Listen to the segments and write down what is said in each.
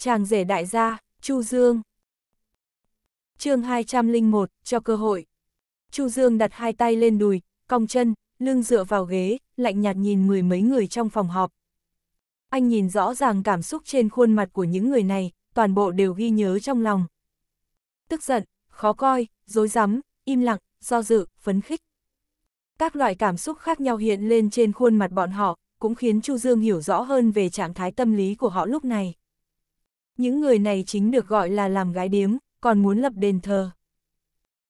chàng rể đại gia, Chu Dương. chương 201, cho cơ hội. Chu Dương đặt hai tay lên đùi, cong chân, lưng dựa vào ghế, lạnh nhạt nhìn mười mấy người trong phòng họp. Anh nhìn rõ ràng cảm xúc trên khuôn mặt của những người này, toàn bộ đều ghi nhớ trong lòng. Tức giận, khó coi, dối rắm im lặng, do dự, phấn khích. Các loại cảm xúc khác nhau hiện lên trên khuôn mặt bọn họ, cũng khiến Chu Dương hiểu rõ hơn về trạng thái tâm lý của họ lúc này những người này chính được gọi là làm gái điếm, còn muốn lập đền thờ.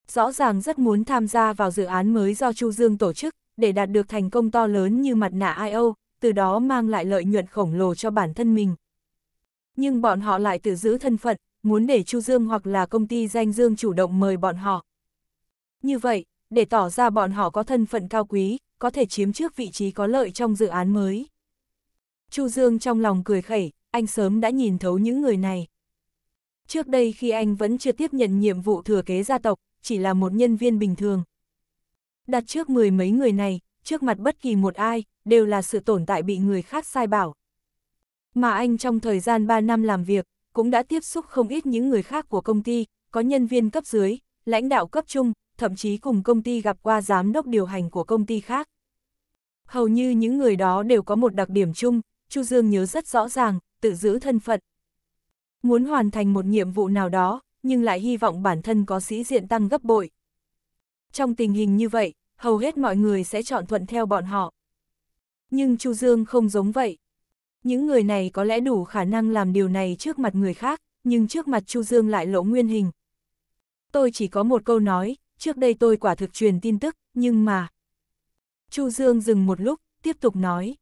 Rõ ràng rất muốn tham gia vào dự án mới do Chu Dương tổ chức, để đạt được thành công to lớn như mặt nạ O từ đó mang lại lợi nhuận khổng lồ cho bản thân mình. Nhưng bọn họ lại tự giữ thân phận, muốn để Chu Dương hoặc là công ty danh Dương chủ động mời bọn họ. Như vậy, để tỏ ra bọn họ có thân phận cao quý, có thể chiếm trước vị trí có lợi trong dự án mới. Chu Dương trong lòng cười khẩy, anh sớm đã nhìn thấu những người này. Trước đây khi anh vẫn chưa tiếp nhận nhiệm vụ thừa kế gia tộc, chỉ là một nhân viên bình thường. Đặt trước mười mấy người này, trước mặt bất kỳ một ai, đều là sự tồn tại bị người khác sai bảo. Mà anh trong thời gian 3 năm làm việc, cũng đã tiếp xúc không ít những người khác của công ty, có nhân viên cấp dưới, lãnh đạo cấp trung, thậm chí cùng công ty gặp qua giám đốc điều hành của công ty khác. Hầu như những người đó đều có một đặc điểm chung, Chu Dương nhớ rất rõ ràng, tự giữ thân phận. Muốn hoàn thành một nhiệm vụ nào đó, nhưng lại hy vọng bản thân có sĩ diện tăng gấp bội. Trong tình hình như vậy, hầu hết mọi người sẽ chọn thuận theo bọn họ. Nhưng Chu Dương không giống vậy. Những người này có lẽ đủ khả năng làm điều này trước mặt người khác, nhưng trước mặt Chu Dương lại lộ nguyên hình. Tôi chỉ có một câu nói, trước đây tôi quả thực truyền tin tức, nhưng mà... Chu Dương dừng một lúc, tiếp tục nói.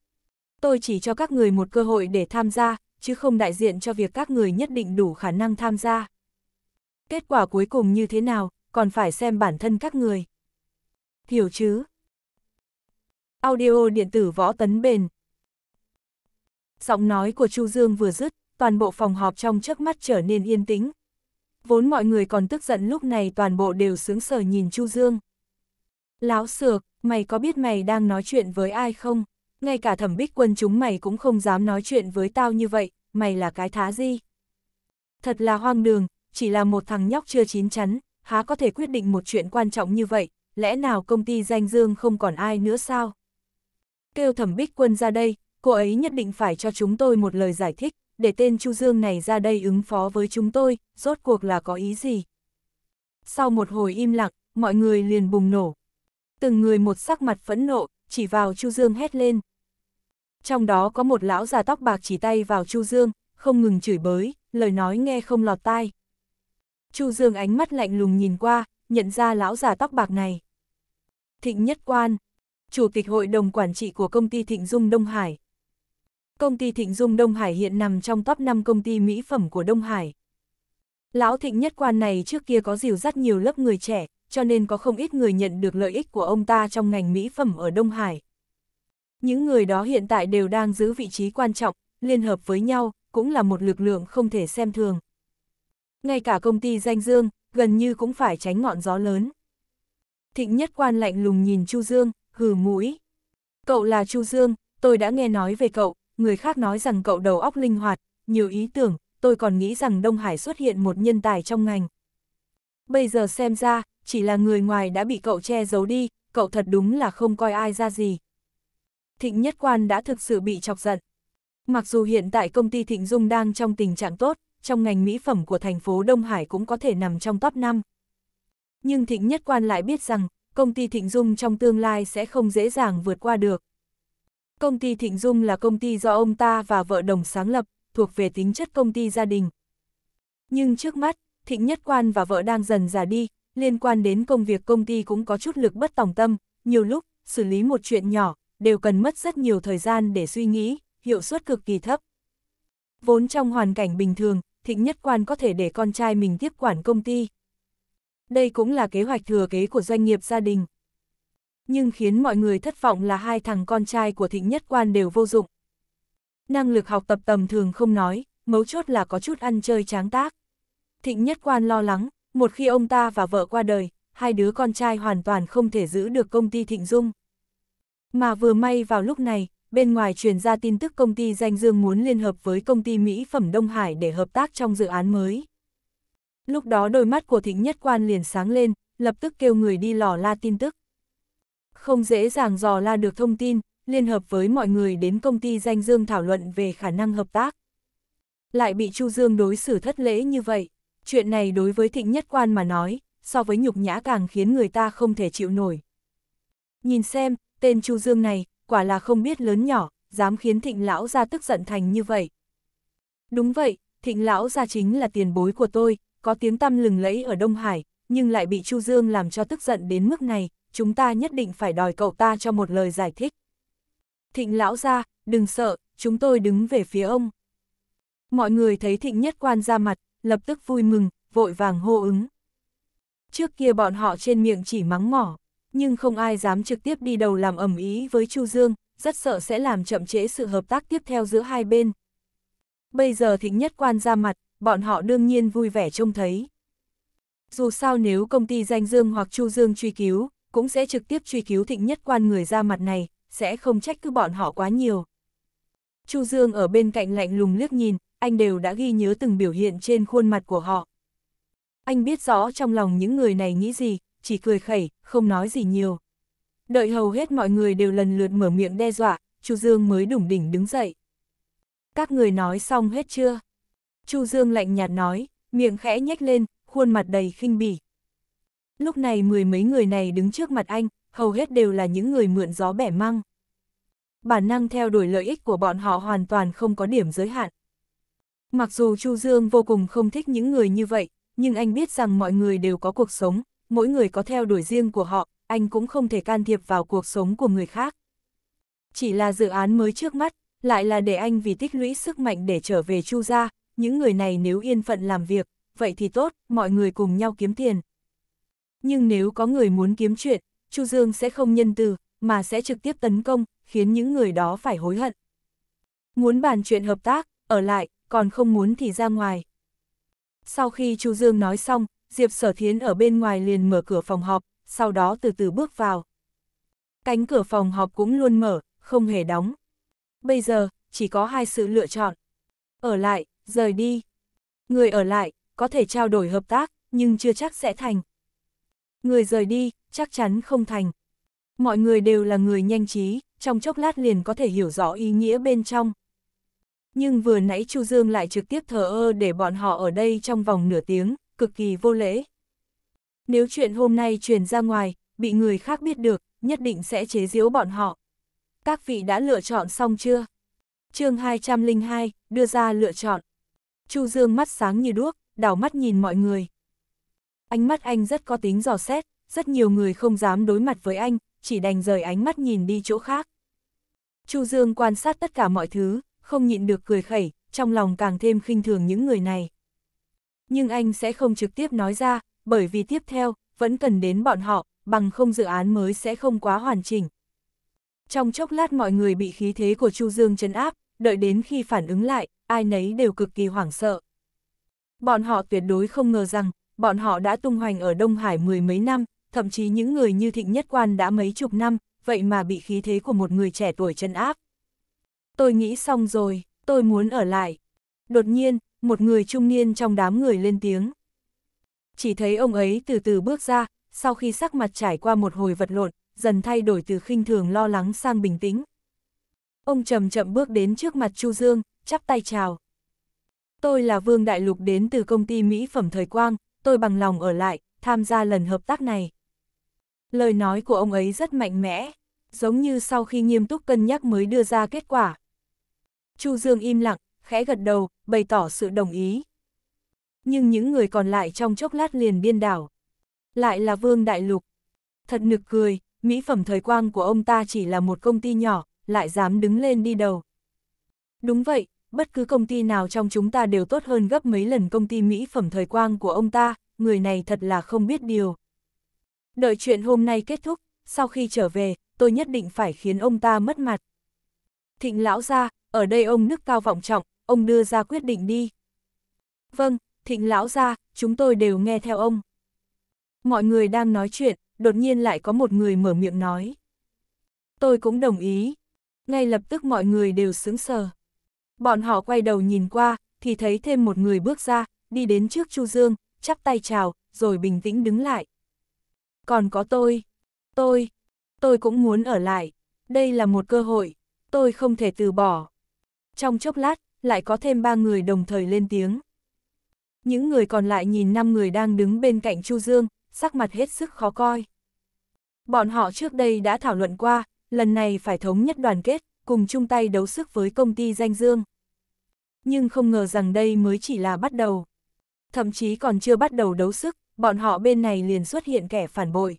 Tôi chỉ cho các người một cơ hội để tham gia, chứ không đại diện cho việc các người nhất định đủ khả năng tham gia. Kết quả cuối cùng như thế nào, còn phải xem bản thân các người. Hiểu chứ? Audio điện tử võ tấn bền. Giọng nói của Chu Dương vừa dứt, toàn bộ phòng họp trong chớp mắt trở nên yên tĩnh. Vốn mọi người còn tức giận lúc này toàn bộ đều sướng sờ nhìn Chu Dương. Láo sược, mày có biết mày đang nói chuyện với ai không? ngay cả thẩm bích quân chúng mày cũng không dám nói chuyện với tao như vậy, mày là cái thá gì? Thật là hoang đường, chỉ là một thằng nhóc chưa chín chắn, há có thể quyết định một chuyện quan trọng như vậy, lẽ nào công ty danh dương không còn ai nữa sao? Kêu thẩm bích quân ra đây, cô ấy nhất định phải cho chúng tôi một lời giải thích, để tên Chu Dương này ra đây ứng phó với chúng tôi, rốt cuộc là có ý gì? Sau một hồi im lặng, mọi người liền bùng nổ. Từng người một sắc mặt phẫn nộ, chỉ vào Chu Dương hét lên trong đó có một lão già tóc bạc chỉ tay vào Chu Dương, không ngừng chửi bới, lời nói nghe không lọt tai. Chu Dương ánh mắt lạnh lùng nhìn qua, nhận ra lão già tóc bạc này. Thịnh Nhất Quan, Chủ tịch Hội đồng Quản trị của công ty Thịnh Dung Đông Hải. Công ty Thịnh Dung Đông Hải hiện nằm trong top 5 công ty mỹ phẩm của Đông Hải. Lão Thịnh Nhất Quan này trước kia có dìu dắt nhiều lớp người trẻ, cho nên có không ít người nhận được lợi ích của ông ta trong ngành mỹ phẩm ở Đông Hải. Những người đó hiện tại đều đang giữ vị trí quan trọng, liên hợp với nhau, cũng là một lực lượng không thể xem thường. Ngay cả công ty danh dương, gần như cũng phải tránh ngọn gió lớn. Thịnh nhất quan lạnh lùng nhìn Chu Dương, hừ mũi. Cậu là Chu Dương, tôi đã nghe nói về cậu, người khác nói rằng cậu đầu óc linh hoạt, nhiều ý tưởng, tôi còn nghĩ rằng Đông Hải xuất hiện một nhân tài trong ngành. Bây giờ xem ra, chỉ là người ngoài đã bị cậu che giấu đi, cậu thật đúng là không coi ai ra gì. Thịnh Nhất Quan đã thực sự bị chọc giận. Mặc dù hiện tại công ty Thịnh Dung đang trong tình trạng tốt, trong ngành mỹ phẩm của thành phố Đông Hải cũng có thể nằm trong top 5. Nhưng Thịnh Nhất Quan lại biết rằng, công ty Thịnh Dung trong tương lai sẽ không dễ dàng vượt qua được. Công ty Thịnh Dung là công ty do ông ta và vợ đồng sáng lập, thuộc về tính chất công ty gia đình. Nhưng trước mắt, Thịnh Nhất Quan và vợ đang dần già đi, liên quan đến công việc công ty cũng có chút lực bất tòng tâm, nhiều lúc, xử lý một chuyện nhỏ, đều cần mất rất nhiều thời gian để suy nghĩ, hiệu suất cực kỳ thấp. Vốn trong hoàn cảnh bình thường, Thịnh Nhất Quan có thể để con trai mình tiếp quản công ty. Đây cũng là kế hoạch thừa kế của doanh nghiệp gia đình. Nhưng khiến mọi người thất vọng là hai thằng con trai của Thịnh Nhất Quan đều vô dụng. Năng lực học tập tầm thường không nói, mấu chốt là có chút ăn chơi tráng tác. Thịnh Nhất Quan lo lắng, một khi ông ta và vợ qua đời, hai đứa con trai hoàn toàn không thể giữ được công ty Thịnh Dung. Mà vừa may vào lúc này, bên ngoài truyền ra tin tức công ty danh dương muốn liên hợp với công ty Mỹ phẩm Đông Hải để hợp tác trong dự án mới. Lúc đó đôi mắt của Thịnh Nhất Quan liền sáng lên, lập tức kêu người đi lò la tin tức. Không dễ dàng dò la được thông tin, liên hợp với mọi người đến công ty danh dương thảo luận về khả năng hợp tác. Lại bị Chu Dương đối xử thất lễ như vậy, chuyện này đối với Thịnh Nhất Quan mà nói, so với nhục nhã càng khiến người ta không thể chịu nổi. Nhìn xem, tên Chu Dương này, quả là không biết lớn nhỏ, dám khiến thịnh lão ra tức giận thành như vậy. Đúng vậy, thịnh lão ra chính là tiền bối của tôi, có tiếng tăm lừng lẫy ở Đông Hải, nhưng lại bị Chu Dương làm cho tức giận đến mức này, chúng ta nhất định phải đòi cậu ta cho một lời giải thích. Thịnh lão ra, đừng sợ, chúng tôi đứng về phía ông. Mọi người thấy thịnh nhất quan ra mặt, lập tức vui mừng, vội vàng hô ứng. Trước kia bọn họ trên miệng chỉ mắng mỏ, nhưng không ai dám trực tiếp đi đầu làm ẩm ý với Chu Dương, rất sợ sẽ làm chậm trễ sự hợp tác tiếp theo giữa hai bên. Bây giờ thính nhất quan ra mặt, bọn họ đương nhiên vui vẻ trông thấy. Dù sao nếu công ty danh Dương hoặc Chu Dương truy cứu, cũng sẽ trực tiếp truy cứu thịnh nhất quan người ra mặt này, sẽ không trách cứ bọn họ quá nhiều. Chu Dương ở bên cạnh lạnh lùng liếc nhìn, anh đều đã ghi nhớ từng biểu hiện trên khuôn mặt của họ. Anh biết rõ trong lòng những người này nghĩ gì, chỉ cười khẩy, không nói gì nhiều. Đợi hầu hết mọi người đều lần lượt mở miệng đe dọa, Chu Dương mới đủng đỉnh đứng dậy. Các người nói xong hết chưa? Chu Dương lạnh nhạt nói, miệng khẽ nhếch lên, khuôn mặt đầy khinh bỉ. Lúc này mười mấy người này đứng trước mặt anh, hầu hết đều là những người mượn gió bẻ măng. Bản năng theo đuổi lợi ích của bọn họ hoàn toàn không có điểm giới hạn. Mặc dù Chu Dương vô cùng không thích những người như vậy, nhưng anh biết rằng mọi người đều có cuộc sống, mỗi người có theo đuổi riêng của họ, anh cũng không thể can thiệp vào cuộc sống của người khác. Chỉ là dự án mới trước mắt, lại là để anh vì tích lũy sức mạnh để trở về Chu gia, những người này nếu yên phận làm việc, vậy thì tốt, mọi người cùng nhau kiếm tiền. Nhưng nếu có người muốn kiếm chuyện, Chu Dương sẽ không nhân từ, mà sẽ trực tiếp tấn công, khiến những người đó phải hối hận. Muốn bàn chuyện hợp tác, ở lại, còn không muốn thì ra ngoài. Sau khi Chu Dương nói xong, Diệp Sở Thiến ở bên ngoài liền mở cửa phòng họp, sau đó từ từ bước vào. Cánh cửa phòng họp cũng luôn mở, không hề đóng. Bây giờ, chỉ có hai sự lựa chọn. Ở lại, rời đi. Người ở lại, có thể trao đổi hợp tác, nhưng chưa chắc sẽ thành. Người rời đi, chắc chắn không thành. Mọi người đều là người nhanh trí, trong chốc lát liền có thể hiểu rõ ý nghĩa bên trong. Nhưng vừa nãy Chu Dương lại trực tiếp thờ ơ để bọn họ ở đây trong vòng nửa tiếng, cực kỳ vô lễ. Nếu chuyện hôm nay truyền ra ngoài, bị người khác biết được, nhất định sẽ chế giễu bọn họ. Các vị đã lựa chọn xong chưa? chương 202, đưa ra lựa chọn. Chu Dương mắt sáng như đuốc, đảo mắt nhìn mọi người. Ánh mắt anh rất có tính dò xét, rất nhiều người không dám đối mặt với anh, chỉ đành rời ánh mắt nhìn đi chỗ khác. Chu Dương quan sát tất cả mọi thứ, không nhịn được cười khẩy, trong lòng càng thêm khinh thường những người này nhưng anh sẽ không trực tiếp nói ra, bởi vì tiếp theo, vẫn cần đến bọn họ, bằng không dự án mới sẽ không quá hoàn chỉnh. Trong chốc lát mọi người bị khí thế của Chu Dương chấn áp, đợi đến khi phản ứng lại, ai nấy đều cực kỳ hoảng sợ. Bọn họ tuyệt đối không ngờ rằng, bọn họ đã tung hoành ở Đông Hải mười mấy năm, thậm chí những người như Thịnh Nhất Quan đã mấy chục năm, vậy mà bị khí thế của một người trẻ tuổi chấn áp. Tôi nghĩ xong rồi, tôi muốn ở lại. Đột nhiên, một người trung niên trong đám người lên tiếng. Chỉ thấy ông ấy từ từ bước ra, sau khi sắc mặt trải qua một hồi vật lộn, dần thay đổi từ khinh thường lo lắng sang bình tĩnh. Ông chậm chậm bước đến trước mặt Chu Dương, chắp tay chào. Tôi là Vương Đại Lục đến từ công ty Mỹ Phẩm Thời Quang, tôi bằng lòng ở lại, tham gia lần hợp tác này. Lời nói của ông ấy rất mạnh mẽ, giống như sau khi nghiêm túc cân nhắc mới đưa ra kết quả. Chu Dương im lặng, khẽ gật đầu, bày tỏ sự đồng ý. Nhưng những người còn lại trong chốc lát liền biên đảo. Lại là Vương Đại Lục. Thật nực cười, mỹ phẩm thời quang của ông ta chỉ là một công ty nhỏ, lại dám đứng lên đi đầu. Đúng vậy, bất cứ công ty nào trong chúng ta đều tốt hơn gấp mấy lần công ty mỹ phẩm thời quang của ông ta, người này thật là không biết điều. Đợi chuyện hôm nay kết thúc, sau khi trở về, tôi nhất định phải khiến ông ta mất mặt. Thịnh lão ra, ở đây ông nước cao vọng trọng, ông đưa ra quyết định đi. Vâng, thịnh lão ra, chúng tôi đều nghe theo ông. Mọi người đang nói chuyện, đột nhiên lại có một người mở miệng nói. Tôi cũng đồng ý. Ngay lập tức mọi người đều sững sờ. Bọn họ quay đầu nhìn qua, thì thấy thêm một người bước ra, đi đến trước Chu Dương, chắp tay chào, rồi bình tĩnh đứng lại. Còn có tôi, tôi, tôi cũng muốn ở lại. Đây là một cơ hội, tôi không thể từ bỏ. Trong chốc lát, lại có thêm ba người đồng thời lên tiếng. Những người còn lại nhìn năm người đang đứng bên cạnh Chu Dương, sắc mặt hết sức khó coi. Bọn họ trước đây đã thảo luận qua, lần này phải thống nhất đoàn kết, cùng chung tay đấu sức với công ty danh dương. Nhưng không ngờ rằng đây mới chỉ là bắt đầu. Thậm chí còn chưa bắt đầu đấu sức, bọn họ bên này liền xuất hiện kẻ phản bội.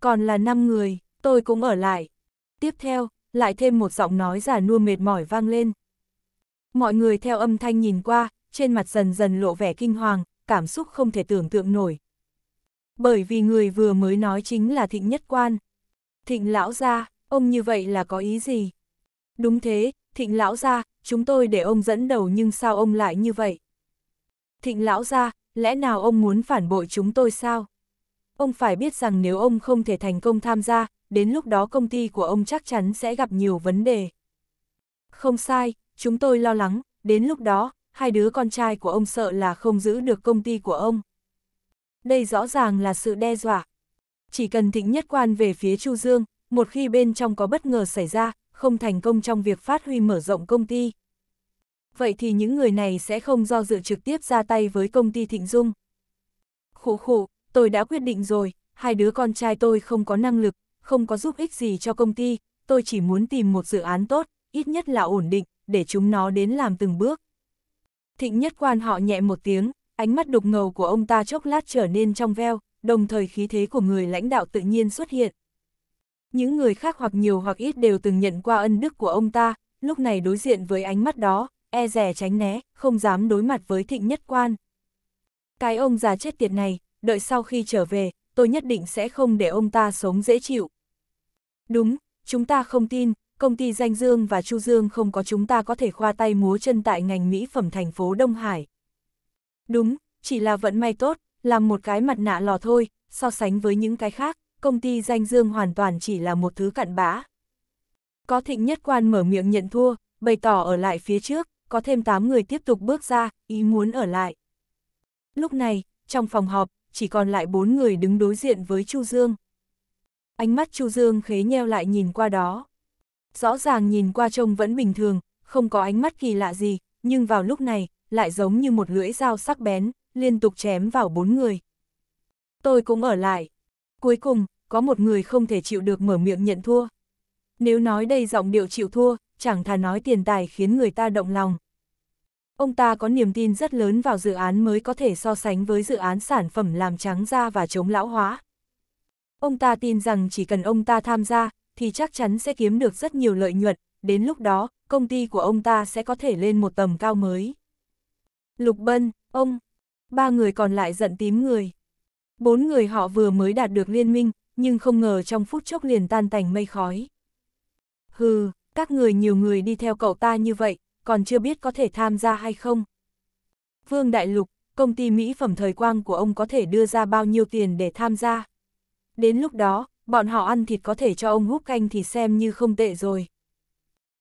Còn là 5 người, tôi cũng ở lại. Tiếp theo, lại thêm một giọng nói giả nua mệt mỏi vang lên. Mọi người theo âm thanh nhìn qua, trên mặt dần dần lộ vẻ kinh hoàng, cảm xúc không thể tưởng tượng nổi. Bởi vì người vừa mới nói chính là thịnh nhất quan. Thịnh lão ra, ông như vậy là có ý gì? Đúng thế, thịnh lão ra, chúng tôi để ông dẫn đầu nhưng sao ông lại như vậy? Thịnh lão ra, lẽ nào ông muốn phản bội chúng tôi sao? Ông phải biết rằng nếu ông không thể thành công tham gia, đến lúc đó công ty của ông chắc chắn sẽ gặp nhiều vấn đề. Không sai, chúng tôi lo lắng, đến lúc đó, hai đứa con trai của ông sợ là không giữ được công ty của ông. Đây rõ ràng là sự đe dọa. Chỉ cần thịnh nhất quan về phía Chu Dương, một khi bên trong có bất ngờ xảy ra, không thành công trong việc phát huy mở rộng công ty. Vậy thì những người này sẽ không do dự trực tiếp ra tay với công ty Thịnh Dung. Khủ khủ, tôi đã quyết định rồi, hai đứa con trai tôi không có năng lực, không có giúp ích gì cho công ty, tôi chỉ muốn tìm một dự án tốt, ít nhất là ổn định, để chúng nó đến làm từng bước. Thịnh nhất quan họ nhẹ một tiếng, ánh mắt đục ngầu của ông ta chốc lát trở nên trong veo, đồng thời khí thế của người lãnh đạo tự nhiên xuất hiện. Những người khác hoặc nhiều hoặc ít đều từng nhận qua ân đức của ông ta, lúc này đối diện với ánh mắt đó, e rè tránh né, không dám đối mặt với thịnh nhất quan. Cái ông già chết tiệt này, đợi sau khi trở về, tôi nhất định sẽ không để ông ta sống dễ chịu. Đúng, chúng ta không tin, công ty Danh Dương và Chu Dương không có chúng ta có thể khoa tay múa chân tại ngành mỹ phẩm thành phố Đông Hải. Đúng, chỉ là vận may tốt, làm một cái mặt nạ lò thôi, so sánh với những cái khác, công ty Danh Dương hoàn toàn chỉ là một thứ cặn bã. Có thịnh nhất quan mở miệng nhận thua, bày tỏ ở lại phía trước, có thêm 8 người tiếp tục bước ra, ý muốn ở lại. Lúc này, trong phòng họp, chỉ còn lại 4 người đứng đối diện với Chu Dương. Ánh mắt Chu Dương khế nheo lại nhìn qua đó rõ ràng nhìn qua trông vẫn bình thường, không có ánh mắt kỳ lạ gì, nhưng vào lúc này, lại giống như một lưỡi dao sắc bén, liên tục chém vào bốn người. Tôi cũng ở lại. Cuối cùng, có một người không thể chịu được mở miệng nhận thua. Nếu nói đây giọng điệu chịu thua, chẳng thà nói tiền tài khiến người ta động lòng. Ông ta có niềm tin rất lớn vào dự án mới có thể so sánh với dự án sản phẩm làm trắng da và chống lão hóa. Ông ta tin rằng chỉ cần ông ta tham gia, thì chắc chắn sẽ kiếm được rất nhiều lợi nhuận, đến lúc đó, công ty của ông ta sẽ có thể lên một tầm cao mới. Lục Bân, ông, ba người còn lại giận tím người. Bốn người họ vừa mới đạt được liên minh, nhưng không ngờ trong phút chốc liền tan tành mây khói. Hừ, các người nhiều người đi theo cậu ta như vậy, còn chưa biết có thể tham gia hay không. Vương Đại Lục, công ty mỹ phẩm thời quang của ông có thể đưa ra bao nhiêu tiền để tham gia. Đến lúc đó, bọn họ ăn thịt có thể cho ông húp canh thì xem như không tệ rồi.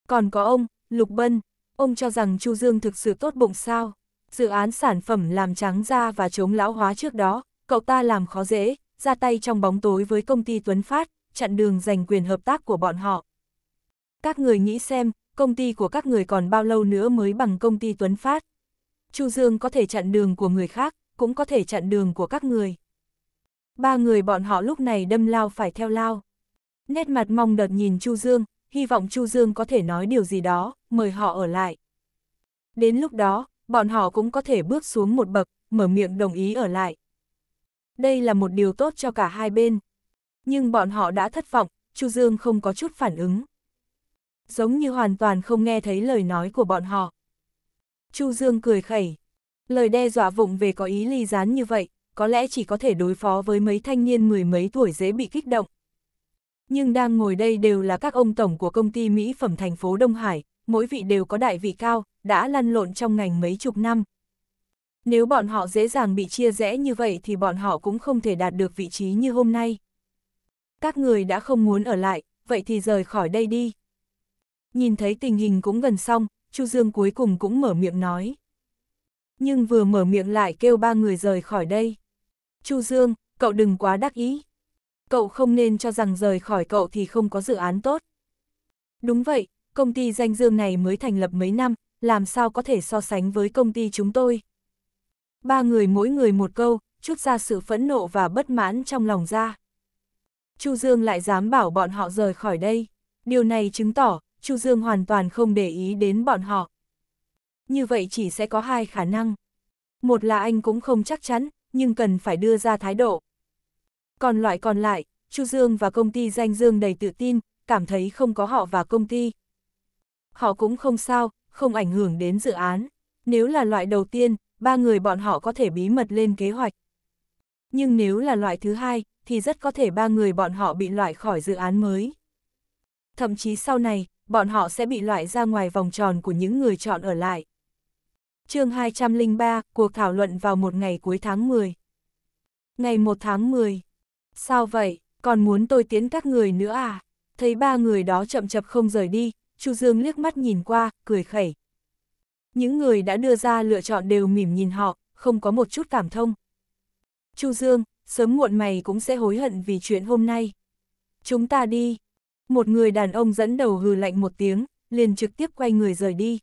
Còn có ông, Lục Bân, ông cho rằng Chu Dương thực sự tốt bụng sao, dự án sản phẩm làm trắng da và chống lão hóa trước đó, cậu ta làm khó dễ, ra tay trong bóng tối với công ty Tuấn Phát, chặn đường giành quyền hợp tác của bọn họ. Các người nghĩ xem, công ty của các người còn bao lâu nữa mới bằng công ty Tuấn Phát. Chu Dương có thể chặn đường của người khác, cũng có thể chặn đường của các người ba người bọn họ lúc này đâm lao phải theo lao. Nét mặt mong đợt nhìn Chu Dương, hy vọng Chu Dương có thể nói điều gì đó, mời họ ở lại. Đến lúc đó, bọn họ cũng có thể bước xuống một bậc, mở miệng đồng ý ở lại. Đây là một điều tốt cho cả hai bên. Nhưng bọn họ đã thất vọng, Chu Dương không có chút phản ứng. Giống như hoàn toàn không nghe thấy lời nói của bọn họ. Chu Dương cười khẩy. Lời đe dọa vụng về có ý ly gián như vậy, có lẽ chỉ có thể đối phó với mấy thanh niên mười mấy tuổi dễ bị kích động. Nhưng đang ngồi đây đều là các ông tổng của công ty mỹ phẩm thành phố Đông Hải, mỗi vị đều có đại vị cao, đã lăn lộn trong ngành mấy chục năm. Nếu bọn họ dễ dàng bị chia rẽ như vậy thì bọn họ cũng không thể đạt được vị trí như hôm nay. Các người đã không muốn ở lại, vậy thì rời khỏi đây đi. Nhìn thấy tình hình cũng gần xong, Chu Dương cuối cùng cũng mở miệng nói. Nhưng vừa mở miệng lại kêu ba người rời khỏi đây. Chu Dương, cậu đừng quá đắc ý. Cậu không nên cho rằng rời khỏi cậu thì không có dự án tốt. Đúng vậy, công ty danh dương này mới thành lập mấy năm, làm sao có thể so sánh với công ty chúng tôi. Ba người mỗi người một câu, chút ra sự phẫn nộ và bất mãn trong lòng ra. Chu Dương lại dám bảo bọn họ rời khỏi đây. Điều này chứng tỏ, Chu Dương hoàn toàn không để ý đến bọn họ. Như vậy chỉ sẽ có hai khả năng. Một là anh cũng không chắc chắn, nhưng cần phải đưa ra thái độ. Còn loại còn lại, Chu Dương và công ty danh Dương đầy tự tin, cảm thấy không có họ và công ty. Họ cũng không sao, không ảnh hưởng đến dự án. Nếu là loại đầu tiên, ba người bọn họ có thể bí mật lên kế hoạch. Nhưng nếu là loại thứ hai, thì rất có thể ba người bọn họ bị loại khỏi dự án mới. Thậm chí sau này, bọn họ sẽ bị loại ra ngoài vòng tròn của những người chọn ở lại chương 203, cuộc thảo luận vào một ngày cuối tháng 10. Ngày 1 tháng 10. Sao vậy, còn muốn tôi tiến các người nữa à? Thấy ba người đó chậm chập không rời đi, Chu Dương liếc mắt nhìn qua, cười khẩy. Những người đã đưa ra lựa chọn đều mỉm nhìn họ, không có một chút cảm thông. Chu Dương, sớm muộn mày cũng sẽ hối hận vì chuyện hôm nay. Chúng ta đi. Một người đàn ông dẫn đầu hừ lạnh một tiếng, liền trực tiếp quay người rời đi.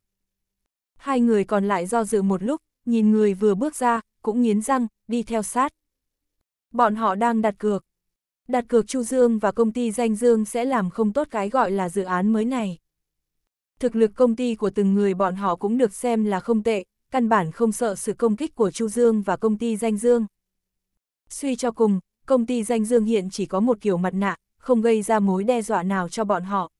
Hai người còn lại do dự một lúc, nhìn người vừa bước ra, cũng nghiến răng, đi theo sát. Bọn họ đang đặt cược. Đặt cược Chu Dương và công ty danh Dương sẽ làm không tốt cái gọi là dự án mới này. Thực lực công ty của từng người bọn họ cũng được xem là không tệ, căn bản không sợ sự công kích của Chu Dương và công ty danh Dương. Suy cho cùng, công ty danh Dương hiện chỉ có một kiểu mặt nạ, không gây ra mối đe dọa nào cho bọn họ.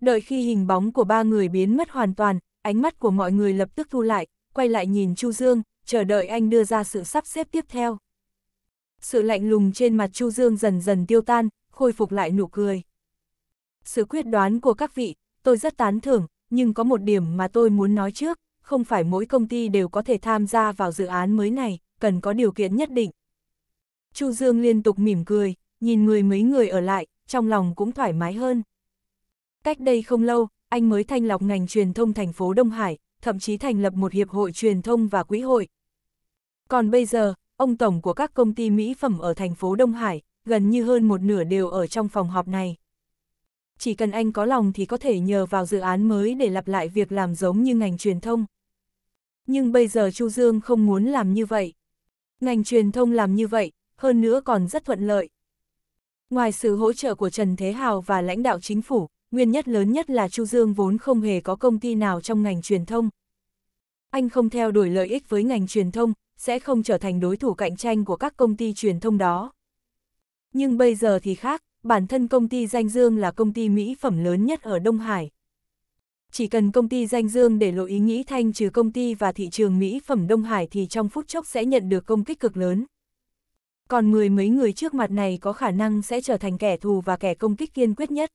Đợi khi hình bóng của ba người biến mất hoàn toàn, ánh mắt của mọi người lập tức thu lại, quay lại nhìn Chu Dương, chờ đợi anh đưa ra sự sắp xếp tiếp theo. Sự lạnh lùng trên mặt Chu Dương dần dần tiêu tan, khôi phục lại nụ cười. Sự quyết đoán của các vị, tôi rất tán thưởng, nhưng có một điểm mà tôi muốn nói trước, không phải mỗi công ty đều có thể tham gia vào dự án mới này, cần có điều kiện nhất định. Chu Dương liên tục mỉm cười, nhìn người mấy người ở lại, trong lòng cũng thoải mái hơn. Cách đây không lâu, anh mới thanh lọc ngành truyền thông thành phố Đông Hải, thậm chí thành lập một hiệp hội truyền thông và quỹ hội. Còn bây giờ, ông tổng của các công ty mỹ phẩm ở thành phố Đông Hải, gần như hơn một nửa đều ở trong phòng họp này. Chỉ cần anh có lòng thì có thể nhờ vào dự án mới để lặp lại việc làm giống như ngành truyền thông. Nhưng bây giờ Chu Dương không muốn làm như vậy. Ngành truyền thông làm như vậy, hơn nữa còn rất thuận lợi. Ngoài sự hỗ trợ của Trần Thế Hào và lãnh đạo chính phủ, nguyên nhất lớn nhất là Chu Dương vốn không hề có công ty nào trong ngành truyền thông. Anh không theo đuổi lợi ích với ngành truyền thông, sẽ không trở thành đối thủ cạnh tranh của các công ty truyền thông đó. Nhưng bây giờ thì khác, bản thân công ty Danh Dương là công ty mỹ phẩm lớn nhất ở Đông Hải. Chỉ cần công ty Danh Dương để lộ ý nghĩ thanh trừ công ty và thị trường mỹ phẩm Đông Hải thì trong phút chốc sẽ nhận được công kích cực lớn. Còn mười mấy người trước mặt này có khả năng sẽ trở thành kẻ thù và kẻ công kích kiên quyết nhất.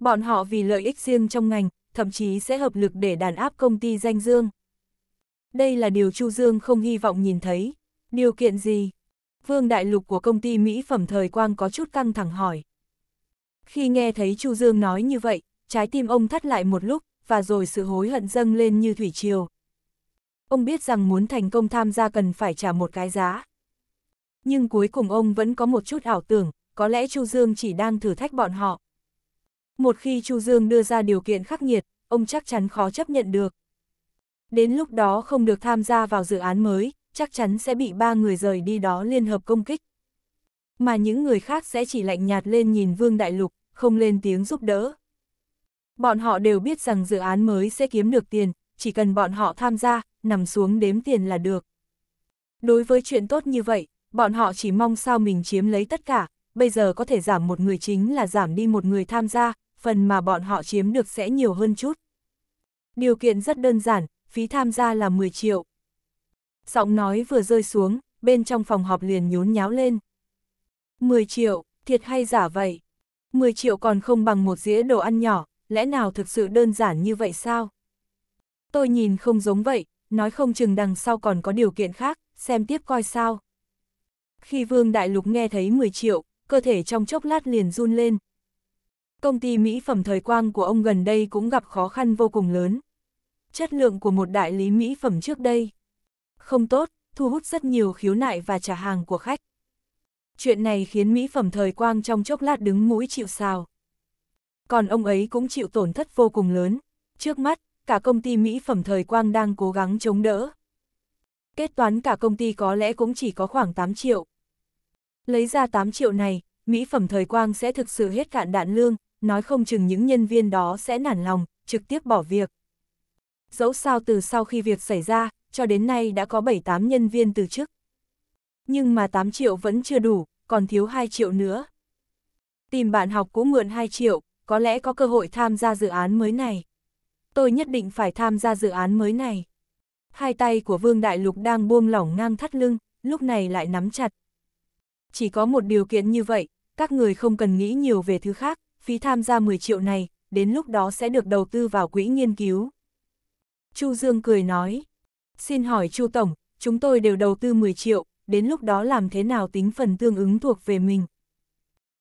Bọn họ vì lợi ích riêng trong ngành, thậm chí sẽ hợp lực để đàn áp công ty danh Dương. Đây là điều Chu Dương không hy vọng nhìn thấy. Điều kiện gì? Vương đại lục của công ty Mỹ phẩm thời quang có chút căng thẳng hỏi. Khi nghe thấy Chu Dương nói như vậy, trái tim ông thắt lại một lúc, và rồi sự hối hận dâng lên như thủy triều. Ông biết rằng muốn thành công tham gia cần phải trả một cái giá. Nhưng cuối cùng ông vẫn có một chút ảo tưởng, có lẽ Chu Dương chỉ đang thử thách bọn họ. Một khi Chu Dương đưa ra điều kiện khắc nghiệt, ông chắc chắn khó chấp nhận được. Đến lúc đó không được tham gia vào dự án mới, chắc chắn sẽ bị ba người rời đi đó liên hợp công kích. Mà những người khác sẽ chỉ lạnh nhạt lên nhìn Vương Đại Lục, không lên tiếng giúp đỡ. Bọn họ đều biết rằng dự án mới sẽ kiếm được tiền, chỉ cần bọn họ tham gia, nằm xuống đếm tiền là được. Đối với chuyện tốt như vậy, bọn họ chỉ mong sao mình chiếm lấy tất cả, bây giờ có thể giảm một người chính là giảm đi một người tham gia, phần mà bọn họ chiếm được sẽ nhiều hơn chút. Điều kiện rất đơn giản, phí tham gia là 10 triệu. Giọng nói vừa rơi xuống, bên trong phòng họp liền nhốn nháo lên. 10 triệu, thiệt hay giả vậy? 10 triệu còn không bằng một dĩa đồ ăn nhỏ, lẽ nào thực sự đơn giản như vậy sao? Tôi nhìn không giống vậy, nói không chừng đằng sau còn có điều kiện khác, xem tiếp coi sao. Khi Vương Đại Lục nghe thấy 10 triệu, cơ thể trong chốc lát liền run lên, công ty mỹ phẩm thời quang của ông gần đây cũng gặp khó khăn vô cùng lớn. Chất lượng của một đại lý mỹ phẩm trước đây không tốt, thu hút rất nhiều khiếu nại và trả hàng của khách. Chuyện này khiến mỹ phẩm thời quang trong chốc lát đứng mũi chịu sào. Còn ông ấy cũng chịu tổn thất vô cùng lớn. Trước mắt, cả công ty mỹ phẩm thời quang đang cố gắng chống đỡ. Kết toán cả công ty có lẽ cũng chỉ có khoảng 8 triệu. Lấy ra 8 triệu này, mỹ phẩm thời quang sẽ thực sự hết cạn đạn lương, nói không chừng những nhân viên đó sẽ nản lòng, trực tiếp bỏ việc. Dẫu sao từ sau khi việc xảy ra, cho đến nay đã có 7-8 nhân viên từ chức. Nhưng mà 8 triệu vẫn chưa đủ, còn thiếu 2 triệu nữa. Tìm bạn học cũ mượn 2 triệu, có lẽ có cơ hội tham gia dự án mới này. Tôi nhất định phải tham gia dự án mới này. Hai tay của Vương Đại Lục đang buông lỏng ngang thắt lưng, lúc này lại nắm chặt. Chỉ có một điều kiện như vậy, các người không cần nghĩ nhiều về thứ khác, phí tham gia 10 triệu này, đến lúc đó sẽ được đầu tư vào quỹ nghiên cứu. Chu Dương cười nói, xin hỏi Chu Tổng, chúng tôi đều đầu tư 10 triệu, đến lúc đó làm thế nào tính phần tương ứng thuộc về mình?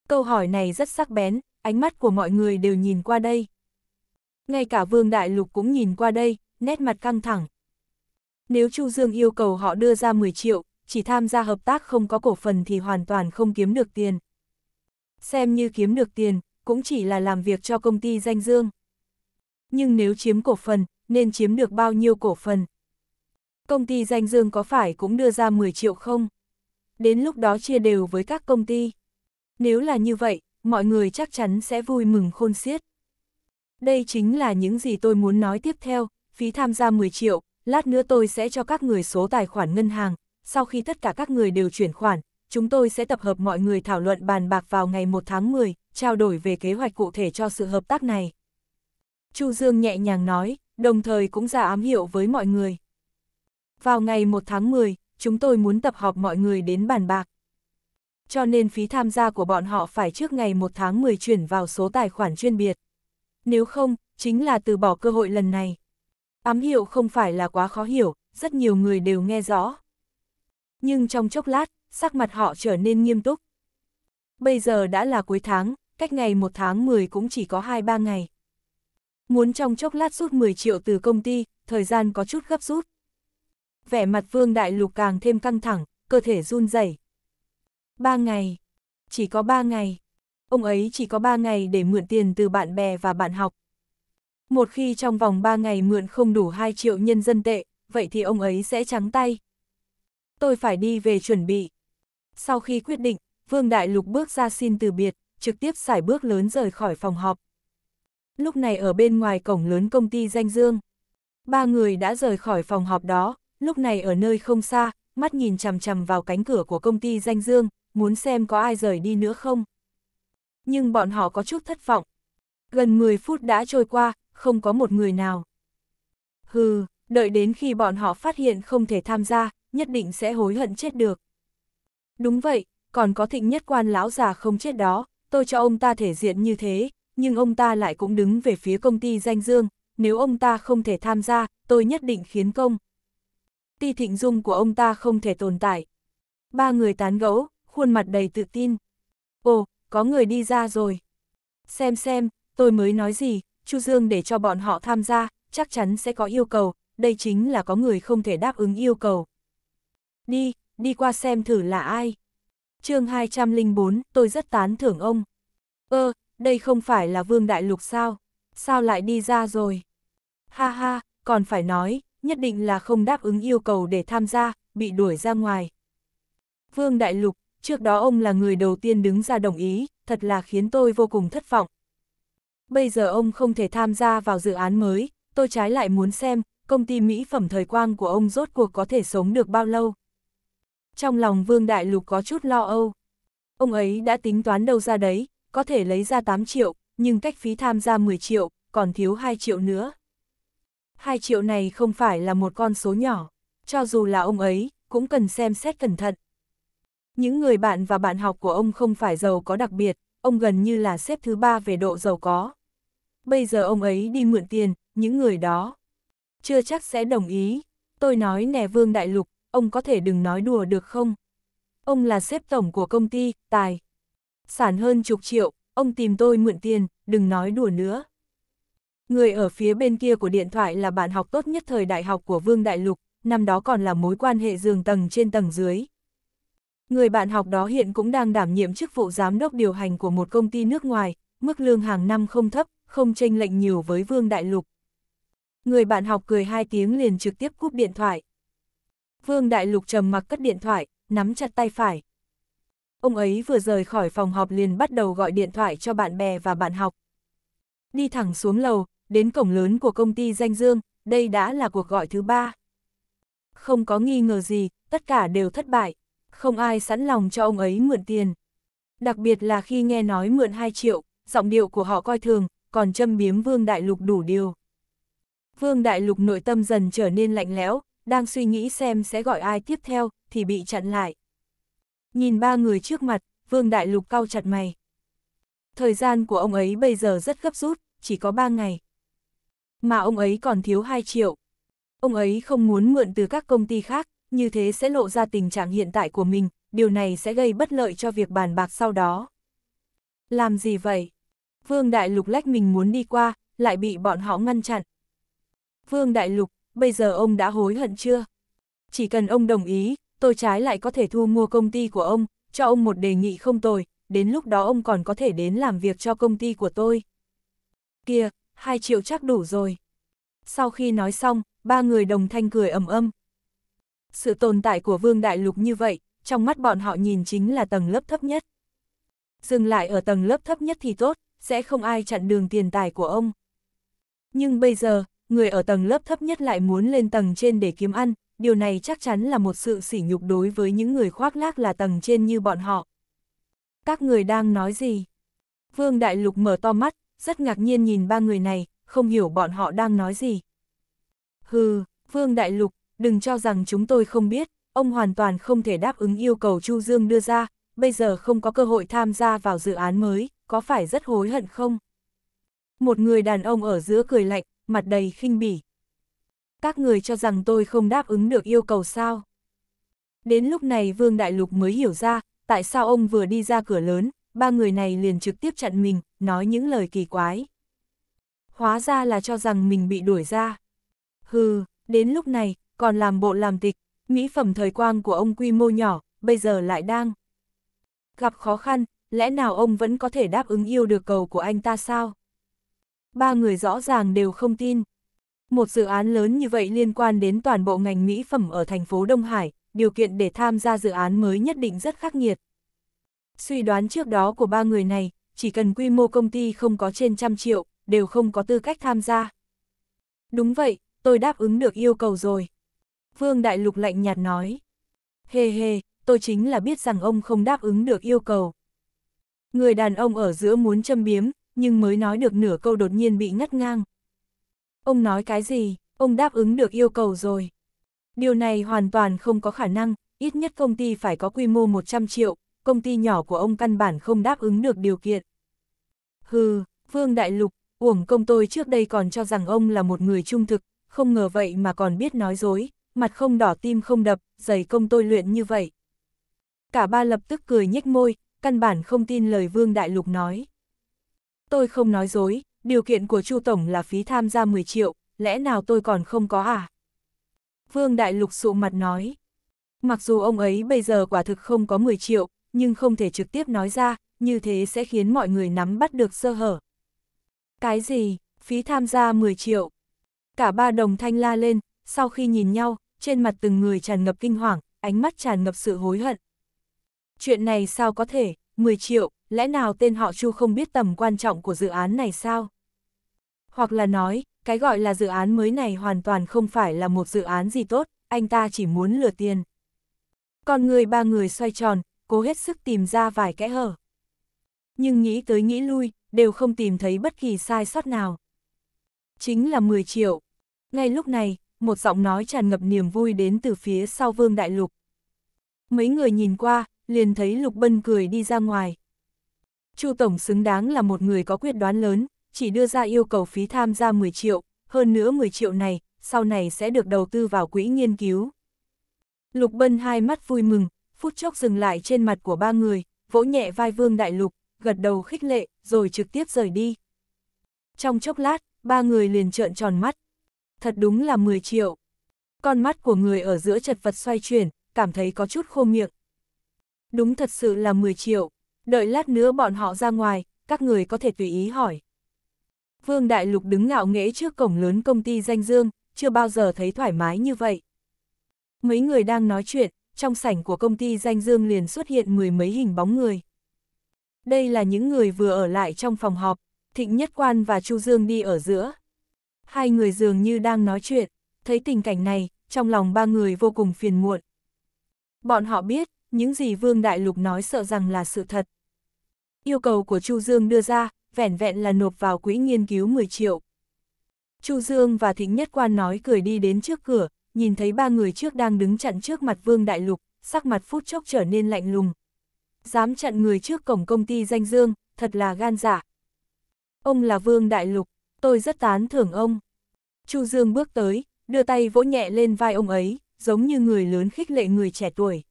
Câu hỏi này rất sắc bén, ánh mắt của mọi người đều nhìn qua đây. Ngay cả Vương Đại Lục cũng nhìn qua đây, nét mặt căng thẳng. Nếu Chu Dương yêu cầu họ đưa ra 10 triệu, chỉ tham gia hợp tác không có cổ phần thì hoàn toàn không kiếm được tiền. Xem như kiếm được tiền, cũng chỉ là làm việc cho công ty danh dương. Nhưng nếu chiếm cổ phần, nên chiếm được bao nhiêu cổ phần? Công ty danh dương có phải cũng đưa ra 10 triệu không? Đến lúc đó chia đều với các công ty. Nếu là như vậy, mọi người chắc chắn sẽ vui mừng khôn xiết. Đây chính là những gì tôi muốn nói tiếp theo, phí tham gia 10 triệu, lát nữa tôi sẽ cho các người số tài khoản ngân hàng, sau khi tất cả các người đều chuyển khoản, chúng tôi sẽ tập hợp mọi người thảo luận bàn bạc vào ngày 1 tháng 10, trao đổi về kế hoạch cụ thể cho sự hợp tác này. Chu Dương nhẹ nhàng nói, đồng thời cũng ra ám hiệu với mọi người. Vào ngày 1 tháng 10, chúng tôi muốn tập họp mọi người đến bàn bạc. Cho nên phí tham gia của bọn họ phải trước ngày 1 tháng 10 chuyển vào số tài khoản chuyên biệt. Nếu không, chính là từ bỏ cơ hội lần này. Ám hiệu không phải là quá khó hiểu, rất nhiều người đều nghe rõ. Nhưng trong chốc lát, sắc mặt họ trở nên nghiêm túc. Bây giờ đã là cuối tháng, cách ngày 1 tháng 10 cũng chỉ có 2-3 ngày. Muốn trong chốc lát rút 10 triệu từ công ty, thời gian có chút gấp rút. Vẻ mặt Vương Đại Lục càng thêm căng thẳng, cơ thể run rẩy. Ba ngày, chỉ có ba ngày. Ông ấy chỉ có ba ngày để mượn tiền từ bạn bè và bạn học. Một khi trong vòng ba ngày mượn không đủ 2 triệu nhân dân tệ, vậy thì ông ấy sẽ trắng tay. Tôi phải đi về chuẩn bị. Sau khi quyết định, Vương Đại Lục bước ra xin từ biệt, trực tiếp xài bước lớn rời khỏi phòng họp. Lúc này ở bên ngoài cổng lớn công ty danh dương, ba người đã rời khỏi phòng họp đó, lúc này ở nơi không xa, mắt nhìn chằm chằm vào cánh cửa của công ty danh dương, muốn xem có ai rời đi nữa không. Nhưng bọn họ có chút thất vọng. Gần 10 phút đã trôi qua, không có một người nào. Hừ, đợi đến khi bọn họ phát hiện không thể tham gia, nhất định sẽ hối hận chết được. Đúng vậy, còn có thịnh nhất quan lão già không chết đó, tôi cho ông ta thể diện như thế, nhưng ông ta lại cũng đứng về phía công ty danh dương, nếu ông ta không thể tham gia, tôi nhất định khiến công. Ti thịnh dung của ông ta không thể tồn tại. Ba người tán gẫu, khuôn mặt đầy tự tin. Ồ, có người đi ra rồi. Xem xem, tôi mới nói gì, Chu Dương để cho bọn họ tham gia, chắc chắn sẽ có yêu cầu, đây chính là có người không thể đáp ứng yêu cầu. Đi, đi qua xem thử là ai. chương 204, tôi rất tán thưởng ông. Ơ, ờ, đây không phải là Vương Đại Lục sao? Sao lại đi ra rồi? Ha ha, còn phải nói, nhất định là không đáp ứng yêu cầu để tham gia, bị đuổi ra ngoài. Vương Đại Lục, trước đó ông là người đầu tiên đứng ra đồng ý, thật là khiến tôi vô cùng thất vọng. Bây giờ ông không thể tham gia vào dự án mới, tôi trái lại muốn xem, công ty mỹ phẩm thời quang của ông rốt cuộc có thể sống được bao lâu trong lòng Vương Đại Lục có chút lo âu. Ông ấy đã tính toán đâu ra đấy, có thể lấy ra 8 triệu, nhưng cách phí tham gia 10 triệu, còn thiếu 2 triệu nữa. 2 triệu này không phải là một con số nhỏ, cho dù là ông ấy, cũng cần xem xét cẩn thận. Những người bạn và bạn học của ông không phải giàu có đặc biệt, ông gần như là xếp thứ ba về độ giàu có. Bây giờ ông ấy đi mượn tiền, những người đó chưa chắc sẽ đồng ý. Tôi nói nè Vương Đại Lục, ông có thể đừng nói đùa được không? Ông là xếp tổng của công ty, tài. Sản hơn chục triệu, ông tìm tôi mượn tiền, đừng nói đùa nữa. Người ở phía bên kia của điện thoại là bạn học tốt nhất thời đại học của Vương Đại Lục, năm đó còn là mối quan hệ giường tầng trên tầng dưới. Người bạn học đó hiện cũng đang đảm nhiệm chức vụ giám đốc điều hành của một công ty nước ngoài, mức lương hàng năm không thấp, không tranh lệch nhiều với Vương Đại Lục. Người bạn học cười hai tiếng liền trực tiếp cúp điện thoại. Vương Đại Lục trầm mặc cất điện thoại, nắm chặt tay phải. Ông ấy vừa rời khỏi phòng họp liền bắt đầu gọi điện thoại cho bạn bè và bạn học. Đi thẳng xuống lầu, đến cổng lớn của công ty danh dương, đây đã là cuộc gọi thứ ba. Không có nghi ngờ gì, tất cả đều thất bại. Không ai sẵn lòng cho ông ấy mượn tiền. Đặc biệt là khi nghe nói mượn 2 triệu, giọng điệu của họ coi thường, còn châm biếm Vương Đại Lục đủ điều. Vương Đại Lục nội tâm dần trở nên lạnh lẽo, đang suy nghĩ xem sẽ gọi ai tiếp theo, thì bị chặn lại. Nhìn ba người trước mặt, Vương Đại Lục cau chặt mày. Thời gian của ông ấy bây giờ rất gấp rút, chỉ có ba ngày. Mà ông ấy còn thiếu hai triệu. Ông ấy không muốn mượn từ các công ty khác, như thế sẽ lộ ra tình trạng hiện tại của mình, điều này sẽ gây bất lợi cho việc bàn bạc sau đó. Làm gì vậy? Vương Đại Lục lách mình muốn đi qua, lại bị bọn họ ngăn chặn. Vương Đại Lục, bây giờ ông đã hối hận chưa? Chỉ cần ông đồng ý, tôi trái lại có thể thu mua công ty của ông, cho ông một đề nghị không tồi, đến lúc đó ông còn có thể đến làm việc cho công ty của tôi. Kia, 2 triệu chắc đủ rồi. Sau khi nói xong, ba người đồng thanh cười ầm âm. Sự tồn tại của Vương Đại Lục như vậy, trong mắt bọn họ nhìn chính là tầng lớp thấp nhất. Dừng lại ở tầng lớp thấp nhất thì tốt, sẽ không ai chặn đường tiền tài của ông. Nhưng bây giờ, người ở tầng lớp thấp nhất lại muốn lên tầng trên để kiếm ăn, điều này chắc chắn là một sự sỉ nhục đối với những người khoác lác là tầng trên như bọn họ. Các người đang nói gì? Vương Đại Lục mở to mắt, rất ngạc nhiên nhìn ba người này, không hiểu bọn họ đang nói gì. Hừ, Vương Đại Lục, đừng cho rằng chúng tôi không biết, ông hoàn toàn không thể đáp ứng yêu cầu Chu Dương đưa ra, bây giờ không có cơ hội tham gia vào dự án mới, có phải rất hối hận không? Một người đàn ông ở giữa cười lạnh, mặt đầy khinh bỉ. Các người cho rằng tôi không đáp ứng được yêu cầu sao? Đến lúc này Vương Đại Lục mới hiểu ra, tại sao ông vừa đi ra cửa lớn, ba người này liền trực tiếp chặn mình, nói những lời kỳ quái. Hóa ra là cho rằng mình bị đuổi ra. Hừ, đến lúc này, còn làm bộ làm tịch, mỹ phẩm thời quang của ông quy mô nhỏ, bây giờ lại đang. Gặp khó khăn, lẽ nào ông vẫn có thể đáp ứng yêu được cầu của anh ta sao? ba người rõ ràng đều không tin. Một dự án lớn như vậy liên quan đến toàn bộ ngành mỹ phẩm ở thành phố Đông Hải, điều kiện để tham gia dự án mới nhất định rất khắc nghiệt. Suy đoán trước đó của ba người này, chỉ cần quy mô công ty không có trên trăm triệu, đều không có tư cách tham gia. Đúng vậy, tôi đáp ứng được yêu cầu rồi. Vương Đại Lục lạnh nhạt nói. Hề hề, tôi chính là biết rằng ông không đáp ứng được yêu cầu. Người đàn ông ở giữa muốn châm biếm, nhưng mới nói được nửa câu đột nhiên bị ngắt ngang. Ông nói cái gì, ông đáp ứng được yêu cầu rồi. Điều này hoàn toàn không có khả năng, ít nhất công ty phải có quy mô 100 triệu, công ty nhỏ của ông căn bản không đáp ứng được điều kiện. Hừ, Vương Đại Lục, uổng công tôi trước đây còn cho rằng ông là một người trung thực, không ngờ vậy mà còn biết nói dối, mặt không đỏ tim không đập, giày công tôi luyện như vậy. Cả ba lập tức cười nhếch môi, căn bản không tin lời Vương Đại Lục nói. Tôi không nói dối, điều kiện của Chu Tổng là phí tham gia 10 triệu, lẽ nào tôi còn không có à? Vương Đại Lục sụ mặt nói. Mặc dù ông ấy bây giờ quả thực không có 10 triệu, nhưng không thể trực tiếp nói ra, như thế sẽ khiến mọi người nắm bắt được sơ hở. Cái gì, phí tham gia 10 triệu? Cả ba đồng thanh la lên, sau khi nhìn nhau, trên mặt từng người tràn ngập kinh hoàng, ánh mắt tràn ngập sự hối hận. Chuyện này sao có thể, 10 triệu, lẽ nào tên họ Chu không biết tầm quan trọng của dự án này sao? Hoặc là nói, cái gọi là dự án mới này hoàn toàn không phải là một dự án gì tốt, anh ta chỉ muốn lừa tiền. Còn người ba người xoay tròn, cố hết sức tìm ra vài kẽ hở. Nhưng nghĩ tới nghĩ lui, đều không tìm thấy bất kỳ sai sót nào. Chính là 10 triệu. Ngay lúc này, một giọng nói tràn ngập niềm vui đến từ phía sau Vương Đại Lục. Mấy người nhìn qua, liền thấy Lục Bân cười đi ra ngoài, Chu Tổng xứng đáng là một người có quyết đoán lớn, chỉ đưa ra yêu cầu phí tham gia 10 triệu, hơn nữa 10 triệu này, sau này sẽ được đầu tư vào quỹ nghiên cứu. Lục Bân hai mắt vui mừng, phút chốc dừng lại trên mặt của ba người, vỗ nhẹ vai Vương Đại Lục, gật đầu khích lệ, rồi trực tiếp rời đi. Trong chốc lát, ba người liền trợn tròn mắt. Thật đúng là 10 triệu. Con mắt của người ở giữa chật vật xoay chuyển, cảm thấy có chút khô miệng. Đúng thật sự là 10 triệu đợi lát nữa bọn họ ra ngoài, các người có thể tùy ý hỏi. Vương Đại Lục đứng ngạo nghễ trước cổng lớn công ty danh dương, chưa bao giờ thấy thoải mái như vậy. Mấy người đang nói chuyện, trong sảnh của công ty danh dương liền xuất hiện mười mấy hình bóng người. Đây là những người vừa ở lại trong phòng họp, Thịnh Nhất Quan và Chu Dương đi ở giữa. Hai người dường như đang nói chuyện, thấy tình cảnh này, trong lòng ba người vô cùng phiền muộn. Bọn họ biết, những gì Vương Đại Lục nói sợ rằng là sự thật. Yêu cầu của Chu Dương đưa ra, vẻn vẹn là nộp vào quỹ nghiên cứu 10 triệu. Chu Dương và Thính Nhất Quan nói cười đi đến trước cửa, nhìn thấy ba người trước đang đứng chặn trước mặt Vương Đại Lục, sắc mặt phút chốc trở nên lạnh lùng. Dám chặn người trước cổng công ty danh Dương, thật là gan giả. Dạ. Ông là Vương Đại Lục, tôi rất tán thưởng ông. Chu Dương bước tới, đưa tay vỗ nhẹ lên vai ông ấy, giống như người lớn khích lệ người trẻ tuổi.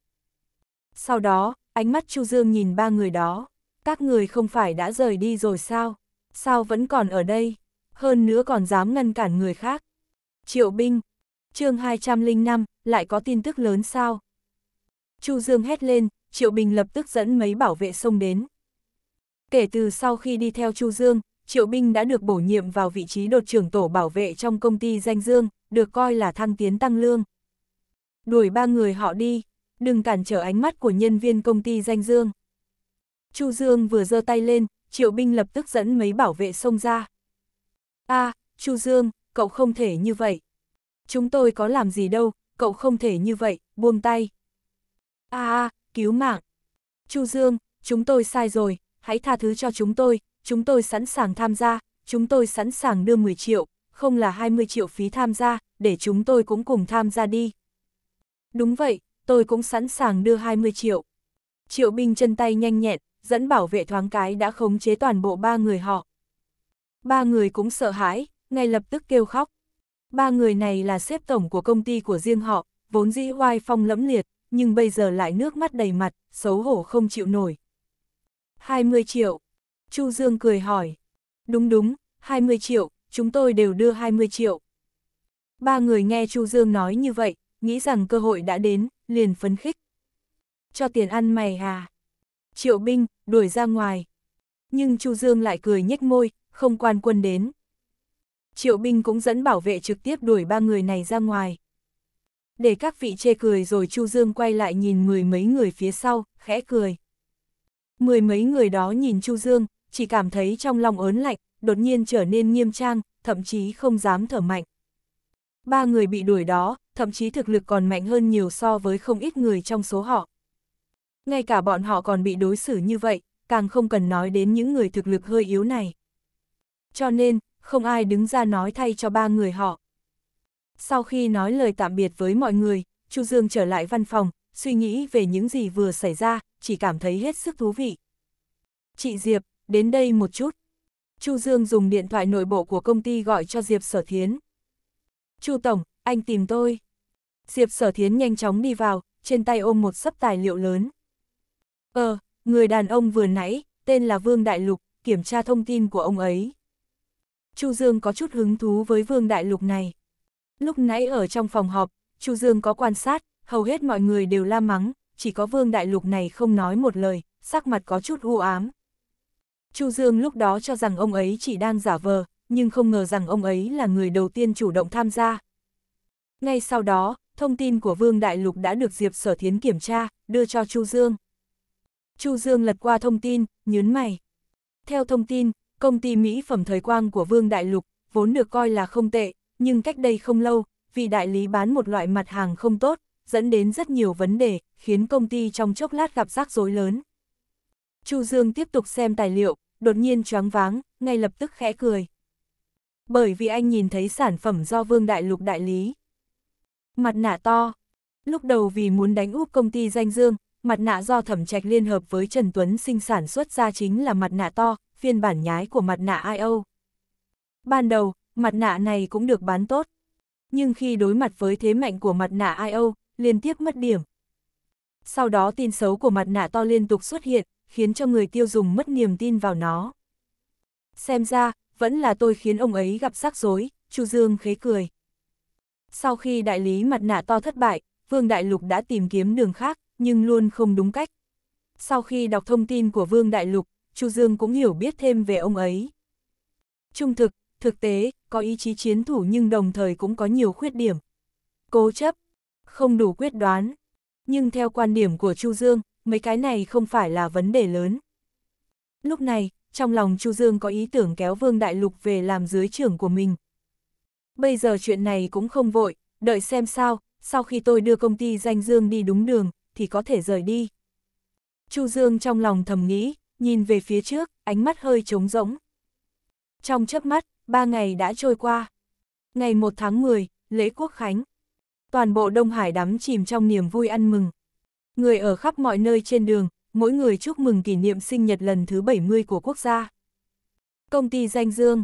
Sau đó, ánh mắt Chu Dương nhìn ba người đó các người không phải đã rời đi rồi sao? Sao vẫn còn ở đây? Hơn nữa còn dám ngăn cản người khác. Triệu binh, chương 205, lại có tin tức lớn sao? Chu Dương hét lên, Triệu Bình lập tức dẫn mấy bảo vệ xông đến. Kể từ sau khi đi theo Chu Dương, Triệu binh đã được bổ nhiệm vào vị trí đột trưởng tổ bảo vệ trong công ty danh Dương, được coi là thăng tiến tăng lương. Đuổi ba người họ đi, đừng cản trở ánh mắt của nhân viên công ty danh Dương. Chu Dương vừa giơ tay lên, triệu binh lập tức dẫn mấy bảo vệ xông ra. a à, Chu Dương, cậu không thể như vậy. Chúng tôi có làm gì đâu, cậu không thể như vậy, buông tay. a à, a cứu mạng. Chu Dương, chúng tôi sai rồi, hãy tha thứ cho chúng tôi, chúng tôi sẵn sàng tham gia, chúng tôi sẵn sàng đưa 10 triệu, không là 20 triệu phí tham gia, để chúng tôi cũng cùng tham gia đi. Đúng vậy, tôi cũng sẵn sàng đưa 20 triệu. Triệu binh chân tay nhanh nhẹn, dẫn bảo vệ thoáng cái đã khống chế toàn bộ ba người họ. Ba người cũng sợ hãi, ngay lập tức kêu khóc. Ba người này là xếp tổng của công ty của riêng họ, vốn dĩ oai phong lẫm liệt, nhưng bây giờ lại nước mắt đầy mặt, xấu hổ không chịu nổi. 20 triệu. Chu Dương cười hỏi. Đúng đúng, 20 triệu, chúng tôi đều đưa 20 triệu. Ba người nghe Chu Dương nói như vậy, nghĩ rằng cơ hội đã đến, liền phấn khích. Cho tiền ăn mày à? triệu binh, đuổi ra ngoài. Nhưng Chu Dương lại cười nhếch môi, không quan quân đến. Triệu binh cũng dẫn bảo vệ trực tiếp đuổi ba người này ra ngoài. Để các vị chê cười rồi Chu Dương quay lại nhìn mười mấy người phía sau, khẽ cười. Mười mấy người đó nhìn Chu Dương, chỉ cảm thấy trong lòng ớn lạnh, đột nhiên trở nên nghiêm trang, thậm chí không dám thở mạnh. Ba người bị đuổi đó, thậm chí thực lực còn mạnh hơn nhiều so với không ít người trong số họ ngay cả bọn họ còn bị đối xử như vậy, càng không cần nói đến những người thực lực hơi yếu này. Cho nên, không ai đứng ra nói thay cho ba người họ. Sau khi nói lời tạm biệt với mọi người, Chu Dương trở lại văn phòng, suy nghĩ về những gì vừa xảy ra, chỉ cảm thấy hết sức thú vị. Chị Diệp, đến đây một chút. Chu Dương dùng điện thoại nội bộ của công ty gọi cho Diệp Sở Thiến. Chu Tổng, anh tìm tôi. Diệp Sở Thiến nhanh chóng đi vào, trên tay ôm một sấp tài liệu lớn. Ờ, người đàn ông vừa nãy, tên là Vương Đại Lục, kiểm tra thông tin của ông ấy. Chu Dương có chút hứng thú với Vương Đại Lục này. Lúc nãy ở trong phòng họp, Chu Dương có quan sát, hầu hết mọi người đều la mắng, chỉ có Vương Đại Lục này không nói một lời, sắc mặt có chút u ám. Chu Dương lúc đó cho rằng ông ấy chỉ đang giả vờ, nhưng không ngờ rằng ông ấy là người đầu tiên chủ động tham gia. Ngay sau đó, thông tin của Vương Đại Lục đã được Diệp Sở Thiến kiểm tra, đưa cho Chu Dương. Chu Dương lật qua thông tin, nhớn mày. Theo thông tin, công ty mỹ phẩm thời quang của Vương Đại Lục vốn được coi là không tệ, nhưng cách đây không lâu, vì đại lý bán một loại mặt hàng không tốt, dẫn đến rất nhiều vấn đề, khiến công ty trong chốc lát gặp rắc rối lớn. Chu Dương tiếp tục xem tài liệu, đột nhiên choáng váng, ngay lập tức khẽ cười. Bởi vì anh nhìn thấy sản phẩm do Vương Đại Lục đại lý. Mặt nạ to. Lúc đầu vì muốn đánh úp công ty danh dương, mặt nạ do thẩm trạch liên hợp với Trần Tuấn sinh sản xuất ra chính là mặt nạ to, phiên bản nhái của mặt nạ IO. Ban đầu, mặt nạ này cũng được bán tốt. Nhưng khi đối mặt với thế mạnh của mặt nạ IO, liên tiếp mất điểm. Sau đó tin xấu của mặt nạ to liên tục xuất hiện, khiến cho người tiêu dùng mất niềm tin vào nó. Xem ra, vẫn là tôi khiến ông ấy gặp rắc rối, Chu Dương khế cười. Sau khi đại lý mặt nạ to thất bại, Vương Đại Lục đã tìm kiếm đường khác, nhưng luôn không đúng cách. Sau khi đọc thông tin của Vương Đại Lục, Chu Dương cũng hiểu biết thêm về ông ấy. Trung thực, thực tế, có ý chí chiến thủ nhưng đồng thời cũng có nhiều khuyết điểm. Cố chấp, không đủ quyết đoán. Nhưng theo quan điểm của Chu Dương, mấy cái này không phải là vấn đề lớn. Lúc này, trong lòng Chu Dương có ý tưởng kéo Vương Đại Lục về làm dưới trưởng của mình. Bây giờ chuyện này cũng không vội, đợi xem sao, sau khi tôi đưa công ty danh Dương đi đúng đường, thì có thể rời đi. Chu Dương trong lòng thầm nghĩ, nhìn về phía trước, ánh mắt hơi trống rỗng. Trong chớp mắt, ba ngày đã trôi qua. Ngày 1 tháng 10, lễ quốc khánh. Toàn bộ Đông Hải đắm chìm trong niềm vui ăn mừng. Người ở khắp mọi nơi trên đường, mỗi người chúc mừng kỷ niệm sinh nhật lần thứ 70 của quốc gia. Công ty danh dương,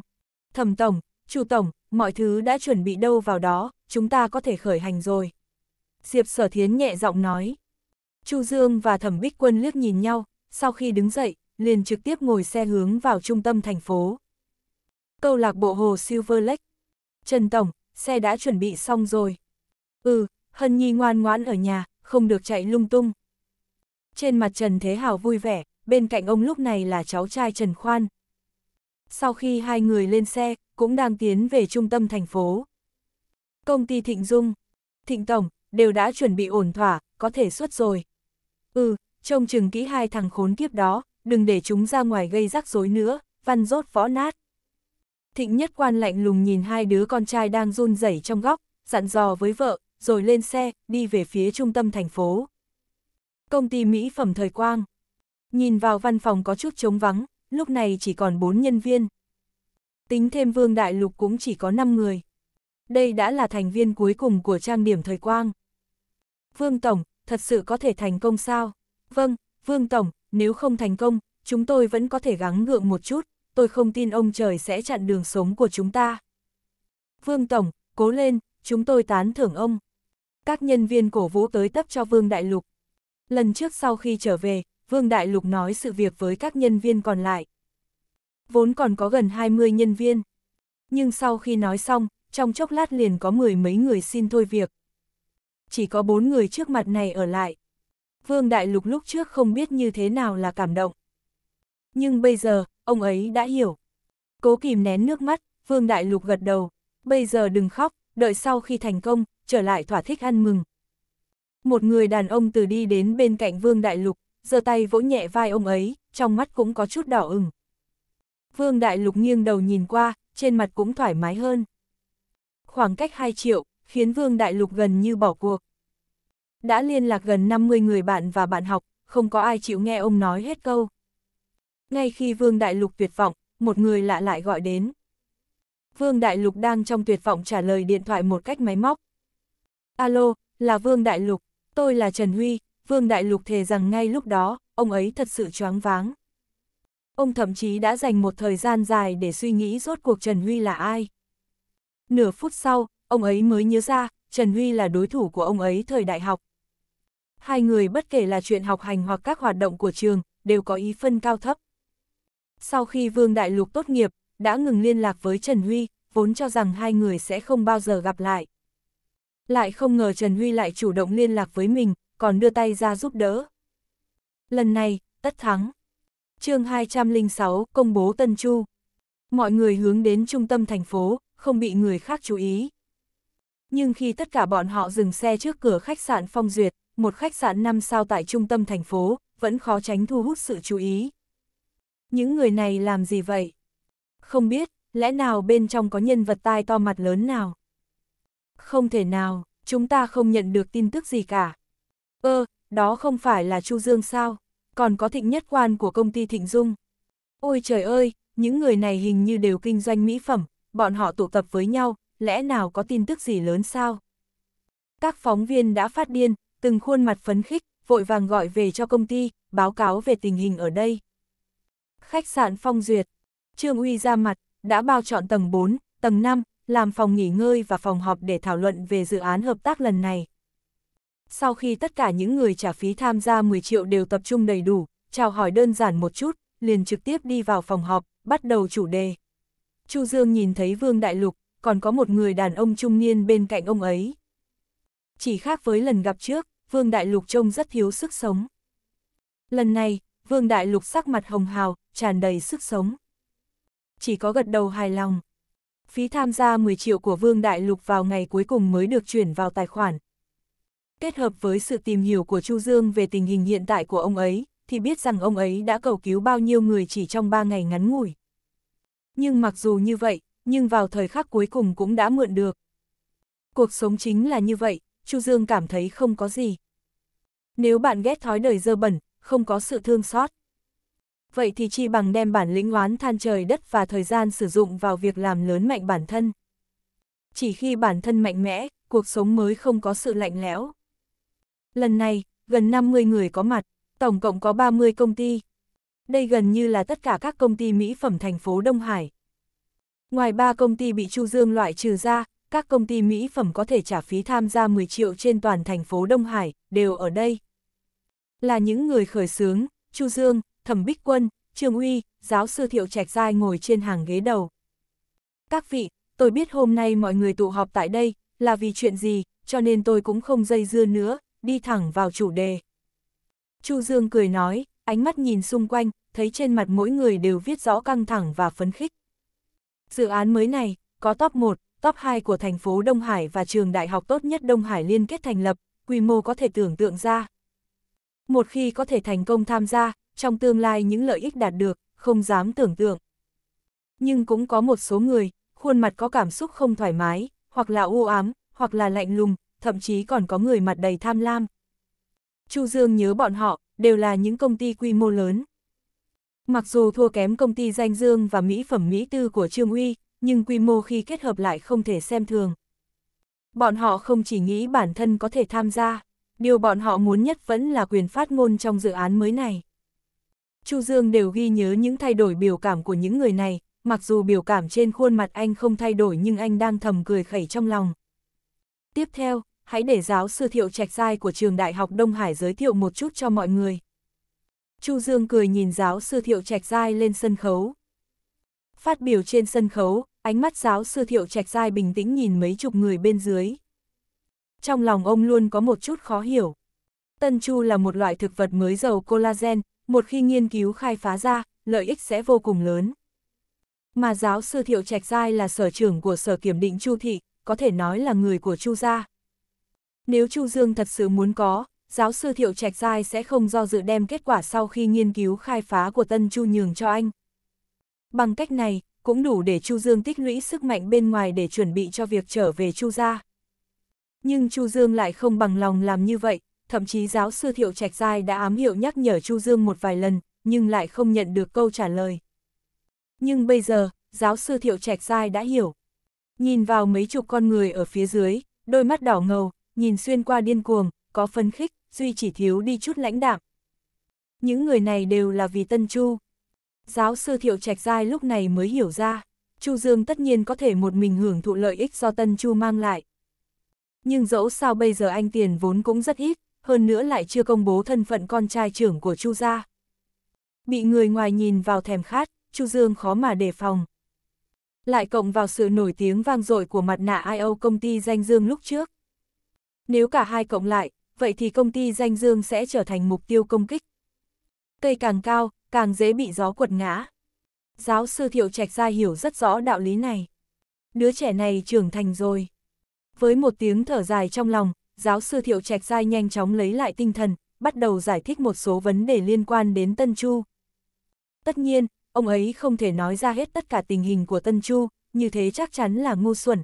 thẩm tổng, chu tổng, mọi thứ đã chuẩn bị đâu vào đó, chúng ta có thể khởi hành rồi. Diệp Sở Thiến nhẹ giọng nói. Chu Dương và Thẩm Bích Quân liếc nhìn nhau, sau khi đứng dậy, liền trực tiếp ngồi xe hướng vào trung tâm thành phố. Câu lạc bộ Hồ Silver Lake. Trần Tổng, xe đã chuẩn bị xong rồi. Ừ, Hân Nhi ngoan ngoãn ở nhà, không được chạy lung tung. Trên mặt Trần Thế Hào vui vẻ, bên cạnh ông lúc này là cháu trai Trần Khoan. Sau khi hai người lên xe, cũng đang tiến về trung tâm thành phố. Công ty Thịnh Dung, Thịnh Tổng, đều đã chuẩn bị ổn thỏa, có thể xuất rồi. Ừ, trông chừng kỹ hai thằng khốn kiếp đó, đừng để chúng ra ngoài gây rắc rối nữa, văn rốt võ nát. Thịnh nhất quan lạnh lùng nhìn hai đứa con trai đang run rẩy trong góc, dặn dò với vợ, rồi lên xe, đi về phía trung tâm thành phố. Công ty mỹ phẩm thời quang. Nhìn vào văn phòng có chút trống vắng, lúc này chỉ còn bốn nhân viên. Tính thêm vương đại lục cũng chỉ có năm người. Đây đã là thành viên cuối cùng của trang điểm thời quang. Vương Tổng, thật sự có thể thành công sao? Vâng, Vương Tổng, nếu không thành công, chúng tôi vẫn có thể gắng gượng một chút, tôi không tin ông trời sẽ chặn đường sống của chúng ta. Vương Tổng, cố lên, chúng tôi tán thưởng ông. Các nhân viên cổ vũ tới tấp cho Vương Đại Lục. Lần trước sau khi trở về, Vương Đại Lục nói sự việc với các nhân viên còn lại. Vốn còn có gần 20 nhân viên. Nhưng sau khi nói xong, trong chốc lát liền có mười mấy người xin thôi việc chỉ có bốn người trước mặt này ở lại. Vương Đại Lục lúc trước không biết như thế nào là cảm động. Nhưng bây giờ, ông ấy đã hiểu. Cố kìm nén nước mắt, Vương Đại Lục gật đầu. Bây giờ đừng khóc, đợi sau khi thành công, trở lại thỏa thích ăn mừng. Một người đàn ông từ đi đến bên cạnh Vương Đại Lục, giơ tay vỗ nhẹ vai ông ấy, trong mắt cũng có chút đỏ ửng. Vương Đại Lục nghiêng đầu nhìn qua, trên mặt cũng thoải mái hơn. Khoảng cách 2 triệu, khiến Vương Đại Lục gần như bỏ cuộc. Đã liên lạc gần 50 người bạn và bạn học, không có ai chịu nghe ông nói hết câu. Ngay khi Vương Đại Lục tuyệt vọng, một người lạ lại gọi đến. Vương Đại Lục đang trong tuyệt vọng trả lời điện thoại một cách máy móc. Alo, là Vương Đại Lục, tôi là Trần Huy, Vương Đại Lục thề rằng ngay lúc đó, ông ấy thật sự choáng váng. Ông thậm chí đã dành một thời gian dài để suy nghĩ rốt cuộc Trần Huy là ai. Nửa phút sau, ông ấy mới nhớ ra, Trần Huy là đối thủ của ông ấy thời đại học. Hai người bất kể là chuyện học hành hoặc các hoạt động của trường, đều có ý phân cao thấp. Sau khi Vương Đại Lục tốt nghiệp, đã ngừng liên lạc với Trần Huy, vốn cho rằng hai người sẽ không bao giờ gặp lại. Lại không ngờ Trần Huy lại chủ động liên lạc với mình, còn đưa tay ra giúp đỡ. Lần này, tất thắng. chương 206 công bố Tân Chu. Mọi người hướng đến trung tâm thành phố, không bị người khác chú ý nhưng khi tất cả bọn họ dừng xe trước cửa khách sạn Phong Duyệt, một khách sạn 5 sao tại trung tâm thành phố, vẫn khó tránh thu hút sự chú ý. Những người này làm gì vậy? Không biết, lẽ nào bên trong có nhân vật tai to mặt lớn nào? Không thể nào, chúng ta không nhận được tin tức gì cả. Ơ, ờ, đó không phải là Chu Dương sao? Còn có thịnh nhất quan của công ty Thịnh Dung. Ôi trời ơi, những người này hình như đều kinh doanh mỹ phẩm, bọn họ tụ tập với nhau, lẽ nào có tin tức gì lớn sao? Các phóng viên đã phát điên, từng khuôn mặt phấn khích, vội vàng gọi về cho công ty, báo cáo về tình hình ở đây. Khách sạn Phong Duyệt, Trương Uy ra mặt, đã bao chọn tầng 4, tầng 5, làm phòng nghỉ ngơi và phòng họp để thảo luận về dự án hợp tác lần này. Sau khi tất cả những người trả phí tham gia 10 triệu đều tập trung đầy đủ, chào hỏi đơn giản một chút, liền trực tiếp đi vào phòng họp, bắt đầu chủ đề. Chu Dương nhìn thấy Vương Đại Lục, còn có một người đàn ông trung niên bên cạnh ông ấy. Chỉ khác với lần gặp trước, Vương Đại Lục trông rất thiếu sức sống. Lần này, Vương Đại Lục sắc mặt hồng hào, tràn đầy sức sống. Chỉ có gật đầu hài lòng. Phí tham gia 10 triệu của Vương Đại Lục vào ngày cuối cùng mới được chuyển vào tài khoản. Kết hợp với sự tìm hiểu của Chu Dương về tình hình hiện tại của ông ấy, thì biết rằng ông ấy đã cầu cứu bao nhiêu người chỉ trong 3 ngày ngắn ngủi. Nhưng mặc dù như vậy, nhưng vào thời khắc cuối cùng cũng đã mượn được. Cuộc sống chính là như vậy, Chu Dương cảm thấy không có gì. Nếu bạn ghét thói đời dơ bẩn, không có sự thương xót. Vậy thì chi bằng đem bản lĩnh oán than trời đất và thời gian sử dụng vào việc làm lớn mạnh bản thân. Chỉ khi bản thân mạnh mẽ, cuộc sống mới không có sự lạnh lẽo. Lần này, gần 50 người có mặt, tổng cộng có 30 công ty. Đây gần như là tất cả các công ty mỹ phẩm thành phố Đông Hải. Ngoài ba công ty bị Chu Dương loại trừ ra, các công ty mỹ phẩm có thể trả phí tham gia 10 triệu trên toàn thành phố Đông Hải, đều ở đây. Là những người khởi xướng, Chu Dương, Thẩm Bích Quân, Trương Uy, giáo sư Thiệu Trạch Giai ngồi trên hàng ghế đầu. Các vị, tôi biết hôm nay mọi người tụ họp tại đây, là vì chuyện gì, cho nên tôi cũng không dây dưa nữa, đi thẳng vào chủ đề. Chu Dương cười nói, ánh mắt nhìn xung quanh, thấy trên mặt mỗi người đều viết rõ căng thẳng và phấn khích. Dự án mới này, có top 1, top 2 của thành phố Đông Hải và trường đại học tốt nhất Đông Hải liên kết thành lập, quy mô có thể tưởng tượng ra. Một khi có thể thành công tham gia, trong tương lai những lợi ích đạt được, không dám tưởng tượng. Nhưng cũng có một số người, khuôn mặt có cảm xúc không thoải mái, hoặc là u ám, hoặc là lạnh lùng, thậm chí còn có người mặt đầy tham lam. Chu Dương nhớ bọn họ, đều là những công ty quy mô lớn. Mặc dù thua kém công ty danh dương và mỹ phẩm mỹ tư của Trương Uy, nhưng quy mô khi kết hợp lại không thể xem thường. Bọn họ không chỉ nghĩ bản thân có thể tham gia, điều bọn họ muốn nhất vẫn là quyền phát ngôn trong dự án mới này. Chu Dương đều ghi nhớ những thay đổi biểu cảm của những người này, mặc dù biểu cảm trên khuôn mặt anh không thay đổi nhưng anh đang thầm cười khẩy trong lòng. Tiếp theo, hãy để giáo sư Thiệu Trạch Giai của trường Đại học Đông Hải giới thiệu một chút cho mọi người. Chu Dương cười nhìn giáo sư Thiệu Trạch Giai lên sân khấu. Phát biểu trên sân khấu, ánh mắt giáo sư Thiệu Trạch Giai bình tĩnh nhìn mấy chục người bên dưới. Trong lòng ông luôn có một chút khó hiểu. Tân Chu là một loại thực vật mới giàu collagen, một khi nghiên cứu khai phá ra, lợi ích sẽ vô cùng lớn. Mà giáo sư Thiệu Trạch Giai là sở trưởng của sở kiểm định Chu Thị, có thể nói là người của Chu gia. Nếu Chu Dương thật sự muốn có, giáo sư Thiệu Trạch Giai sẽ không do dự đem kết quả sau khi nghiên cứu khai phá của Tân Chu nhường cho anh. Bằng cách này, cũng đủ để Chu Dương tích lũy sức mạnh bên ngoài để chuẩn bị cho việc trở về Chu gia. Nhưng Chu Dương lại không bằng lòng làm như vậy, thậm chí giáo sư Thiệu Trạch Giai đã ám hiệu nhắc nhở Chu Dương một vài lần, nhưng lại không nhận được câu trả lời. Nhưng bây giờ, giáo sư Thiệu Trạch Giai đã hiểu. Nhìn vào mấy chục con người ở phía dưới, đôi mắt đỏ ngầu, nhìn xuyên qua điên cuồng, có phấn khích, duy chỉ thiếu đi chút lãnh đạm. Những người này đều là vì Tân Chu. Giáo sư Thiệu Trạch Giai lúc này mới hiểu ra, Chu Dương tất nhiên có thể một mình hưởng thụ lợi ích do Tân Chu mang lại. Nhưng dẫu sao bây giờ anh tiền vốn cũng rất ít, hơn nữa lại chưa công bố thân phận con trai trưởng của Chu gia. Bị người ngoài nhìn vào thèm khát, Chu Dương khó mà đề phòng. Lại cộng vào sự nổi tiếng vang dội của mặt nạ IO công ty danh Dương lúc trước. Nếu cả hai cộng lại, vậy thì công ty danh dương sẽ trở thành mục tiêu công kích. Cây càng cao, càng dễ bị gió quật ngã. Giáo sư Thiệu Trạch Gia hiểu rất rõ đạo lý này. Đứa trẻ này trưởng thành rồi. Với một tiếng thở dài trong lòng, giáo sư Thiệu Trạch Gia nhanh chóng lấy lại tinh thần, bắt đầu giải thích một số vấn đề liên quan đến Tân Chu. Tất nhiên, ông ấy không thể nói ra hết tất cả tình hình của Tân Chu, như thế chắc chắn là ngu xuẩn.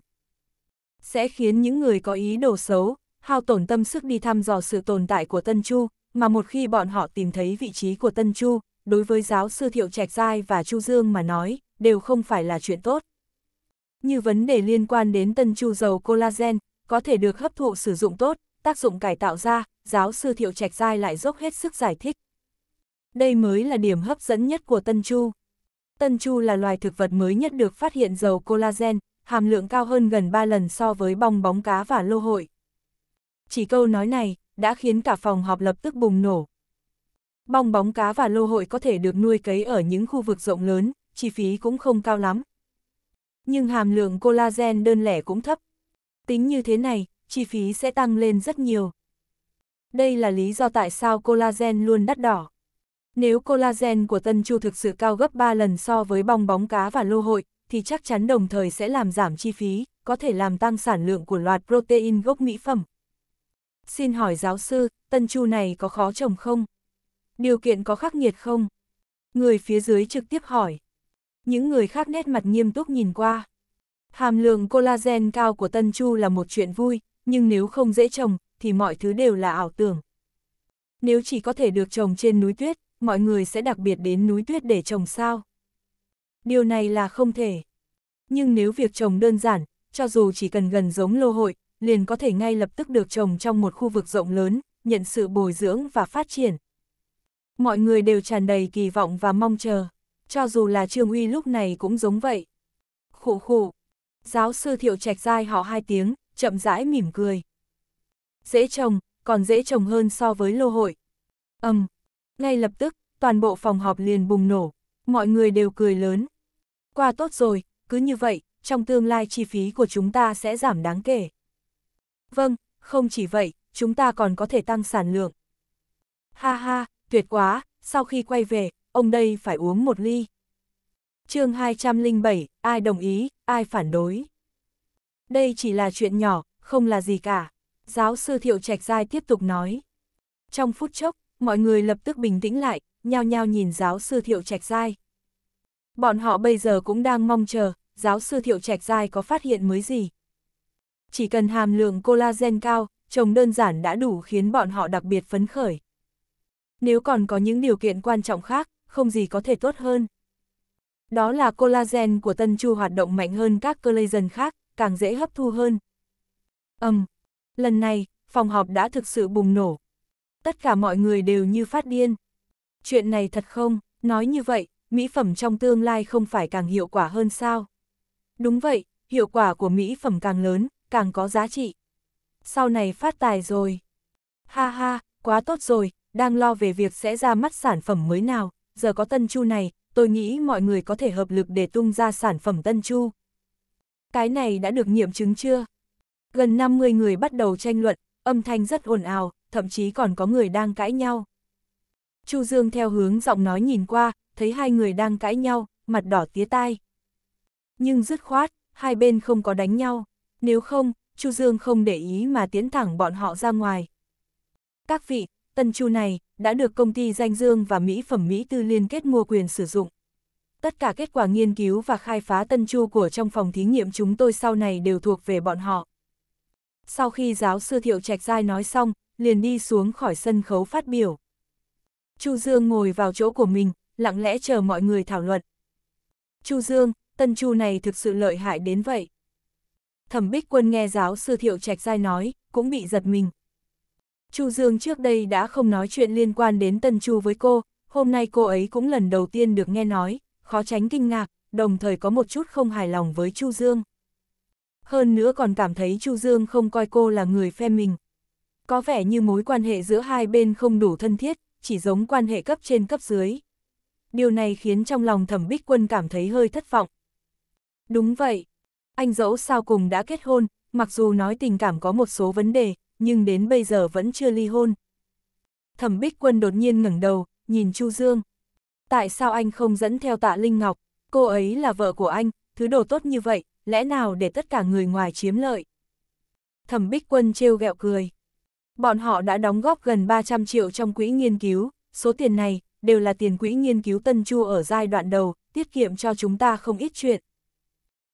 Sẽ khiến những người có ý đồ xấu, hao tổn tâm sức đi thăm dò sự tồn tại của Tân Chu, mà một khi bọn họ tìm thấy vị trí của Tân Chu, đối với giáo sư Thiệu Trạch Giai và Chu Dương mà nói, đều không phải là chuyện tốt. Như vấn đề liên quan đến Tân Chu dầu collagen, có thể được hấp thụ sử dụng tốt, tác dụng cải tạo ra, giáo sư Thiệu Trạch Giai lại dốc hết sức giải thích. Đây mới là điểm hấp dẫn nhất của Tân Chu. Tân Chu là loài thực vật mới nhất được phát hiện dầu collagen, hàm lượng cao hơn gần 3 lần so với bong bóng cá và lô hội chỉ câu nói này đã khiến cả phòng họp lập tức bùng nổ. Bong bóng cá và lô hội có thể được nuôi cấy ở những khu vực rộng lớn, chi phí cũng không cao lắm. Nhưng hàm lượng collagen đơn lẻ cũng thấp. Tính như thế này, chi phí sẽ tăng lên rất nhiều. Đây là lý do tại sao collagen luôn đắt đỏ. Nếu collagen của Tân Chu thực sự cao gấp 3 lần so với bong bóng cá và lô hội, thì chắc chắn đồng thời sẽ làm giảm chi phí, có thể làm tăng sản lượng của loạt protein gốc mỹ phẩm, Xin hỏi giáo sư, tân chu này có khó trồng không? Điều kiện có khắc nghiệt không? Người phía dưới trực tiếp hỏi. Những người khác nét mặt nghiêm túc nhìn qua. Hàm lượng collagen cao của tân chu là một chuyện vui, nhưng nếu không dễ trồng, thì mọi thứ đều là ảo tưởng. Nếu chỉ có thể được trồng trên núi tuyết, mọi người sẽ đặc biệt đến núi tuyết để trồng sao. Điều này là không thể. Nhưng nếu việc trồng đơn giản, cho dù chỉ cần gần giống lô hội, liền có thể ngay lập tức được trồng trong một khu vực rộng lớn, nhận sự bồi dưỡng và phát triển. Mọi người đều tràn đầy kỳ vọng và mong chờ, cho dù là Trương Uy lúc này cũng giống vậy. Khụ khụ, giáo sư Thiệu Trạch Giai họ hai tiếng, chậm rãi mỉm cười. Dễ trồng, còn dễ trồng hơn so với lô hội. ầm. um, ngay lập tức, toàn bộ phòng họp liền bùng nổ, mọi người đều cười lớn. Qua tốt rồi, cứ như vậy, trong tương lai chi phí của chúng ta sẽ giảm đáng kể. Vâng, không chỉ vậy, chúng ta còn có thể tăng sản lượng. Ha ha, tuyệt quá, sau khi quay về, ông đây phải uống một ly. chương 207, ai đồng ý, ai phản đối. Đây chỉ là chuyện nhỏ, không là gì cả. Giáo sư Thiệu Trạch Giai tiếp tục nói. Trong phút chốc, mọi người lập tức bình tĩnh lại, nhao nhao nhìn giáo sư Thiệu Trạch Giai. Bọn họ bây giờ cũng đang mong chờ, giáo sư Thiệu Trạch Giai có phát hiện mới gì chỉ cần hàm lượng collagen cao, trồng đơn giản đã đủ khiến bọn họ đặc biệt phấn khởi. Nếu còn có những điều kiện quan trọng khác, không gì có thể tốt hơn. Đó là collagen của tân chu hoạt động mạnh hơn các collagen khác, càng dễ hấp thu hơn. Ầm, um, lần này, phòng họp đã thực sự bùng nổ. Tất cả mọi người đều như phát điên. Chuyện này thật không, nói như vậy, mỹ phẩm trong tương lai không phải càng hiệu quả hơn sao? Đúng vậy, hiệu quả của mỹ phẩm càng lớn, càng có giá trị. Sau này phát tài rồi. Ha ha, quá tốt rồi, đang lo về việc sẽ ra mắt sản phẩm mới nào, giờ có tân chu này, tôi nghĩ mọi người có thể hợp lực để tung ra sản phẩm tân chu. Cái này đã được nghiệm chứng chưa? Gần 50 người bắt đầu tranh luận, âm thanh rất ồn ào, thậm chí còn có người đang cãi nhau. Chu Dương theo hướng giọng nói nhìn qua, thấy hai người đang cãi nhau, mặt đỏ tía tai. Nhưng dứt khoát, hai bên không có đánh nhau nếu không, Chu Dương không để ý mà tiến thẳng bọn họ ra ngoài. Các vị, tân chu này đã được công ty danh dương và mỹ phẩm mỹ tư liên kết mua quyền sử dụng. Tất cả kết quả nghiên cứu và khai phá tân chu của trong phòng thí nghiệm chúng tôi sau này đều thuộc về bọn họ. Sau khi giáo sư Thiệu Trạch Giai nói xong, liền đi xuống khỏi sân khấu phát biểu. Chu Dương ngồi vào chỗ của mình, lặng lẽ chờ mọi người thảo luận. Chu Dương, tân chu này thực sự lợi hại đến vậy thẩm bích quân nghe giáo sư thiệu trạch giai nói, cũng bị giật mình. Chu Dương trước đây đã không nói chuyện liên quan đến Tân Chu với cô, hôm nay cô ấy cũng lần đầu tiên được nghe nói, khó tránh kinh ngạc, đồng thời có một chút không hài lòng với Chu Dương. Hơn nữa còn cảm thấy Chu Dương không coi cô là người phe mình. Có vẻ như mối quan hệ giữa hai bên không đủ thân thiết, chỉ giống quan hệ cấp trên cấp dưới. Điều này khiến trong lòng thẩm bích quân cảm thấy hơi thất vọng. Đúng vậy, anh dẫu sao cùng đã kết hôn, mặc dù nói tình cảm có một số vấn đề, nhưng đến bây giờ vẫn chưa ly hôn. Thẩm Bích Quân đột nhiên ngẩng đầu, nhìn Chu Dương. Tại sao anh không dẫn theo tạ Linh Ngọc? Cô ấy là vợ của anh, thứ đồ tốt như vậy, lẽ nào để tất cả người ngoài chiếm lợi? Thẩm Bích Quân trêu ghẹo cười. Bọn họ đã đóng góp gần 300 triệu trong quỹ nghiên cứu, số tiền này đều là tiền quỹ nghiên cứu Tân Chu ở giai đoạn đầu, tiết kiệm cho chúng ta không ít chuyện.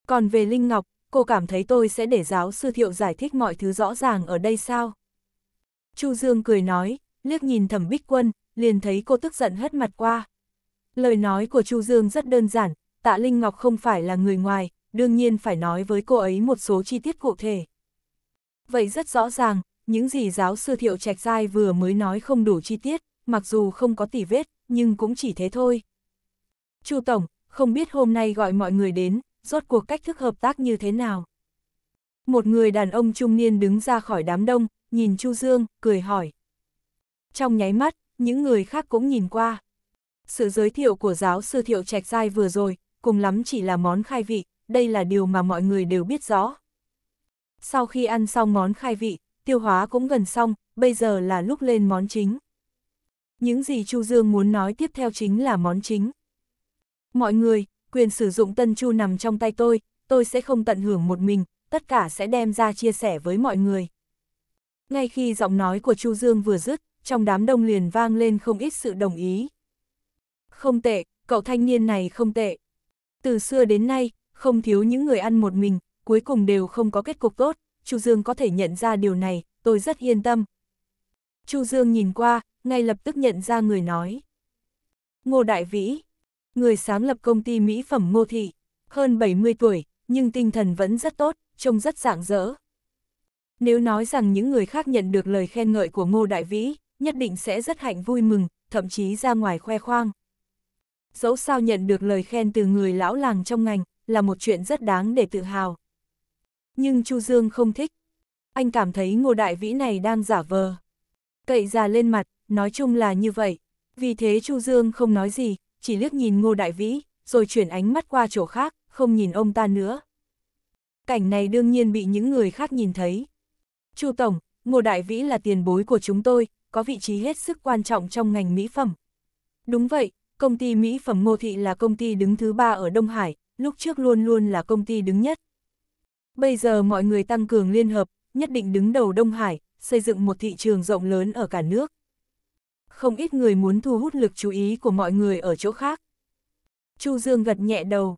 Còn về Linh Ngọc, cô cảm thấy tôi sẽ để giáo sư thiệu giải thích mọi thứ rõ ràng ở đây sao? Chu Dương cười nói, liếc nhìn thẩm bích quân, liền thấy cô tức giận hết mặt qua. Lời nói của Chu Dương rất đơn giản, tạ Linh Ngọc không phải là người ngoài, đương nhiên phải nói với cô ấy một số chi tiết cụ thể. Vậy rất rõ ràng, những gì giáo sư thiệu trạch giai vừa mới nói không đủ chi tiết, mặc dù không có tỉ vết, nhưng cũng chỉ thế thôi. Chu Tổng, không biết hôm nay gọi mọi người đến, rốt cuộc cách thức hợp tác như thế nào? Một người đàn ông trung niên đứng ra khỏi đám đông, nhìn Chu Dương, cười hỏi. Trong nháy mắt, những người khác cũng nhìn qua. Sự giới thiệu của giáo sư Thiệu Trạch Giai vừa rồi, cùng lắm chỉ là món khai vị, đây là điều mà mọi người đều biết rõ. Sau khi ăn xong món khai vị, tiêu hóa cũng gần xong, bây giờ là lúc lên món chính. Những gì Chu Dương muốn nói tiếp theo chính là món chính. Mọi người, quyền sử dụng Tân Chu nằm trong tay tôi, tôi sẽ không tận hưởng một mình, tất cả sẽ đem ra chia sẻ với mọi người. Ngay khi giọng nói của Chu Dương vừa dứt, trong đám đông liền vang lên không ít sự đồng ý. Không tệ, cậu thanh niên này không tệ. Từ xưa đến nay, không thiếu những người ăn một mình, cuối cùng đều không có kết cục tốt, Chu Dương có thể nhận ra điều này, tôi rất yên tâm. Chu Dương nhìn qua, ngay lập tức nhận ra người nói. Ngô Đại Vĩ người sáng lập công ty mỹ phẩm Ngô Thị, hơn 70 tuổi, nhưng tinh thần vẫn rất tốt, trông rất rạng rỡ. Nếu nói rằng những người khác nhận được lời khen ngợi của Ngô Đại Vĩ, nhất định sẽ rất hạnh vui mừng, thậm chí ra ngoài khoe khoang. Dẫu sao nhận được lời khen từ người lão làng trong ngành, là một chuyện rất đáng để tự hào. Nhưng Chu Dương không thích. Anh cảm thấy Ngô Đại Vĩ này đang giả vờ. Cậy già lên mặt, nói chung là như vậy. Vì thế Chu Dương không nói gì, chỉ liếc nhìn Ngô Đại Vĩ, rồi chuyển ánh mắt qua chỗ khác, không nhìn ông ta nữa. Cảnh này đương nhiên bị những người khác nhìn thấy. Chu Tổng, Ngô Đại Vĩ là tiền bối của chúng tôi, có vị trí hết sức quan trọng trong ngành mỹ phẩm. Đúng vậy, công ty mỹ phẩm Ngô Thị là công ty đứng thứ ba ở Đông Hải, lúc trước luôn luôn là công ty đứng nhất. Bây giờ mọi người tăng cường liên hợp, nhất định đứng đầu Đông Hải, xây dựng một thị trường rộng lớn ở cả nước không ít người muốn thu hút lực chú ý của mọi người ở chỗ khác. Chu Dương gật nhẹ đầu.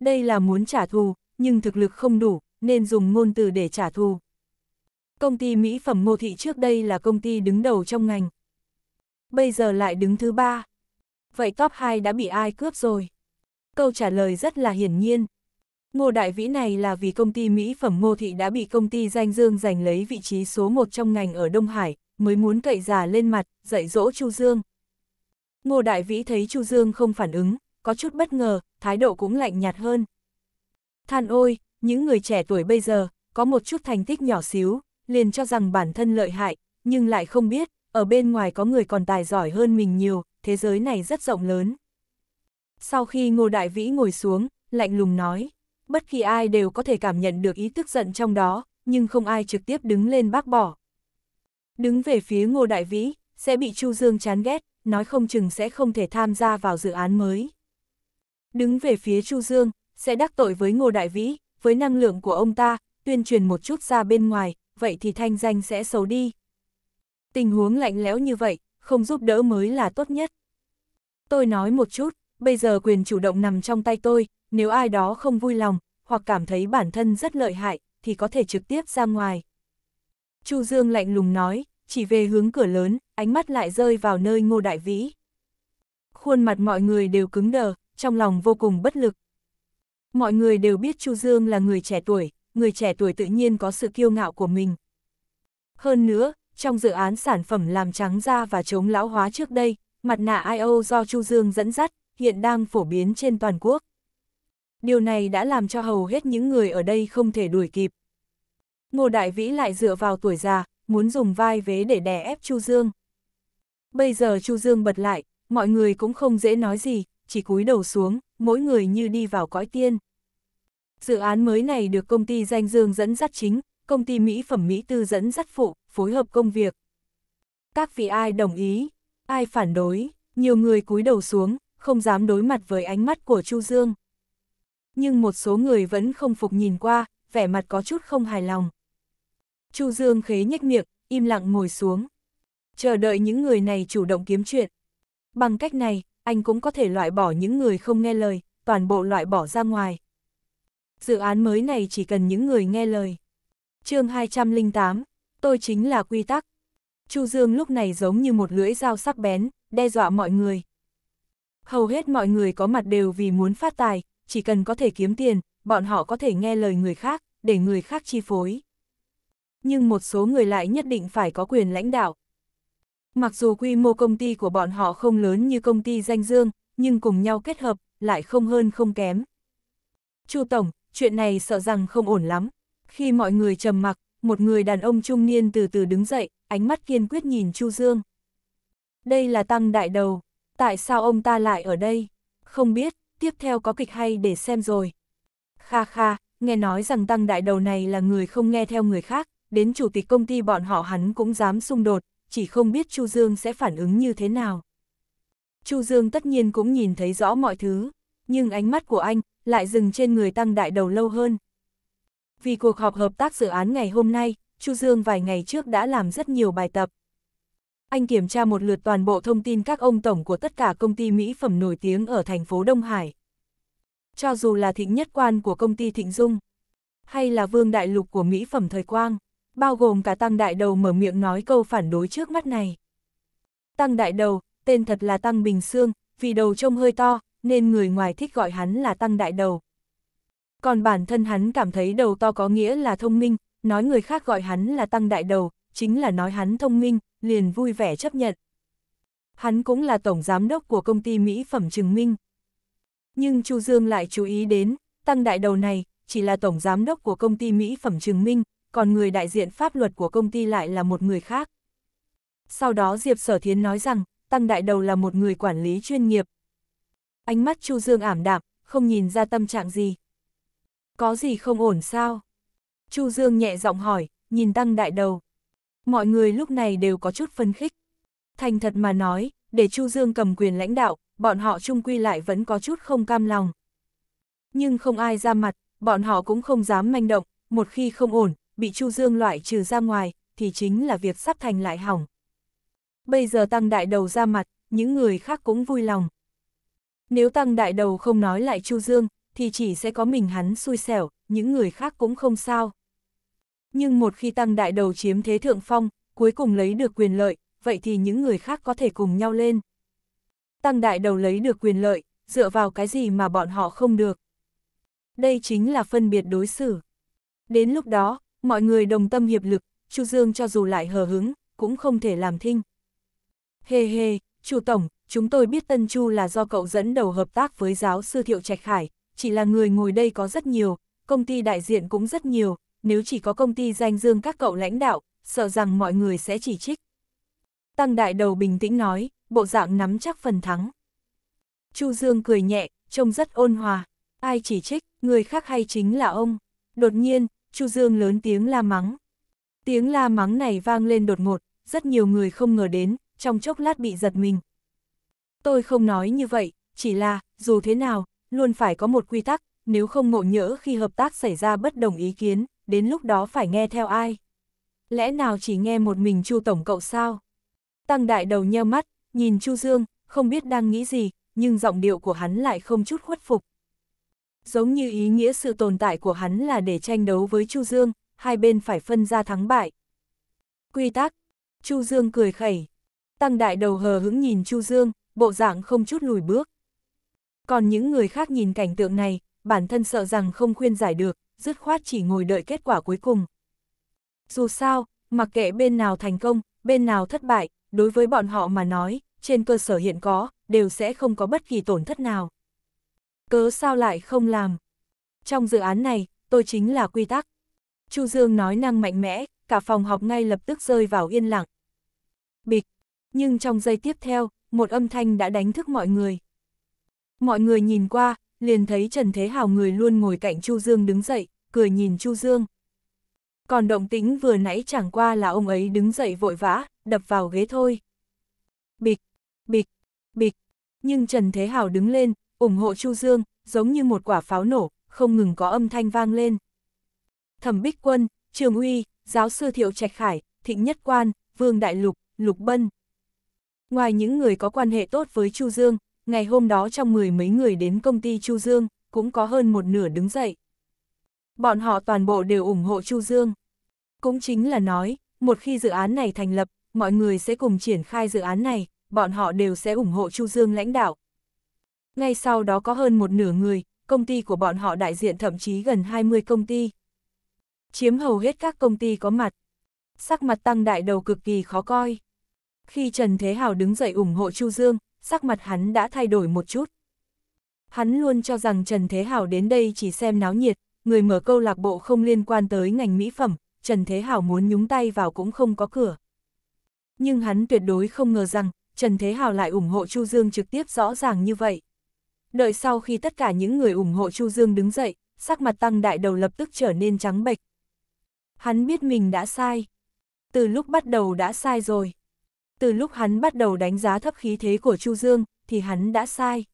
Đây là muốn trả thù, nhưng thực lực không đủ, nên dùng ngôn từ để trả thù. Công ty mỹ phẩm Ngô Thị trước đây là công ty đứng đầu trong ngành. Bây giờ lại đứng thứ ba. Vậy top 2 đã bị ai cướp rồi? Câu trả lời rất là hiển nhiên. Ngô Đại Vĩ này là vì công ty mỹ phẩm Ngô Thị đã bị công ty danh dương giành lấy vị trí số 1 trong ngành ở Đông Hải, mới muốn cậy giả lên mặt, dạy dỗ Chu Dương. Ngô Đại Vĩ thấy Chu Dương không phản ứng, có chút bất ngờ, thái độ cũng lạnh nhạt hơn. Than ôi, những người trẻ tuổi bây giờ, có một chút thành tích nhỏ xíu, liền cho rằng bản thân lợi hại, nhưng lại không biết, ở bên ngoài có người còn tài giỏi hơn mình nhiều, thế giới này rất rộng lớn. Sau khi Ngô Đại Vĩ ngồi xuống, lạnh lùng nói, bất kỳ ai đều có thể cảm nhận được ý tức giận trong đó, nhưng không ai trực tiếp đứng lên bác bỏ, Đứng về phía Ngô Đại Vĩ, sẽ bị Chu Dương chán ghét, nói không chừng sẽ không thể tham gia vào dự án mới. Đứng về phía Chu Dương, sẽ đắc tội với Ngô Đại Vĩ, với năng lượng của ông ta, tuyên truyền một chút ra bên ngoài, vậy thì thanh danh sẽ xấu đi. Tình huống lạnh lẽo như vậy, không giúp đỡ mới là tốt nhất. Tôi nói một chút, bây giờ quyền chủ động nằm trong tay tôi, nếu ai đó không vui lòng, hoặc cảm thấy bản thân rất lợi hại, thì có thể trực tiếp ra ngoài. Chu Dương lạnh lùng nói, chỉ về hướng cửa lớn, ánh mắt lại rơi vào nơi ngô đại vĩ. Khuôn mặt mọi người đều cứng đờ, trong lòng vô cùng bất lực. Mọi người đều biết Chu Dương là người trẻ tuổi, người trẻ tuổi tự nhiên có sự kiêu ngạo của mình. Hơn nữa, trong dự án sản phẩm làm trắng da và chống lão hóa trước đây, mặt nạ I.O. do Chu Dương dẫn dắt, hiện đang phổ biến trên toàn quốc. Điều này đã làm cho hầu hết những người ở đây không thể đuổi kịp. Ngô Đại Vĩ lại dựa vào tuổi già, muốn dùng vai vế để đè ép Chu Dương. Bây giờ Chu Dương bật lại, mọi người cũng không dễ nói gì, chỉ cúi đầu xuống, mỗi người như đi vào cõi tiên. Dự án mới này được công ty danh dương dẫn dắt chính, công ty mỹ phẩm mỹ tư dẫn dắt phụ, phối hợp công việc. Các vị ai đồng ý, ai phản đối, nhiều người cúi đầu xuống, không dám đối mặt với ánh mắt của Chu Dương. Nhưng một số người vẫn không phục nhìn qua, vẻ mặt có chút không hài lòng. Chu Dương khế nhếch miệng, im lặng ngồi xuống. Chờ đợi những người này chủ động kiếm chuyện. Bằng cách này, anh cũng có thể loại bỏ những người không nghe lời, toàn bộ loại bỏ ra ngoài. Dự án mới này chỉ cần những người nghe lời. chương 208, tôi chính là quy tắc. Chu Dương lúc này giống như một lưỡi dao sắc bén, đe dọa mọi người. Hầu hết mọi người có mặt đều vì muốn phát tài, chỉ cần có thể kiếm tiền, bọn họ có thể nghe lời người khác, để người khác chi phối nhưng một số người lại nhất định phải có quyền lãnh đạo. Mặc dù quy mô công ty của bọn họ không lớn như công ty danh dương, nhưng cùng nhau kết hợp, lại không hơn không kém. Chu Tổng, chuyện này sợ rằng không ổn lắm. Khi mọi người trầm mặc, một người đàn ông trung niên từ từ đứng dậy, ánh mắt kiên quyết nhìn Chu Dương. Đây là Tăng Đại Đầu, tại sao ông ta lại ở đây? Không biết, tiếp theo có kịch hay để xem rồi. Kha kha, nghe nói rằng Tăng Đại Đầu này là người không nghe theo người khác, đến chủ tịch công ty bọn họ hắn cũng dám xung đột, chỉ không biết Chu Dương sẽ phản ứng như thế nào. Chu Dương tất nhiên cũng nhìn thấy rõ mọi thứ, nhưng ánh mắt của anh lại dừng trên người tăng đại đầu lâu hơn. Vì cuộc họp hợp tác dự án ngày hôm nay, Chu Dương vài ngày trước đã làm rất nhiều bài tập. Anh kiểm tra một lượt toàn bộ thông tin các ông tổng của tất cả công ty mỹ phẩm nổi tiếng ở thành phố Đông Hải. Cho dù là thịnh nhất quan của công ty Thịnh Dung, hay là vương đại lục của mỹ phẩm thời quang, bao gồm cả Tăng Đại Đầu mở miệng nói câu phản đối trước mắt này. Tăng Đại Đầu, tên thật là Tăng Bình Sương, vì đầu trông hơi to, nên người ngoài thích gọi hắn là Tăng Đại Đầu. Còn bản thân hắn cảm thấy đầu to có nghĩa là thông minh, nói người khác gọi hắn là Tăng Đại Đầu, chính là nói hắn thông minh, liền vui vẻ chấp nhận. Hắn cũng là tổng giám đốc của công ty mỹ phẩm Trừng Minh. Nhưng Chu Dương lại chú ý đến, Tăng Đại Đầu này chỉ là tổng giám đốc của công ty mỹ phẩm Trừng Minh, còn người đại diện pháp luật của công ty lại là một người khác. Sau đó Diệp Sở Thiến nói rằng, Tăng Đại Đầu là một người quản lý chuyên nghiệp. Ánh mắt Chu Dương ảm đạm, không nhìn ra tâm trạng gì. Có gì không ổn sao? Chu Dương nhẹ giọng hỏi, nhìn Tăng Đại Đầu. Mọi người lúc này đều có chút phân khích. Thành thật mà nói, để Chu Dương cầm quyền lãnh đạo, bọn họ chung quy lại vẫn có chút không cam lòng. Nhưng không ai ra mặt, bọn họ cũng không dám manh động, một khi không ổn, bị Chu Dương loại trừ ra ngoài, thì chính là việc sắp thành lại hỏng. Bây giờ tăng đại đầu ra mặt, những người khác cũng vui lòng. Nếu tăng đại đầu không nói lại Chu Dương, thì chỉ sẽ có mình hắn xui xẻo, những người khác cũng không sao. Nhưng một khi tăng đại đầu chiếm thế thượng phong, cuối cùng lấy được quyền lợi, vậy thì những người khác có thể cùng nhau lên. Tăng đại đầu lấy được quyền lợi, dựa vào cái gì mà bọn họ không được. Đây chính là phân biệt đối xử. Đến lúc đó, mọi người đồng tâm hiệp lực, Chu Dương cho dù lại hờ hứng, cũng không thể làm thinh. Hê hey hê, Chu Tổng, chúng tôi biết Tân Chu là do cậu dẫn đầu hợp tác với giáo sư Thiệu Trạch Khải, chỉ là người ngồi đây có rất nhiều, công ty đại diện cũng rất nhiều, nếu chỉ có công ty danh dương các cậu lãnh đạo, sợ rằng mọi người sẽ chỉ trích. Tăng đại đầu bình tĩnh nói, bộ dạng nắm chắc phần thắng. Chu Dương cười nhẹ, trông rất ôn hòa, ai chỉ trích, người khác hay chính là ông. Đột nhiên, Chu Dương lớn tiếng la mắng. Tiếng la mắng này vang lên đột ngột, rất nhiều người không ngờ đến, trong chốc lát bị giật mình. Tôi không nói như vậy, chỉ là, dù thế nào, luôn phải có một quy tắc, nếu không ngộ nhỡ khi hợp tác xảy ra bất đồng ý kiến, đến lúc đó phải nghe theo ai. Lẽ nào chỉ nghe một mình Chu Tổng cậu sao? Tăng đại đầu nheo mắt, nhìn Chu Dương, không biết đang nghĩ gì, nhưng giọng điệu của hắn lại không chút khuất phục. Giống như ý nghĩa sự tồn tại của hắn là để tranh đấu với Chu Dương, hai bên phải phân ra thắng bại. Quy tắc, Chu Dương cười khẩy. Tăng đại đầu hờ hững nhìn Chu Dương, bộ dạng không chút lùi bước. Còn những người khác nhìn cảnh tượng này, bản thân sợ rằng không khuyên giải được, dứt khoát chỉ ngồi đợi kết quả cuối cùng. Dù sao, mặc kệ bên nào thành công, bên nào thất bại, đối với bọn họ mà nói, trên cơ sở hiện có, đều sẽ không có bất kỳ tổn thất nào cớ sao lại không làm. Trong dự án này, tôi chính là quy tắc. Chu Dương nói năng mạnh mẽ, cả phòng họp ngay lập tức rơi vào yên lặng. Bịch, nhưng trong giây tiếp theo, một âm thanh đã đánh thức mọi người. Mọi người nhìn qua, liền thấy Trần Thế Hào người luôn ngồi cạnh Chu Dương đứng dậy, cười nhìn Chu Dương. Còn động tĩnh vừa nãy chẳng qua là ông ấy đứng dậy vội vã, đập vào ghế thôi. Bịch, bịch, bịch, nhưng Trần Thế Hào đứng lên, ủng hộ Chu Dương, giống như một quả pháo nổ, không ngừng có âm thanh vang lên. Thẩm Bích Quân, Trường Uy, giáo sư Thiệu Trạch Khải, Thịnh Nhất Quan, Vương Đại Lục, Lục Bân. Ngoài những người có quan hệ tốt với Chu Dương, ngày hôm đó trong mười mấy người đến công ty Chu Dương, cũng có hơn một nửa đứng dậy. Bọn họ toàn bộ đều ủng hộ Chu Dương. Cũng chính là nói, một khi dự án này thành lập, mọi người sẽ cùng triển khai dự án này, bọn họ đều sẽ ủng hộ Chu Dương lãnh đạo, ngay sau đó có hơn một nửa người, công ty của bọn họ đại diện thậm chí gần 20 công ty. Chiếm hầu hết các công ty có mặt. Sắc mặt tăng đại đầu cực kỳ khó coi. Khi Trần Thế Hào đứng dậy ủng hộ Chu Dương, sắc mặt hắn đã thay đổi một chút. Hắn luôn cho rằng Trần Thế Hào đến đây chỉ xem náo nhiệt, người mở câu lạc bộ không liên quan tới ngành mỹ phẩm, Trần Thế Hào muốn nhúng tay vào cũng không có cửa. Nhưng hắn tuyệt đối không ngờ rằng, Trần Thế Hào lại ủng hộ Chu Dương trực tiếp rõ ràng như vậy. Đợi sau khi tất cả những người ủng hộ Chu Dương đứng dậy, sắc mặt tăng đại đầu lập tức trở nên trắng bệch. Hắn biết mình đã sai. Từ lúc bắt đầu đã sai rồi. Từ lúc hắn bắt đầu đánh giá thấp khí thế của Chu Dương, thì hắn đã sai.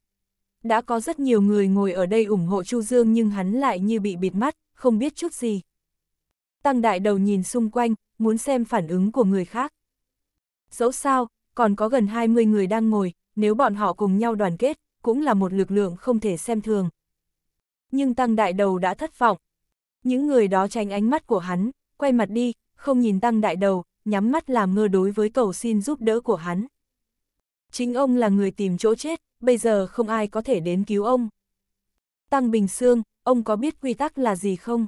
Đã có rất nhiều người ngồi ở đây ủng hộ Chu Dương nhưng hắn lại như bị bịt mắt, không biết chút gì. Tăng đại đầu nhìn xung quanh, muốn xem phản ứng của người khác. Dẫu sao, còn có gần 20 người đang ngồi, nếu bọn họ cùng nhau đoàn kết, cũng là một lực lượng không thể xem thường. Nhưng Tăng Đại Đầu đã thất vọng. Những người đó tránh ánh mắt của hắn, quay mặt đi, không nhìn Tăng Đại Đầu, nhắm mắt làm ngơ đối với cầu xin giúp đỡ của hắn. Chính ông là người tìm chỗ chết, bây giờ không ai có thể đến cứu ông. Tăng Bình Sương, ông có biết quy tắc là gì không?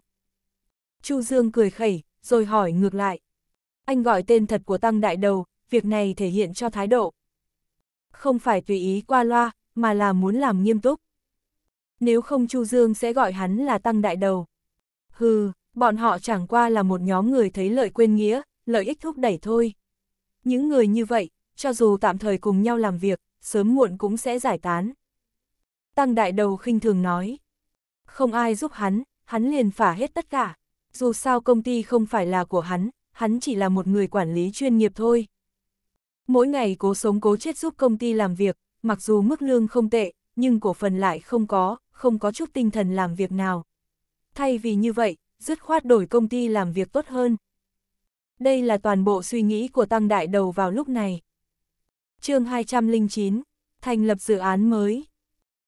Chu Dương cười khẩy, rồi hỏi ngược lại. Anh gọi tên thật của Tăng Đại Đầu, việc này thể hiện cho thái độ. Không phải tùy ý qua loa, mà là muốn làm nghiêm túc. Nếu không Chu Dương sẽ gọi hắn là tăng đại đầu. Hừ, bọn họ chẳng qua là một nhóm người thấy lợi quên nghĩa, lợi ích thúc đẩy thôi. Những người như vậy, cho dù tạm thời cùng nhau làm việc, sớm muộn cũng sẽ giải tán. Tăng đại đầu khinh thường nói. Không ai giúp hắn, hắn liền phả hết tất cả. Dù sao công ty không phải là của hắn, hắn chỉ là một người quản lý chuyên nghiệp thôi. Mỗi ngày cố sống cố chết giúp công ty làm việc, mặc dù mức lương không tệ, nhưng cổ phần lại không có, không có chút tinh thần làm việc nào. Thay vì như vậy, dứt khoát đổi công ty làm việc tốt hơn. Đây là toàn bộ suy nghĩ của Tăng Đại Đầu vào lúc này. chương 209, thành lập dự án mới.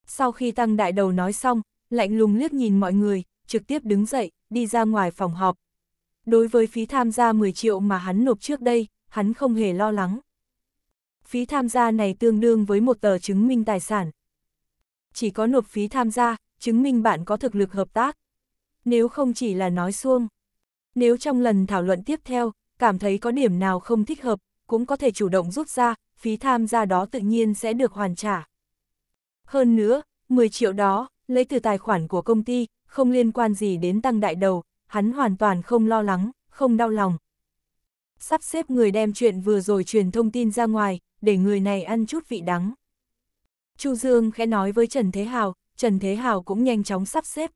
Sau khi Tăng Đại Đầu nói xong, lạnh lùng liếc nhìn mọi người, trực tiếp đứng dậy, đi ra ngoài phòng họp. Đối với phí tham gia 10 triệu mà hắn nộp trước đây, hắn không hề lo lắng phí tham gia này tương đương với một tờ chứng minh tài sản. Chỉ có nộp phí tham gia, chứng minh bạn có thực lực hợp tác. Nếu không chỉ là nói xuông. Nếu trong lần thảo luận tiếp theo, cảm thấy có điểm nào không thích hợp, cũng có thể chủ động rút ra, phí tham gia đó tự nhiên sẽ được hoàn trả. Hơn nữa, 10 triệu đó, lấy từ tài khoản của công ty, không liên quan gì đến tăng đại đầu, hắn hoàn toàn không lo lắng, không đau lòng, sắp xếp người đem chuyện vừa rồi truyền thông tin ra ngoài, để người này ăn chút vị đắng. Chu Dương khẽ nói với Trần Thế Hào, Trần Thế Hào cũng nhanh chóng sắp xếp.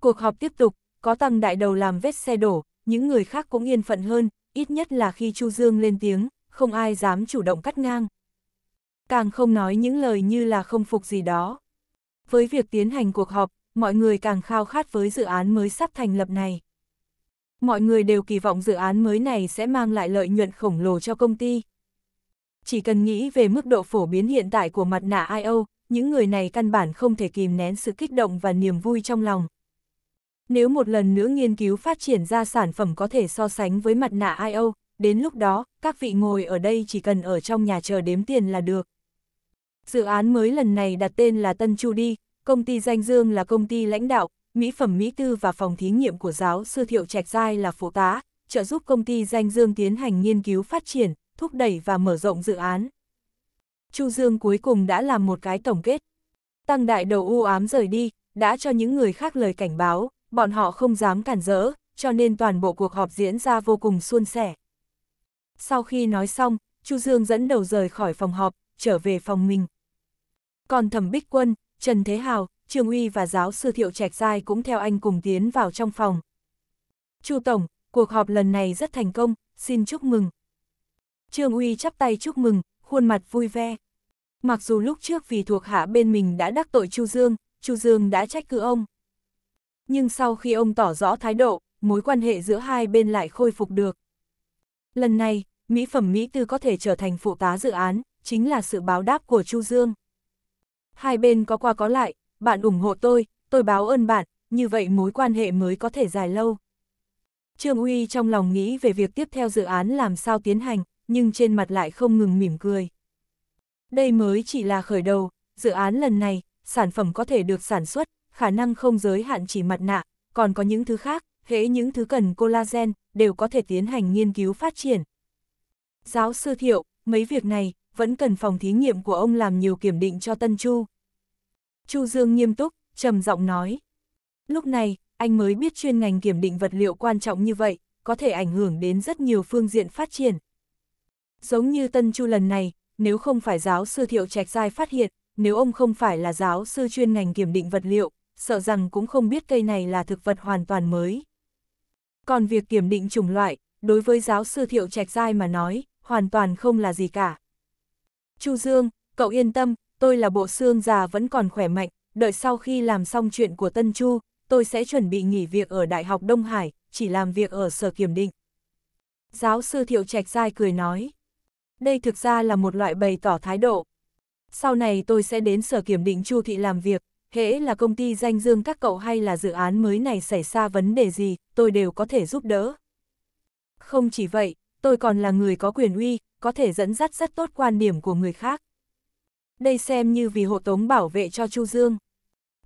Cuộc họp tiếp tục, có tăng đại đầu làm vết xe đổ, những người khác cũng yên phận hơn, ít nhất là khi Chu Dương lên tiếng, không ai dám chủ động cắt ngang. Càng không nói những lời như là không phục gì đó. Với việc tiến hành cuộc họp, mọi người càng khao khát với dự án mới sắp thành lập này mọi người đều kỳ vọng dự án mới này sẽ mang lại lợi nhuận khổng lồ cho công ty. Chỉ cần nghĩ về mức độ phổ biến hiện tại của mặt nạ I.O., những người này căn bản không thể kìm nén sự kích động và niềm vui trong lòng. Nếu một lần nữa nghiên cứu phát triển ra sản phẩm có thể so sánh với mặt nạ I.O., đến lúc đó, các vị ngồi ở đây chỉ cần ở trong nhà chờ đếm tiền là được. Dự án mới lần này đặt tên là Tân Chu Đi, công ty danh dương là công ty lãnh đạo, mỹ phẩm Mỹ Tư và phòng thí nghiệm của giáo sư Thiệu Trạch Giai là phụ tá, trợ giúp công ty danh dương tiến hành nghiên cứu phát triển, thúc đẩy và mở rộng dự án. Chu Dương cuối cùng đã làm một cái tổng kết. Tăng đại đầu u ám rời đi, đã cho những người khác lời cảnh báo, bọn họ không dám cản rỡ, cho nên toàn bộ cuộc họp diễn ra vô cùng suôn sẻ. Sau khi nói xong, Chu Dương dẫn đầu rời khỏi phòng họp, trở về phòng mình. Còn Thẩm Bích Quân, Trần Thế Hào, Trương Uy và giáo sư Thiệu Trạch Giai cũng theo anh cùng tiến vào trong phòng. Chu Tổng, cuộc họp lần này rất thành công, xin chúc mừng. Trương Uy chắp tay chúc mừng, khuôn mặt vui vẻ. Mặc dù lúc trước vì thuộc hạ bên mình đã đắc tội Chu Dương, Chu Dương đã trách cứ ông. Nhưng sau khi ông tỏ rõ thái độ, mối quan hệ giữa hai bên lại khôi phục được. Lần này, mỹ phẩm Mỹ Tư có thể trở thành phụ tá dự án, chính là sự báo đáp của Chu Dương. Hai bên có qua có lại, bạn ủng hộ tôi, tôi báo ơn bạn, như vậy mối quan hệ mới có thể dài lâu. Trương Uy trong lòng nghĩ về việc tiếp theo dự án làm sao tiến hành, nhưng trên mặt lại không ngừng mỉm cười. Đây mới chỉ là khởi đầu, dự án lần này, sản phẩm có thể được sản xuất, khả năng không giới hạn chỉ mặt nạ, còn có những thứ khác, hễ những thứ cần collagen, đều có thể tiến hành nghiên cứu phát triển. Giáo sư Thiệu, mấy việc này, vẫn cần phòng thí nghiệm của ông làm nhiều kiểm định cho Tân Chu. Chu Dương nghiêm túc, trầm giọng nói. Lúc này, anh mới biết chuyên ngành kiểm định vật liệu quan trọng như vậy, có thể ảnh hưởng đến rất nhiều phương diện phát triển. Giống như Tân Chu lần này, nếu không phải giáo sư Thiệu Trạch Giai phát hiện, nếu ông không phải là giáo sư chuyên ngành kiểm định vật liệu, sợ rằng cũng không biết cây này là thực vật hoàn toàn mới. Còn việc kiểm định chủng loại, đối với giáo sư Thiệu Trạch Giai mà nói, hoàn toàn không là gì cả. Chu Dương, cậu yên tâm, tôi là bộ xương già vẫn còn khỏe mạnh, đợi sau khi làm xong chuyện của Tân Chu, tôi sẽ chuẩn bị nghỉ việc ở Đại học Đông Hải, chỉ làm việc ở Sở Kiểm Định. Giáo sư Thiệu Trạch Giai cười nói, đây thực ra là một loại bày tỏ thái độ. Sau này tôi sẽ đến Sở Kiểm Định Chu Thị làm việc, hễ là công ty danh dương các cậu hay là dự án mới này xảy ra vấn đề gì, tôi đều có thể giúp đỡ. Không chỉ vậy, tôi còn là người có quyền uy, có thể dẫn dắt rất tốt quan điểm của người khác đây xem như vì hộ tống bảo vệ cho Chu Dương.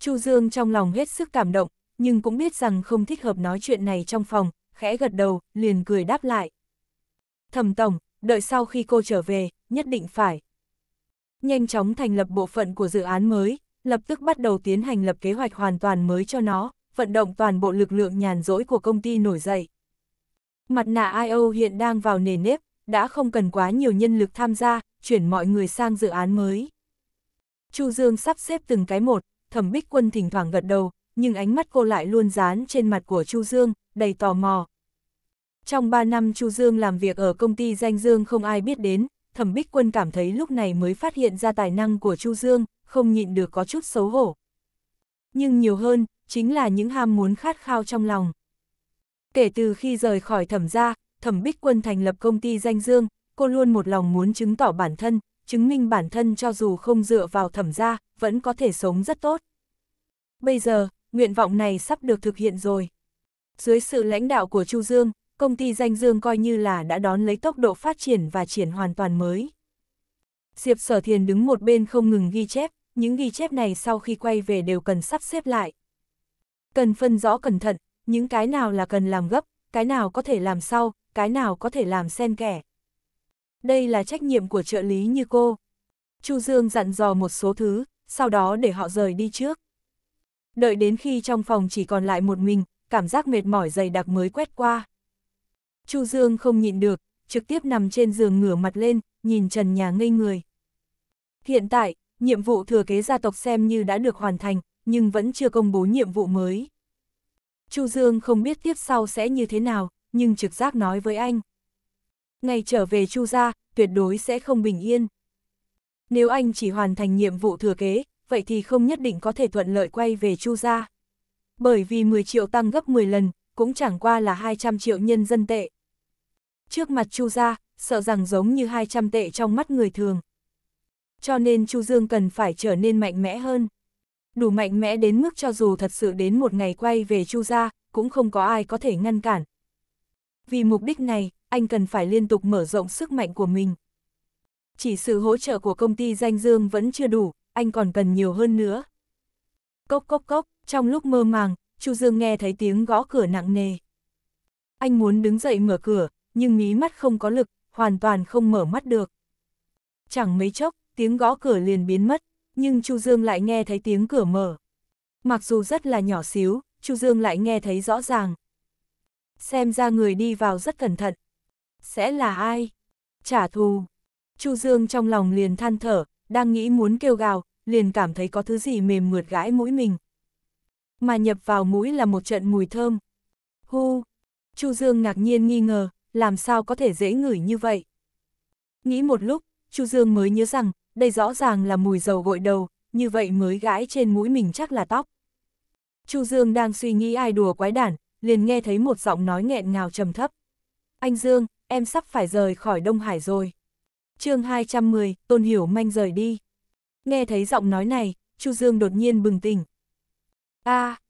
Chu Dương trong lòng hết sức cảm động, nhưng cũng biết rằng không thích hợp nói chuyện này trong phòng, khẽ gật đầu, liền cười đáp lại. Thẩm Tổng, đợi sau khi cô trở về, nhất định phải. Nhanh chóng thành lập bộ phận của dự án mới, lập tức bắt đầu tiến hành lập kế hoạch hoàn toàn mới cho nó, vận động toàn bộ lực lượng nhàn rỗi của công ty nổi dậy. Mặt nạ IO hiện đang vào nề nếp, đã không cần quá nhiều nhân lực tham gia, chuyển mọi người sang dự án mới. Chu Dương sắp xếp từng cái một, thẩm bích quân thỉnh thoảng gật đầu, nhưng ánh mắt cô lại luôn dán trên mặt của Chu Dương, đầy tò mò. Trong 3 năm Chu Dương làm việc ở công ty danh Dương không ai biết đến, thẩm bích quân cảm thấy lúc này mới phát hiện ra tài năng của Chu Dương, không nhịn được có chút xấu hổ. Nhưng nhiều hơn, chính là những ham muốn khát khao trong lòng. Kể từ khi rời khỏi thẩm gia, thẩm bích quân thành lập công ty danh Dương, cô luôn một lòng muốn chứng tỏ bản thân, chứng minh bản thân cho dù không dựa vào thẩm gia, vẫn có thể sống rất tốt. Bây giờ, nguyện vọng này sắp được thực hiện rồi. Dưới sự lãnh đạo của Chu Dương, công ty danh Dương coi như là đã đón lấy tốc độ phát triển và triển hoàn toàn mới. Diệp Sở Thiền đứng một bên không ngừng ghi chép, những ghi chép này sau khi quay về đều cần sắp xếp lại. Cần phân rõ cẩn thận, những cái nào là cần làm gấp, cái nào có thể làm sau, cái nào có thể làm xen kẽ đây là trách nhiệm của trợ lý như cô. Chu Dương dặn dò một số thứ, sau đó để họ rời đi trước. Đợi đến khi trong phòng chỉ còn lại một mình, cảm giác mệt mỏi dày đặc mới quét qua. Chu Dương không nhịn được, trực tiếp nằm trên giường ngửa mặt lên, nhìn trần nhà ngây người. Hiện tại, nhiệm vụ thừa kế gia tộc xem như đã được hoàn thành, nhưng vẫn chưa công bố nhiệm vụ mới. Chu Dương không biết tiếp sau sẽ như thế nào, nhưng trực giác nói với anh ngày trở về Chu gia, tuyệt đối sẽ không bình yên. Nếu anh chỉ hoàn thành nhiệm vụ thừa kế, vậy thì không nhất định có thể thuận lợi quay về Chu gia. Bởi vì 10 triệu tăng gấp 10 lần, cũng chẳng qua là 200 triệu nhân dân tệ. Trước mặt Chu gia, sợ rằng giống như 200 tệ trong mắt người thường. Cho nên Chu Dương cần phải trở nên mạnh mẽ hơn. Đủ mạnh mẽ đến mức cho dù thật sự đến một ngày quay về Chu gia, cũng không có ai có thể ngăn cản. Vì mục đích này, anh cần phải liên tục mở rộng sức mạnh của mình. Chỉ sự hỗ trợ của công ty danh dương vẫn chưa đủ, anh còn cần nhiều hơn nữa. Cốc cốc cốc, trong lúc mơ màng, Chu Dương nghe thấy tiếng gõ cửa nặng nề. Anh muốn đứng dậy mở cửa, nhưng mí mắt không có lực, hoàn toàn không mở mắt được. Chẳng mấy chốc, tiếng gõ cửa liền biến mất, nhưng Chu Dương lại nghe thấy tiếng cửa mở. Mặc dù rất là nhỏ xíu, Chu Dương lại nghe thấy rõ ràng. Xem ra người đi vào rất cẩn thận sẽ là ai? Trả thù. Chu Dương trong lòng liền than thở, đang nghĩ muốn kêu gào, liền cảm thấy có thứ gì mềm mượt gãi mũi mình. Mà nhập vào mũi là một trận mùi thơm. Hu! Chu Dương ngạc nhiên nghi ngờ, làm sao có thể dễ ngửi như vậy? Nghĩ một lúc, Chu Dương mới nhớ rằng, đây rõ ràng là mùi dầu gội đầu, như vậy mới gãi trên mũi mình chắc là tóc. Chu Dương đang suy nghĩ ai đùa quái đản, liền nghe thấy một giọng nói nghẹn ngào trầm thấp. Anh Dương, em sắp phải rời khỏi Đông Hải rồi. chương 210, Tôn Hiểu Manh rời đi. Nghe thấy giọng nói này, Chu Dương đột nhiên bừng tỉnh. a à,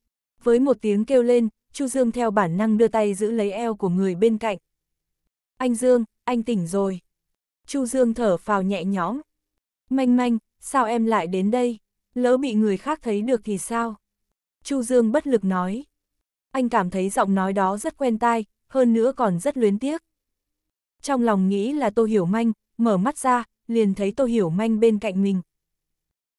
với một tiếng kêu lên, Chu Dương theo bản năng đưa tay giữ lấy eo của người bên cạnh. Anh Dương, anh tỉnh rồi. Chu Dương thở phào nhẹ nhõm. Manh manh, sao em lại đến đây? Lỡ bị người khác thấy được thì sao? Chu Dương bất lực nói. Anh cảm thấy giọng nói đó rất quen tai, hơn nữa còn rất luyến tiếc trong lòng nghĩ là Tô Hiểu Manh, mở mắt ra, liền thấy Tô Hiểu Manh bên cạnh mình.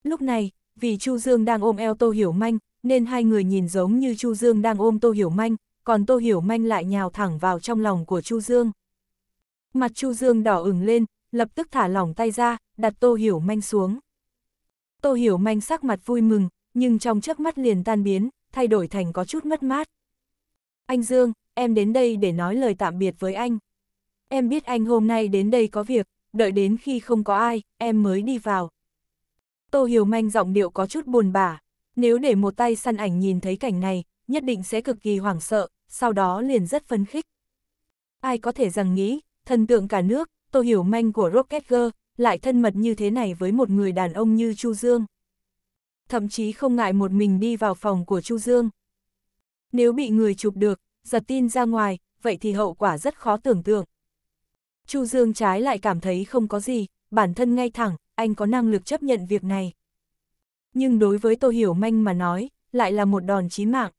Lúc này, vì Chu Dương đang ôm eo Tô Hiểu Manh, nên hai người nhìn giống như Chu Dương đang ôm Tô Hiểu Manh, còn Tô Hiểu Manh lại nhào thẳng vào trong lòng của Chu Dương. Mặt Chu Dương đỏ ửng lên, lập tức thả lỏng tay ra, đặt Tô Hiểu Manh xuống. Tô Hiểu Manh sắc mặt vui mừng, nhưng trong chớp mắt liền tan biến, thay đổi thành có chút mất mát. Anh Dương, em đến đây để nói lời tạm biệt với anh em biết anh hôm nay đến đây có việc, đợi đến khi không có ai, em mới đi vào. Tô Hiểu Manh giọng điệu có chút buồn bã, nếu để một tay săn ảnh nhìn thấy cảnh này, nhất định sẽ cực kỳ hoảng sợ, sau đó liền rất phấn khích. Ai có thể rằng nghĩ, thần tượng cả nước, Tô Hiểu Manh của Rocket Girl, lại thân mật như thế này với một người đàn ông như Chu Dương. Thậm chí không ngại một mình đi vào phòng của Chu Dương. Nếu bị người chụp được, giật tin ra ngoài, vậy thì hậu quả rất khó tưởng tượng. Chu Dương trái lại cảm thấy không có gì, bản thân ngay thẳng, anh có năng lực chấp nhận việc này. Nhưng đối với Tô Hiểu Manh mà nói, lại là một đòn chí mạng.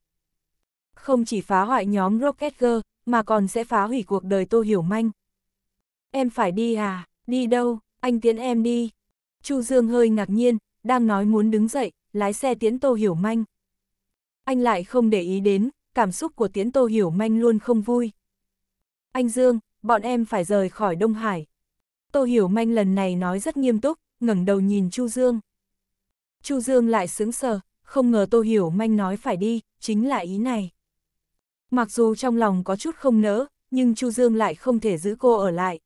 Không chỉ phá hoại nhóm Rocket Girl, mà còn sẽ phá hủy cuộc đời Tô Hiểu Manh. Em phải đi à, đi đâu, anh tiến em đi. Chu Dương hơi ngạc nhiên, đang nói muốn đứng dậy, lái xe tiến Tô Hiểu Manh. Anh lại không để ý đến, cảm xúc của tiến Tô Hiểu Manh luôn không vui. Anh Dương, bọn em phải rời khỏi Đông Hải. Tô Hiểu Manh lần này nói rất nghiêm túc, ngẩng đầu nhìn Chu Dương. Chu Dương lại sững sờ, không ngờ Tô Hiểu Manh nói phải đi, chính là ý này. Mặc dù trong lòng có chút không nỡ, nhưng Chu Dương lại không thể giữ cô ở lại.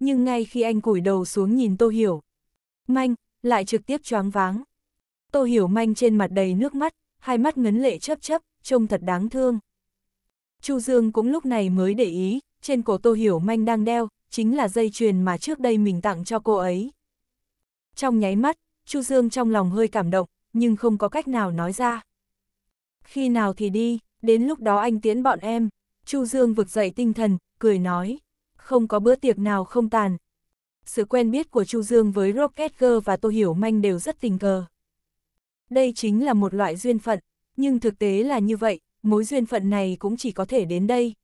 Nhưng ngay khi anh cúi đầu xuống nhìn Tô Hiểu, Manh lại trực tiếp choáng váng. Tô Hiểu Manh trên mặt đầy nước mắt, hai mắt ngấn lệ chớp chớp, trông thật đáng thương. Chu Dương cũng lúc này mới để ý, trên cổ Tô Hiểu Manh đang đeo, chính là dây chuyền mà trước đây mình tặng cho cô ấy. Trong nháy mắt, Chu Dương trong lòng hơi cảm động, nhưng không có cách nào nói ra. Khi nào thì đi, đến lúc đó anh tiến bọn em. Chu Dương vực dậy tinh thần, cười nói. Không có bữa tiệc nào không tàn. Sự quen biết của Chu Dương với Rocket Girl và Tô Hiểu Manh đều rất tình cờ. Đây chính là một loại duyên phận, nhưng thực tế là như vậy, mối duyên phận này cũng chỉ có thể đến đây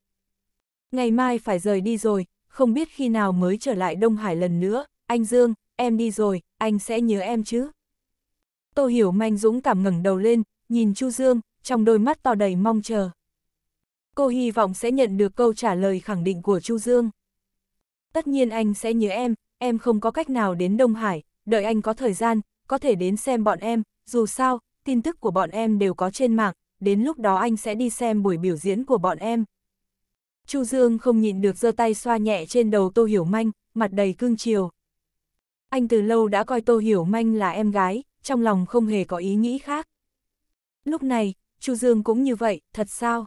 ngày mai phải rời đi rồi, không biết khi nào mới trở lại Đông Hải lần nữa, anh Dương, em đi rồi, anh sẽ nhớ em chứ. Tô Hiểu Manh dũng cảm ngẩng đầu lên, nhìn Chu Dương, trong đôi mắt to đầy mong chờ. Cô hy vọng sẽ nhận được câu trả lời khẳng định của Chu Dương. Tất nhiên anh sẽ nhớ em, em không có cách nào đến Đông Hải, đợi anh có thời gian, có thể đến xem bọn em, dù sao, tin tức của bọn em đều có trên mạng, đến lúc đó anh sẽ đi xem buổi biểu diễn của bọn em. Chu Dương không nhịn được giơ tay xoa nhẹ trên đầu Tô Hiểu Manh, mặt đầy cương chiều. Anh từ lâu đã coi Tô Hiểu Manh là em gái, trong lòng không hề có ý nghĩ khác. Lúc này, Chu Dương cũng như vậy, thật sao?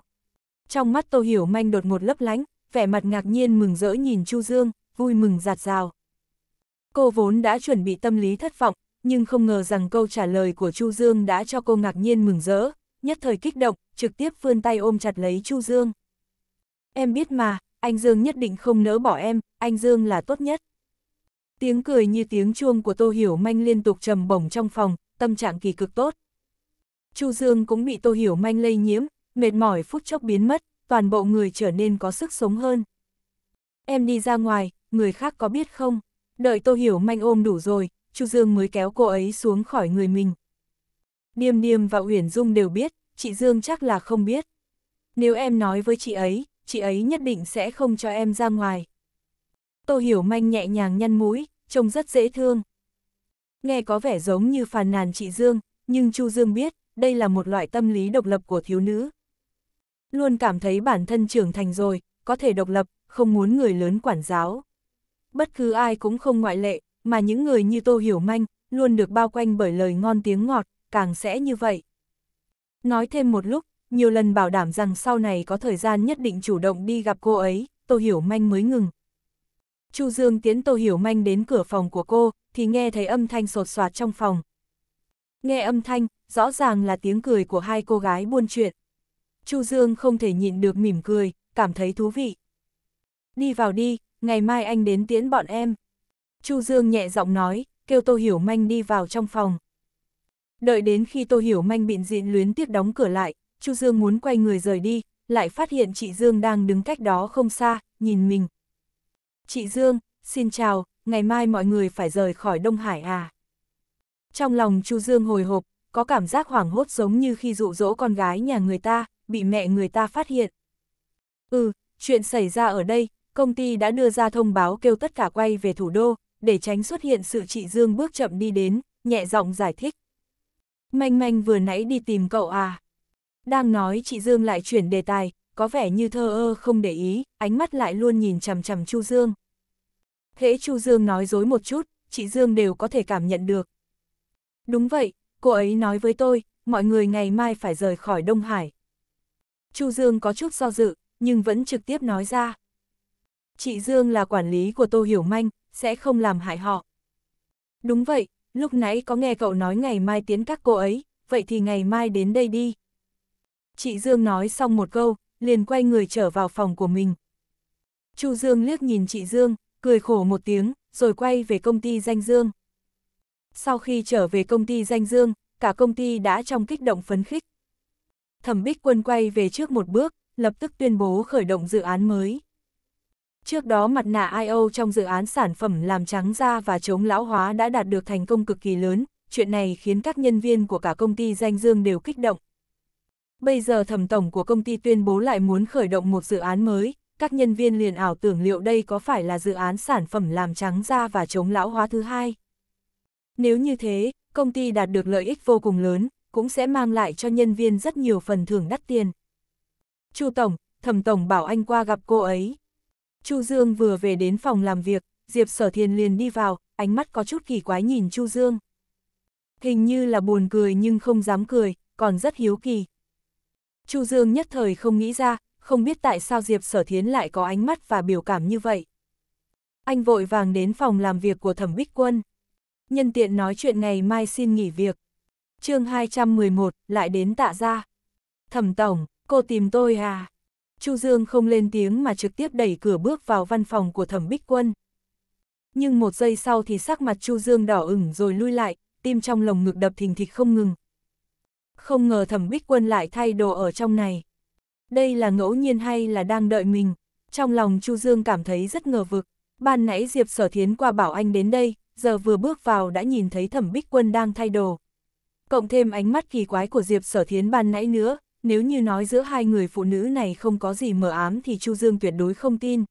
Trong mắt Tô Hiểu Manh đột ngột lấp lánh, vẻ mặt ngạc nhiên mừng rỡ nhìn Chu Dương, vui mừng giạt rào. Cô vốn đã chuẩn bị tâm lý thất vọng, nhưng không ngờ rằng câu trả lời của Chu Dương đã cho cô ngạc nhiên mừng rỡ, nhất thời kích động, trực tiếp vươn tay ôm chặt lấy Chu Dương. Em biết mà, anh Dương nhất định không nỡ bỏ em, anh Dương là tốt nhất. Tiếng cười như tiếng chuông của Tô Hiểu Manh liên tục trầm bổng trong phòng, tâm trạng kỳ cực tốt. Chu Dương cũng bị Tô Hiểu Manh lây nhiễm, mệt mỏi phút chốc biến mất, toàn bộ người trở nên có sức sống hơn. Em đi ra ngoài, người khác có biết không? Đợi Tô Hiểu Manh ôm đủ rồi, Chu Dương mới kéo cô ấy xuống khỏi người mình. Niêm Niêm và Uyển Dung đều biết, chị Dương chắc là không biết. Nếu em nói với chị ấy, chị ấy nhất định sẽ không cho em ra ngoài. Tô Hiểu Manh nhẹ nhàng nhăn mũi, trông rất dễ thương. Nghe có vẻ giống như phàn nàn chị Dương, nhưng Chu Dương biết, đây là một loại tâm lý độc lập của thiếu nữ. Luôn cảm thấy bản thân trưởng thành rồi, có thể độc lập, không muốn người lớn quản giáo. Bất cứ ai cũng không ngoại lệ, mà những người như Tô Hiểu Manh, luôn được bao quanh bởi lời ngon tiếng ngọt, càng sẽ như vậy. Nói thêm một lúc, nhiều lần bảo đảm rằng sau này có thời gian nhất định chủ động đi gặp cô ấy, Tô Hiểu Manh mới ngừng. Chu Dương tiến Tô Hiểu Manh đến cửa phòng của cô, thì nghe thấy âm thanh sột soạt trong phòng. Nghe âm thanh, rõ ràng là tiếng cười của hai cô gái buôn chuyện. Chu Dương không thể nhịn được mỉm cười, cảm thấy thú vị. Đi vào đi, ngày mai anh đến tiễn bọn em. Chu Dương nhẹ giọng nói, kêu Tô Hiểu Manh đi vào trong phòng. Đợi đến khi Tô Hiểu Manh bịn diện luyến tiếc đóng cửa lại, Chu Dương muốn quay người rời đi, lại phát hiện chị Dương đang đứng cách đó không xa, nhìn mình. Chị Dương, xin chào, ngày mai mọi người phải rời khỏi Đông Hải à? Trong lòng Chu Dương hồi hộp, có cảm giác hoảng hốt giống như khi dụ dỗ con gái nhà người ta, bị mẹ người ta phát hiện. Ừ, chuyện xảy ra ở đây, công ty đã đưa ra thông báo kêu tất cả quay về thủ đô, để tránh xuất hiện sự chị Dương bước chậm đi đến, nhẹ giọng giải thích. Manh manh vừa nãy đi tìm cậu à? Đang nói chị Dương lại chuyển đề tài, có vẻ như thơ ơ không để ý, ánh mắt lại luôn nhìn chằm chằm Chu Dương. Hễ Chu Dương nói dối một chút, chị Dương đều có thể cảm nhận được. Đúng vậy, cô ấy nói với tôi, mọi người ngày mai phải rời khỏi Đông Hải. Chu Dương có chút do dự, nhưng vẫn trực tiếp nói ra. Chị Dương là quản lý của Tô Hiểu Manh, sẽ không làm hại họ. Đúng vậy, lúc nãy có nghe cậu nói ngày mai tiến các cô ấy, vậy thì ngày mai đến đây đi. Chị Dương nói xong một câu, liền quay người trở vào phòng của mình. Chu Dương liếc nhìn chị Dương, cười khổ một tiếng, rồi quay về công ty danh Dương. Sau khi trở về công ty danh Dương, cả công ty đã trong kích động phấn khích. Thẩm Bích Quân quay về trước một bước, lập tức tuyên bố khởi động dự án mới. Trước đó mặt nạ IO trong dự án sản phẩm làm trắng da và chống lão hóa đã đạt được thành công cực kỳ lớn, chuyện này khiến các nhân viên của cả công ty danh dương đều kích động bây giờ thẩm tổng của công ty tuyên bố lại muốn khởi động một dự án mới, các nhân viên liền ảo tưởng liệu đây có phải là dự án sản phẩm làm trắng da và chống lão hóa thứ hai. Nếu như thế, công ty đạt được lợi ích vô cùng lớn, cũng sẽ mang lại cho nhân viên rất nhiều phần thưởng đắt tiền. Chu Tổng, thẩm Tổng bảo anh qua gặp cô ấy. Chu Dương vừa về đến phòng làm việc, Diệp Sở Thiên liền đi vào, ánh mắt có chút kỳ quái nhìn Chu Dương. Hình như là buồn cười nhưng không dám cười, còn rất hiếu kỳ, Chu Dương nhất thời không nghĩ ra, không biết tại sao Diệp Sở Thiến lại có ánh mắt và biểu cảm như vậy. Anh vội vàng đến phòng làm việc của Thẩm Bích Quân. Nhân tiện nói chuyện ngày mai xin nghỉ việc. chương 211, lại đến tạ ra. Thẩm Tổng, cô tìm tôi à? Chu Dương không lên tiếng mà trực tiếp đẩy cửa bước vào văn phòng của Thẩm Bích Quân. Nhưng một giây sau thì sắc mặt Chu Dương đỏ ửng rồi lui lại, tim trong lồng ngực đập thình thịch không ngừng, không ngờ thẩm bích quân lại thay đồ ở trong này. Đây là ngẫu nhiên hay là đang đợi mình, trong lòng Chu Dương cảm thấy rất ngờ vực, ban nãy Diệp Sở Thiến qua bảo anh đến đây, giờ vừa bước vào đã nhìn thấy thẩm bích quân đang thay đồ. Cộng thêm ánh mắt kỳ quái của Diệp Sở Thiến ban nãy nữa, nếu như nói giữa hai người phụ nữ này không có gì mờ ám thì Chu Dương tuyệt đối không tin.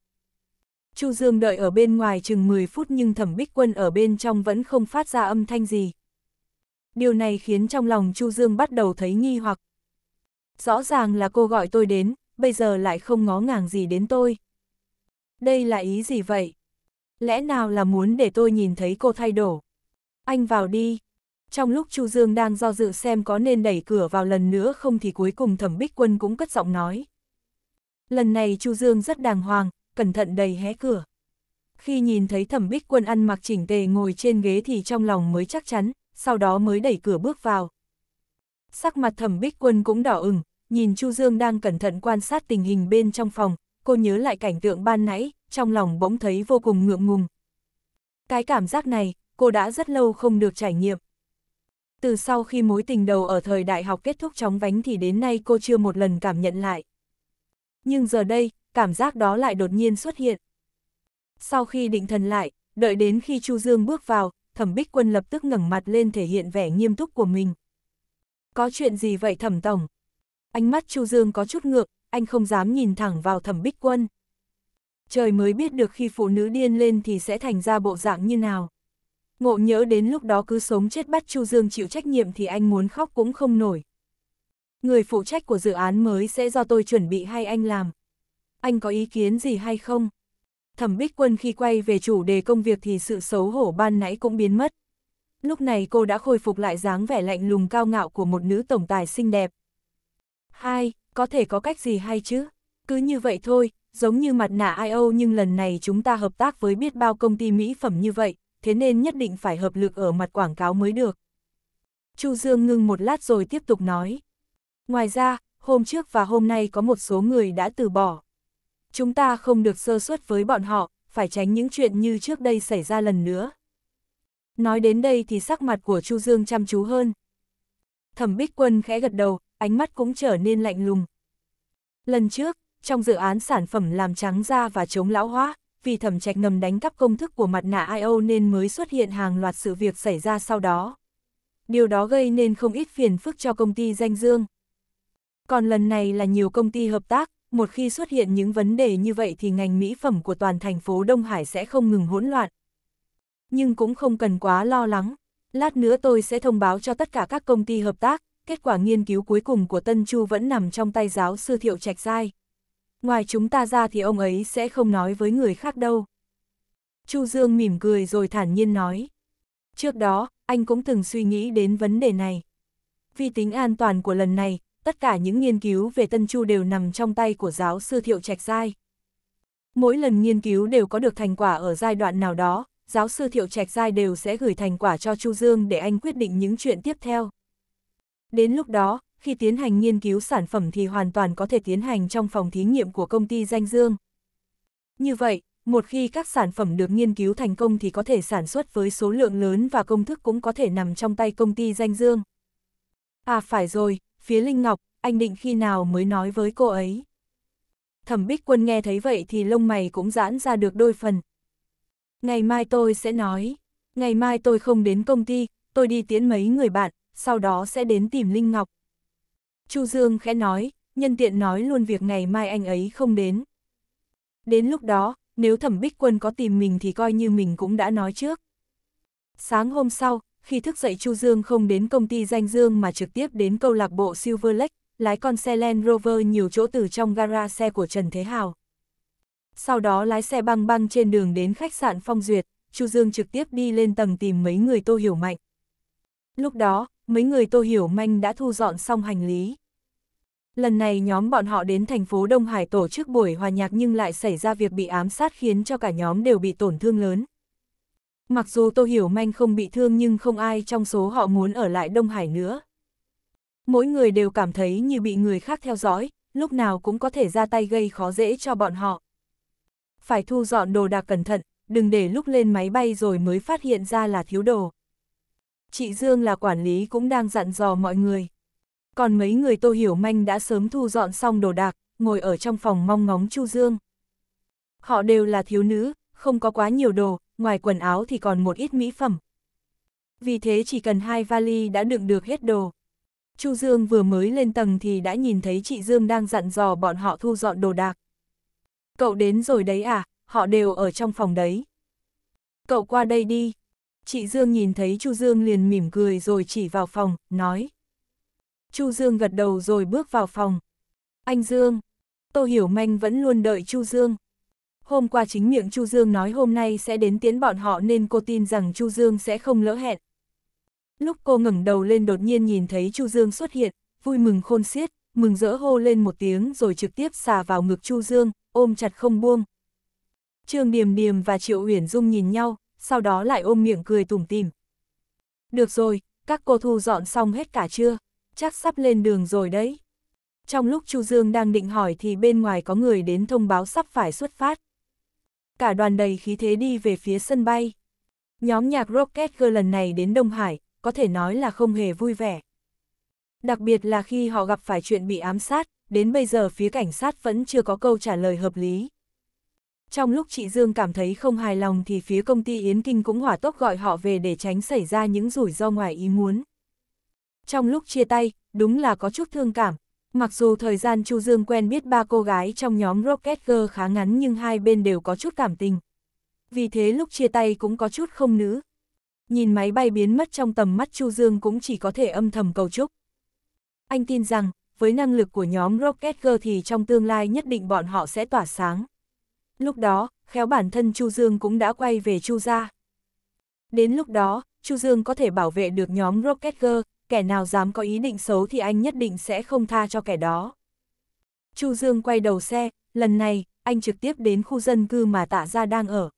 Chu Dương đợi ở bên ngoài chừng 10 phút nhưng thẩm bích quân ở bên trong vẫn không phát ra âm thanh gì điều này khiến trong lòng Chu Dương bắt đầu thấy nghi hoặc. Rõ ràng là cô gọi tôi đến, bây giờ lại không ngó ngàng gì đến tôi. Đây là ý gì vậy? Lẽ nào là muốn để tôi nhìn thấy cô thay đổi? Anh vào đi. Trong lúc Chu Dương đang do dự xem có nên đẩy cửa vào lần nữa không thì cuối cùng Thẩm Bích Quân cũng cất giọng nói. Lần này Chu Dương rất đàng hoàng, cẩn thận đầy hé cửa. Khi nhìn thấy Thẩm Bích Quân ăn mặc chỉnh tề ngồi trên ghế thì trong lòng mới chắc chắn, sau đó mới đẩy cửa bước vào. Sắc mặt thẩm bích quân cũng đỏ ửng, nhìn Chu Dương đang cẩn thận quan sát tình hình bên trong phòng, cô nhớ lại cảnh tượng ban nãy, trong lòng bỗng thấy vô cùng ngượng ngùng. Cái cảm giác này, cô đã rất lâu không được trải nghiệm. Từ sau khi mối tình đầu ở thời đại học kết thúc chóng vánh thì đến nay cô chưa một lần cảm nhận lại. Nhưng giờ đây, cảm giác đó lại đột nhiên xuất hiện. Sau khi định thần lại, đợi đến khi Chu Dương bước vào, thẩm bích quân lập tức ngẩng mặt lên thể hiện vẻ nghiêm túc của mình. Có chuyện gì vậy thẩm tổng? Ánh mắt Chu Dương có chút ngược, anh không dám nhìn thẳng vào thẩm bích quân. Trời mới biết được khi phụ nữ điên lên thì sẽ thành ra bộ dạng như nào. Ngộ nhớ đến lúc đó cứ sống chết bắt Chu Dương chịu trách nhiệm thì anh muốn khóc cũng không nổi. Người phụ trách của dự án mới sẽ do tôi chuẩn bị hay anh làm? Anh có ý kiến gì hay không? thẩm bích quân khi quay về chủ đề công việc thì sự xấu hổ ban nãy cũng biến mất. Lúc này cô đã khôi phục lại dáng vẻ lạnh lùng cao ngạo của một nữ tổng tài xinh đẹp. Hai, có thể có cách gì hay chứ? Cứ như vậy thôi, giống như mặt nạ IO nhưng lần này chúng ta hợp tác với biết bao công ty mỹ phẩm như vậy, thế nên nhất định phải hợp lực ở mặt quảng cáo mới được. Chu Dương ngưng một lát rồi tiếp tục nói. Ngoài ra, hôm trước và hôm nay có một số người đã từ bỏ chúng ta không được sơ suất với bọn họ, phải tránh những chuyện như trước đây xảy ra lần nữa. Nói đến đây thì sắc mặt của Chu Dương chăm chú hơn. Thẩm Bích Quân khẽ gật đầu, ánh mắt cũng trở nên lạnh lùng. Lần trước, trong dự án sản phẩm làm trắng da và chống lão hóa, vì thẩm trạch ngầm đánh cắp công thức của mặt nạ IO nên mới xuất hiện hàng loạt sự việc xảy ra sau đó. Điều đó gây nên không ít phiền phức cho công ty danh dương. Còn lần này là nhiều công ty hợp tác, một khi xuất hiện những vấn đề như vậy thì ngành mỹ phẩm của toàn thành phố Đông Hải sẽ không ngừng hỗn loạn. Nhưng cũng không cần quá lo lắng, lát nữa tôi sẽ thông báo cho tất cả các công ty hợp tác, kết quả nghiên cứu cuối cùng của Tân Chu vẫn nằm trong tay giáo sư Thiệu Trạch Giai. Ngoài chúng ta ra thì ông ấy sẽ không nói với người khác đâu. Chu Dương mỉm cười rồi thản nhiên nói. Trước đó, anh cũng từng suy nghĩ đến vấn đề này. Vì tính an toàn của lần này, tất cả những nghiên cứu về Tân Chu đều nằm trong tay của giáo sư Thiệu Trạch Giai. Mỗi lần nghiên cứu đều có được thành quả ở giai đoạn nào đó, giáo sư Thiệu Trạch Giai đều sẽ gửi thành quả cho Chu Dương để anh quyết định những chuyện tiếp theo. Đến lúc đó, khi tiến hành nghiên cứu sản phẩm thì hoàn toàn có thể tiến hành trong phòng thí nghiệm của công ty danh dương. Như vậy, một khi các sản phẩm được nghiên cứu thành công thì có thể sản xuất với số lượng lớn và công thức cũng có thể nằm trong tay công ty danh dương. À phải rồi, phía Linh Ngọc, anh định khi nào mới nói với cô ấy. Thẩm Bích Quân nghe thấy vậy thì lông mày cũng giãn ra được đôi phần. Ngày mai tôi sẽ nói, ngày mai tôi không đến công ty, tôi đi tiến mấy người bạn, sau đó sẽ đến tìm Linh Ngọc. Chu Dương khẽ nói, nhân tiện nói luôn việc ngày mai anh ấy không đến. Đến lúc đó, nếu Thẩm Bích Quân có tìm mình thì coi như mình cũng đã nói trước. Sáng hôm sau, khi thức dậy Chu Dương không đến công ty danh Dương mà trực tiếp đến câu lạc bộ Silver Lake, lái con xe Land Rover nhiều chỗ từ trong gara xe của Trần Thế Hào. Sau đó lái xe băng băng trên đường đến khách sạn Phong Duyệt, Chu Dương trực tiếp đi lên tầng tìm mấy người Tô Hiểu Mạnh. Lúc đó, mấy người Tô Hiểu mạnh đã thu dọn xong hành lý. Lần này nhóm bọn họ đến thành phố Đông Hải tổ chức buổi hòa nhạc nhưng lại xảy ra việc bị ám sát khiến cho cả nhóm đều bị tổn thương lớn. Mặc dù Tô Hiểu Manh không bị thương nhưng không ai trong số họ muốn ở lại Đông Hải nữa. Mỗi người đều cảm thấy như bị người khác theo dõi, lúc nào cũng có thể ra tay gây khó dễ cho bọn họ. Phải thu dọn đồ đạc cẩn thận, đừng để lúc lên máy bay rồi mới phát hiện ra là thiếu đồ. Chị Dương là quản lý cũng đang dặn dò mọi người. Còn mấy người Tô Hiểu Manh đã sớm thu dọn xong đồ đạc, ngồi ở trong phòng mong ngóng Chu Dương. Họ đều là thiếu nữ, không có quá nhiều đồ, ngoài quần áo thì còn một ít mỹ phẩm. Vì thế chỉ cần hai vali đã đựng được hết đồ. Chu Dương vừa mới lên tầng thì đã nhìn thấy chị Dương đang dặn dò bọn họ thu dọn đồ đạc. Cậu đến rồi đấy à, họ đều ở trong phòng đấy. Cậu qua đây đi. Chị Dương nhìn thấy Chu Dương liền mỉm cười rồi chỉ vào phòng, nói. Chu Dương gật đầu rồi bước vào phòng. Anh Dương, Tô Hiểu Manh vẫn luôn đợi Chu Dương. Hôm qua chính miệng Chu Dương nói hôm nay sẽ đến tiến bọn họ nên cô tin rằng Chu Dương sẽ không lỡ hẹn. Lúc cô ngẩng đầu lên đột nhiên nhìn thấy Chu Dương xuất hiện, vui mừng khôn xiết, mừng rỡ hô lên một tiếng rồi trực tiếp xà vào ngực Chu Dương, ôm chặt không buông. Trương Điềm Điềm và Triệu Uyển Dung nhìn nhau, sau đó lại ôm miệng cười tủm tỉm. Được rồi, các cô thu dọn xong hết cả chưa? Chắc sắp lên đường rồi đấy. Trong lúc Chu Dương đang định hỏi thì bên ngoài có người đến thông báo sắp phải xuất phát cả đoàn đầy khí thế đi về phía sân bay. Nhóm nhạc Rocket Girl lần này đến Đông Hải, có thể nói là không hề vui vẻ. Đặc biệt là khi họ gặp phải chuyện bị ám sát, đến bây giờ phía cảnh sát vẫn chưa có câu trả lời hợp lý. Trong lúc chị Dương cảm thấy không hài lòng thì phía công ty Yến Kinh cũng hỏa tốc gọi họ về để tránh xảy ra những rủi ro ngoài ý muốn. Trong lúc chia tay, đúng là có chút thương cảm, Mặc dù thời gian Chu Dương quen biết ba cô gái trong nhóm Rocket Girl khá ngắn nhưng hai bên đều có chút cảm tình. Vì thế lúc chia tay cũng có chút không nữ. Nhìn máy bay biến mất trong tầm mắt Chu Dương cũng chỉ có thể âm thầm cầu chúc. Anh tin rằng, với năng lực của nhóm Rocket Girl thì trong tương lai nhất định bọn họ sẽ tỏa sáng. Lúc đó, khéo bản thân Chu Dương cũng đã quay về Chu gia. Đến lúc đó, Chu Dương có thể bảo vệ được nhóm Rocket Girl, kẻ nào dám có ý định xấu thì anh nhất định sẽ không tha cho kẻ đó. Chu Dương quay đầu xe, lần này, anh trực tiếp đến khu dân cư mà tạ gia đang ở.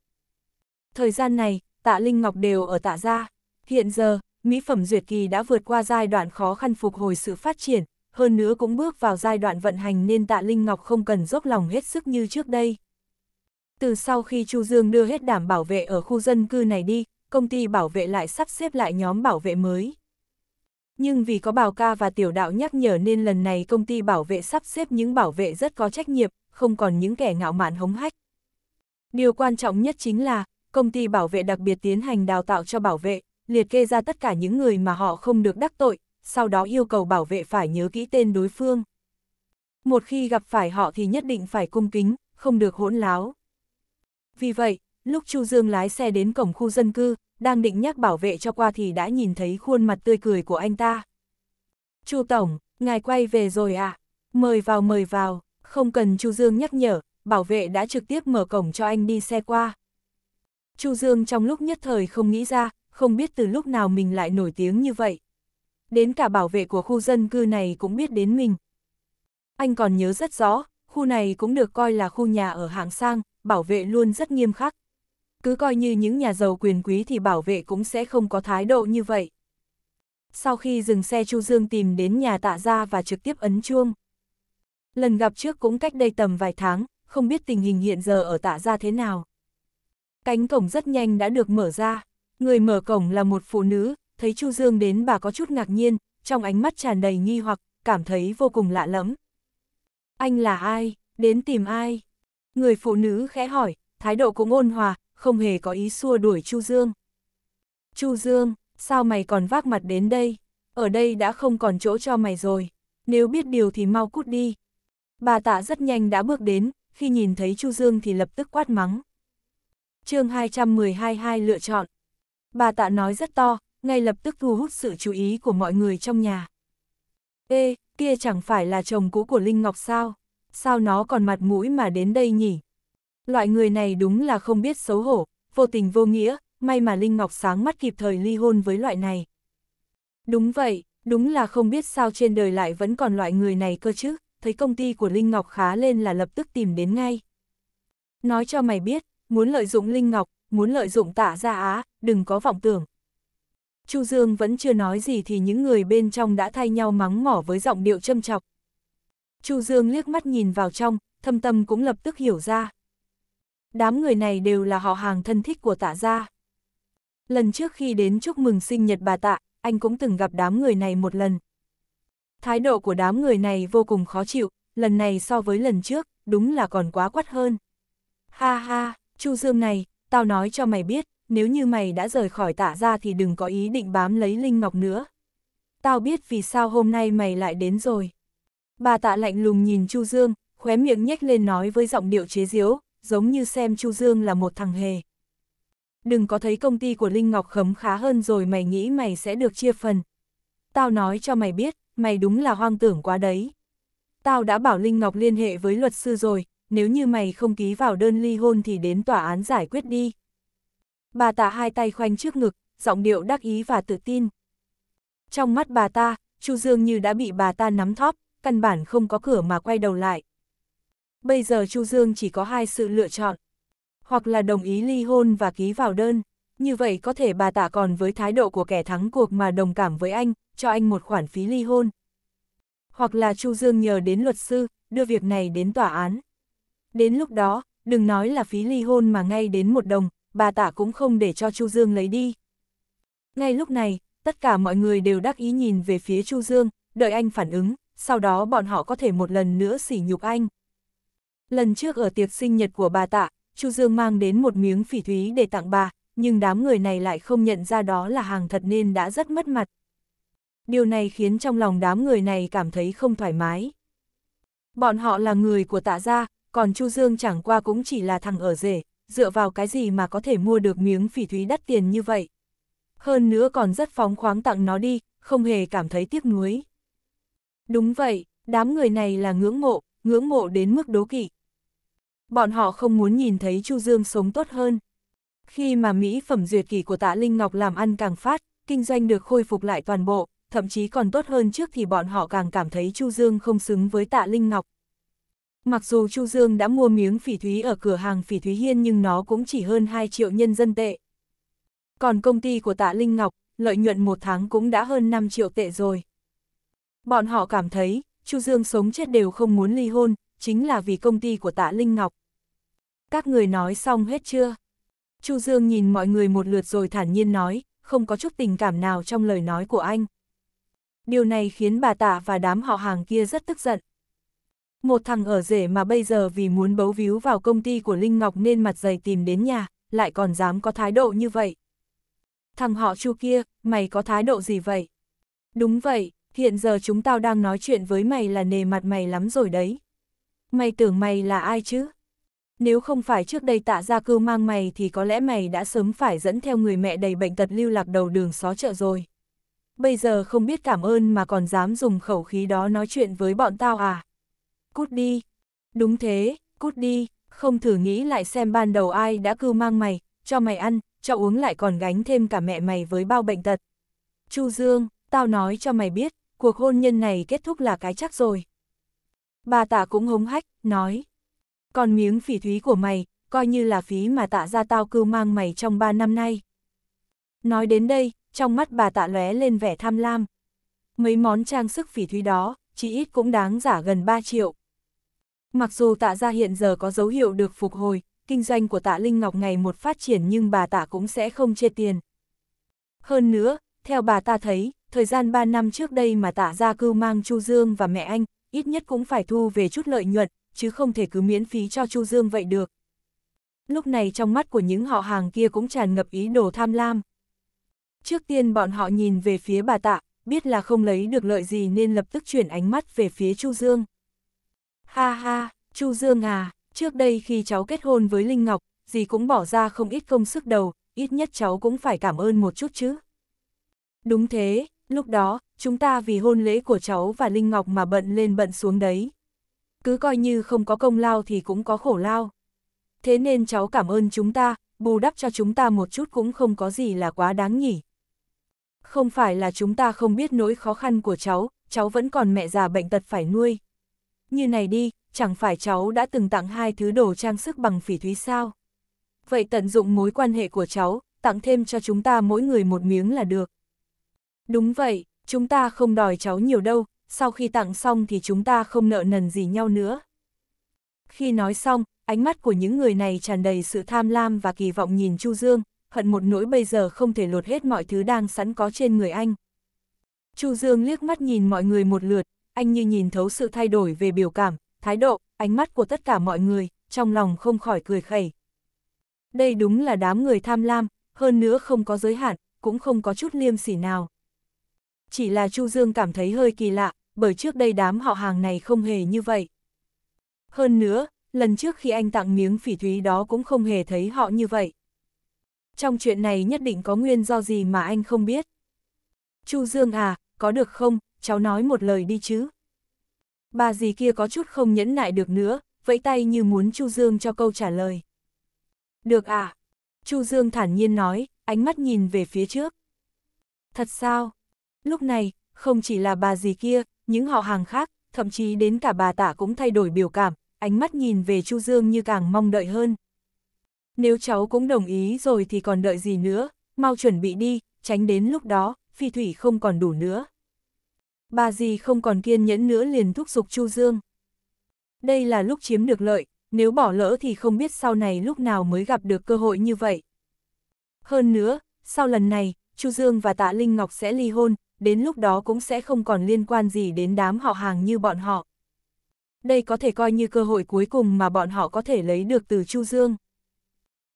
Thời gian này, tạ Linh Ngọc đều ở tạ gia. Hiện giờ, mỹ phẩm duyệt kỳ đã vượt qua giai đoạn khó khăn phục hồi sự phát triển, hơn nữa cũng bước vào giai đoạn vận hành nên tạ Linh Ngọc không cần dốc lòng hết sức như trước đây. Từ sau khi Chu Dương đưa hết đảm bảo vệ ở khu dân cư này đi, công ty bảo vệ lại sắp xếp lại nhóm bảo vệ mới. Nhưng vì có bảo ca và tiểu đạo nhắc nhở nên lần này công ty bảo vệ sắp xếp những bảo vệ rất có trách nhiệm, không còn những kẻ ngạo mạn hống hách. Điều quan trọng nhất chính là, công ty bảo vệ đặc biệt tiến hành đào tạo cho bảo vệ, liệt kê ra tất cả những người mà họ không được đắc tội, sau đó yêu cầu bảo vệ phải nhớ kỹ tên đối phương. Một khi gặp phải họ thì nhất định phải cung kính, không được hỗn láo. Vì vậy, lúc Chu Dương lái xe đến cổng khu dân cư, đang định nhắc bảo vệ cho qua thì đã nhìn thấy khuôn mặt tươi cười của anh ta. Chu Tổng, ngài quay về rồi à? Mời vào mời vào, không cần Chu Dương nhắc nhở, bảo vệ đã trực tiếp mở cổng cho anh đi xe qua. Chu Dương trong lúc nhất thời không nghĩ ra, không biết từ lúc nào mình lại nổi tiếng như vậy. Đến cả bảo vệ của khu dân cư này cũng biết đến mình. Anh còn nhớ rất rõ, khu này cũng được coi là khu nhà ở hạng sang, bảo vệ luôn rất nghiêm khắc cứ coi như những nhà giàu quyền quý thì bảo vệ cũng sẽ không có thái độ như vậy. Sau khi dừng xe Chu Dương tìm đến nhà tạ gia và trực tiếp ấn chuông. Lần gặp trước cũng cách đây tầm vài tháng, không biết tình hình hiện giờ ở tạ gia thế nào. Cánh cổng rất nhanh đã được mở ra, người mở cổng là một phụ nữ, thấy Chu Dương đến bà có chút ngạc nhiên, trong ánh mắt tràn đầy nghi hoặc, cảm thấy vô cùng lạ lẫm. Anh là ai, đến tìm ai? Người phụ nữ khẽ hỏi, thái độ cũng ôn hòa, không hề có ý xua đuổi Chu Dương. Chu Dương, sao mày còn vác mặt đến đây? Ở đây đã không còn chỗ cho mày rồi. Nếu biết điều thì mau cút đi. Bà tạ rất nhanh đã bước đến, khi nhìn thấy Chu Dương thì lập tức quát mắng. chương 212 hai lựa chọn. Bà tạ nói rất to, ngay lập tức thu hút sự chú ý của mọi người trong nhà. Ê, kia chẳng phải là chồng cũ của Linh Ngọc sao? Sao nó còn mặt mũi mà đến đây nhỉ? Loại người này đúng là không biết xấu hổ, vô tình vô nghĩa, may mà Linh Ngọc sáng mắt kịp thời ly hôn với loại này. Đúng vậy, đúng là không biết sao trên đời lại vẫn còn loại người này cơ chứ, thấy công ty của Linh Ngọc khá lên là lập tức tìm đến ngay. Nói cho mày biết, muốn lợi dụng Linh Ngọc, muốn lợi dụng tạ gia Á, đừng có vọng tưởng. Chu Dương vẫn chưa nói gì thì những người bên trong đã thay nhau mắng mỏ với giọng điệu châm chọc. Chu Dương liếc mắt nhìn vào trong, thâm tâm cũng lập tức hiểu ra đám người này đều là họ hàng thân thích của tạ gia. Lần trước khi đến chúc mừng sinh nhật bà tạ, anh cũng từng gặp đám người này một lần. Thái độ của đám người này vô cùng khó chịu, lần này so với lần trước, đúng là còn quá quắt hơn. Ha ha, Chu Dương này, tao nói cho mày biết, nếu như mày đã rời khỏi tạ ra thì đừng có ý định bám lấy Linh Ngọc nữa. Tao biết vì sao hôm nay mày lại đến rồi. Bà tạ lạnh lùng nhìn Chu Dương, khóe miệng nhếch lên nói với giọng điệu chế giễu, giống như xem Chu Dương là một thằng hề. Đừng có thấy công ty của Linh Ngọc khấm khá hơn rồi mày nghĩ mày sẽ được chia phần. Tao nói cho mày biết, mày đúng là hoang tưởng quá đấy. Tao đã bảo Linh Ngọc liên hệ với luật sư rồi, nếu như mày không ký vào đơn ly hôn thì đến tòa án giải quyết đi. Bà ta hai tay khoanh trước ngực, giọng điệu đắc ý và tự tin. Trong mắt bà ta, Chu Dương như đã bị bà ta nắm thóp, căn bản không có cửa mà quay đầu lại, bây giờ Chu Dương chỉ có hai sự lựa chọn. Hoặc là đồng ý ly hôn và ký vào đơn, như vậy có thể bà tạ còn với thái độ của kẻ thắng cuộc mà đồng cảm với anh, cho anh một khoản phí ly hôn. Hoặc là Chu Dương nhờ đến luật sư, đưa việc này đến tòa án. Đến lúc đó, đừng nói là phí ly hôn mà ngay đến một đồng, bà tạ cũng không để cho Chu Dương lấy đi. Ngay lúc này, tất cả mọi người đều đắc ý nhìn về phía Chu Dương, đợi anh phản ứng, sau đó bọn họ có thể một lần nữa sỉ nhục anh. Lần trước ở tiệc sinh nhật của bà tạ, Chu Dương mang đến một miếng phỉ thúy để tặng bà, nhưng đám người này lại không nhận ra đó là hàng thật nên đã rất mất mặt. Điều này khiến trong lòng đám người này cảm thấy không thoải mái. Bọn họ là người của tạ gia, còn Chu Dương chẳng qua cũng chỉ là thằng ở rể, dựa vào cái gì mà có thể mua được miếng phỉ thúy đắt tiền như vậy. Hơn nữa còn rất phóng khoáng tặng nó đi, không hề cảm thấy tiếc nuối. Đúng vậy, đám người này là ngưỡng mộ, ngưỡng mộ đến mức đố kỵ, Bọn họ không muốn nhìn thấy Chu Dương sống tốt hơn. Khi mà Mỹ phẩm duyệt kỷ của tạ Linh Ngọc làm ăn càng phát, kinh doanh được khôi phục lại toàn bộ, thậm chí còn tốt hơn trước thì bọn họ càng cảm thấy Chu Dương không xứng với tạ Linh Ngọc. Mặc dù Chu Dương đã mua miếng phỉ thúy ở cửa hàng phỉ thúy hiên nhưng nó cũng chỉ hơn 2 triệu nhân dân tệ. Còn công ty của tạ Linh Ngọc, lợi nhuận một tháng cũng đã hơn 5 triệu tệ rồi. Bọn họ cảm thấy, Chu Dương sống chết đều không muốn ly hôn, chính là vì công ty của tạ Linh Ngọc. Các người nói xong hết chưa? Chu Dương nhìn mọi người một lượt rồi thản nhiên nói, không có chút tình cảm nào trong lời nói của anh. Điều này khiến bà tạ và đám họ hàng kia rất tức giận. Một thằng ở rể mà bây giờ vì muốn bấu víu vào công ty của Linh Ngọc nên mặt dày tìm đến nhà, lại còn dám có thái độ như vậy. Thằng họ chu kia, mày có thái độ gì vậy? Đúng vậy, hiện giờ chúng tao đang nói chuyện với mày là nề mặt mày lắm rồi đấy. Mày tưởng mày là ai chứ? Nếu không phải trước đây tạ gia cư mang mày thì có lẽ mày đã sớm phải dẫn theo người mẹ đầy bệnh tật lưu lạc đầu đường xó chợ rồi. Bây giờ không biết cảm ơn mà còn dám dùng khẩu khí đó nói chuyện với bọn tao à? Cút đi. Đúng thế, cút đi, không thử nghĩ lại xem ban đầu ai đã cư mang mày, cho mày ăn, cho uống lại còn gánh thêm cả mẹ mày với bao bệnh tật. Chu Dương, tao nói cho mày biết, cuộc hôn nhân này kết thúc là cái chắc rồi bà tạ cũng hống hách, nói. Còn miếng phỉ thúy của mày, coi như là phí mà tạ ra tao cưu mang mày trong ba năm nay. Nói đến đây, trong mắt bà tạ lóe lên vẻ tham lam. Mấy món trang sức phỉ thúy đó, chỉ ít cũng đáng giả gần 3 triệu. Mặc dù tạ ra hiện giờ có dấu hiệu được phục hồi, kinh doanh của tạ Linh Ngọc ngày một phát triển nhưng bà tạ cũng sẽ không chê tiền. Hơn nữa, theo bà ta thấy, thời gian 3 năm trước đây mà tạ gia cưu mang Chu Dương và mẹ anh, ít nhất cũng phải thu về chút lợi nhuận, chứ không thể cứ miễn phí cho Chu Dương vậy được. Lúc này trong mắt của những họ hàng kia cũng tràn ngập ý đồ tham lam. Trước tiên bọn họ nhìn về phía bà tạ, biết là không lấy được lợi gì nên lập tức chuyển ánh mắt về phía Chu Dương. Ha ha, Chu Dương à, trước đây khi cháu kết hôn với Linh Ngọc, gì cũng bỏ ra không ít công sức đầu, ít nhất cháu cũng phải cảm ơn một chút chứ. Đúng thế, Lúc đó, chúng ta vì hôn lễ của cháu và Linh Ngọc mà bận lên bận xuống đấy. Cứ coi như không có công lao thì cũng có khổ lao. Thế nên cháu cảm ơn chúng ta, bù đắp cho chúng ta một chút cũng không có gì là quá đáng nhỉ. Không phải là chúng ta không biết nỗi khó khăn của cháu, cháu vẫn còn mẹ già bệnh tật phải nuôi. Như này đi, chẳng phải cháu đã từng tặng hai thứ đồ trang sức bằng phỉ thúy sao? Vậy tận dụng mối quan hệ của cháu, tặng thêm cho chúng ta mỗi người một miếng là được. Đúng vậy, chúng ta không đòi cháu nhiều đâu, sau khi tặng xong thì chúng ta không nợ nần gì nhau nữa. Khi nói xong, ánh mắt của những người này tràn đầy sự tham lam và kỳ vọng nhìn Chu Dương, hận một nỗi bây giờ không thể lột hết mọi thứ đang sẵn có trên người anh. Chu Dương liếc mắt nhìn mọi người một lượt, anh như nhìn thấu sự thay đổi về biểu cảm, thái độ, ánh mắt của tất cả mọi người, trong lòng không khỏi cười khẩy. Đây đúng là đám người tham lam, hơn nữa không có giới hạn, cũng không có chút liêm sỉ nào chỉ là Chu Dương cảm thấy hơi kỳ lạ, bởi trước đây đám họ hàng này không hề như vậy. Hơn nữa, lần trước khi anh tặng miếng phỉ thúy đó cũng không hề thấy họ như vậy. Trong chuyện này nhất định có nguyên do gì mà anh không biết. Chu Dương à, có được không, cháu nói một lời đi chứ. Bà gì kia có chút không nhẫn nại được nữa, vẫy tay như muốn Chu Dương cho câu trả lời. Được à, Chu Dương thản nhiên nói, ánh mắt nhìn về phía trước. Thật sao? Lúc này, không chỉ là bà gì kia, những họ hàng khác, thậm chí đến cả bà tả cũng thay đổi biểu cảm, ánh mắt nhìn về Chu Dương như càng mong đợi hơn. Nếu cháu cũng đồng ý rồi thì còn đợi gì nữa, mau chuẩn bị đi, tránh đến lúc đó, phi thủy không còn đủ nữa. Bà gì không còn kiên nhẫn nữa liền thúc giục Chu Dương. Đây là lúc chiếm được lợi, nếu bỏ lỡ thì không biết sau này lúc nào mới gặp được cơ hội như vậy. Hơn nữa, sau lần này, Chu Dương và Tạ Linh Ngọc sẽ ly hôn, đến lúc đó cũng sẽ không còn liên quan gì đến đám họ hàng như bọn họ. Đây có thể coi như cơ hội cuối cùng mà bọn họ có thể lấy được từ Chu Dương.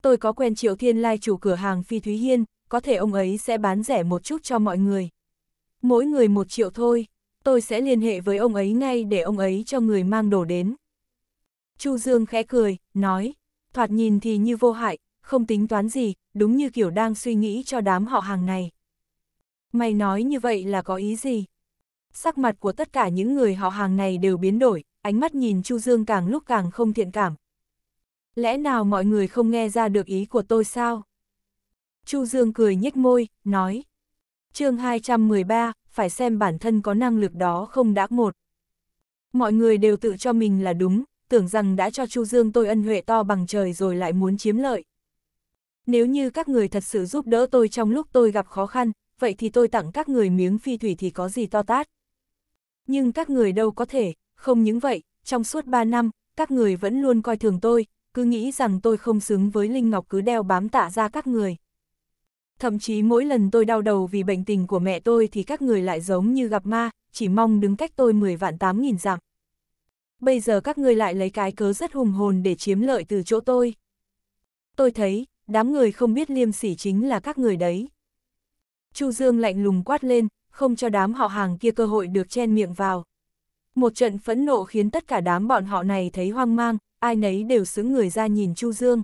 Tôi có quen Triệu Thiên Lai chủ cửa hàng Phi Thúy Hiên, có thể ông ấy sẽ bán rẻ một chút cho mọi người. Mỗi người một triệu thôi, tôi sẽ liên hệ với ông ấy ngay để ông ấy cho người mang đồ đến. Chu Dương khẽ cười, nói, thoạt nhìn thì như vô hại, không tính toán gì, đúng như kiểu đang suy nghĩ cho đám họ hàng này. Mày nói như vậy là có ý gì? Sắc mặt của tất cả những người họ hàng này đều biến đổi, ánh mắt nhìn Chu Dương càng lúc càng không thiện cảm. Lẽ nào mọi người không nghe ra được ý của tôi sao? Chu Dương cười nhếch môi, nói. chương 213, phải xem bản thân có năng lực đó không đã một. Mọi người đều tự cho mình là đúng, tưởng rằng đã cho Chu Dương tôi ân huệ to bằng trời rồi lại muốn chiếm lợi. Nếu như các người thật sự giúp đỡ tôi trong lúc tôi gặp khó khăn, vậy thì tôi tặng các người miếng phi thủy thì có gì to tát. Nhưng các người đâu có thể, không những vậy, trong suốt 3 năm, các người vẫn luôn coi thường tôi, cứ nghĩ rằng tôi không xứng với Linh Ngọc cứ đeo bám tạ ra các người. Thậm chí mỗi lần tôi đau đầu vì bệnh tình của mẹ tôi thì các người lại giống như gặp ma, chỉ mong đứng cách tôi 10 vạn 8 nghìn dặm. Bây giờ các người lại lấy cái cớ rất hùng hồn để chiếm lợi từ chỗ tôi. Tôi thấy, đám người không biết liêm sỉ chính là các người đấy. Chu Dương lạnh lùng quát lên, không cho đám họ hàng kia cơ hội được chen miệng vào. Một trận phẫn nộ khiến tất cả đám bọn họ này thấy hoang mang, ai nấy đều xứng người ra nhìn Chu Dương.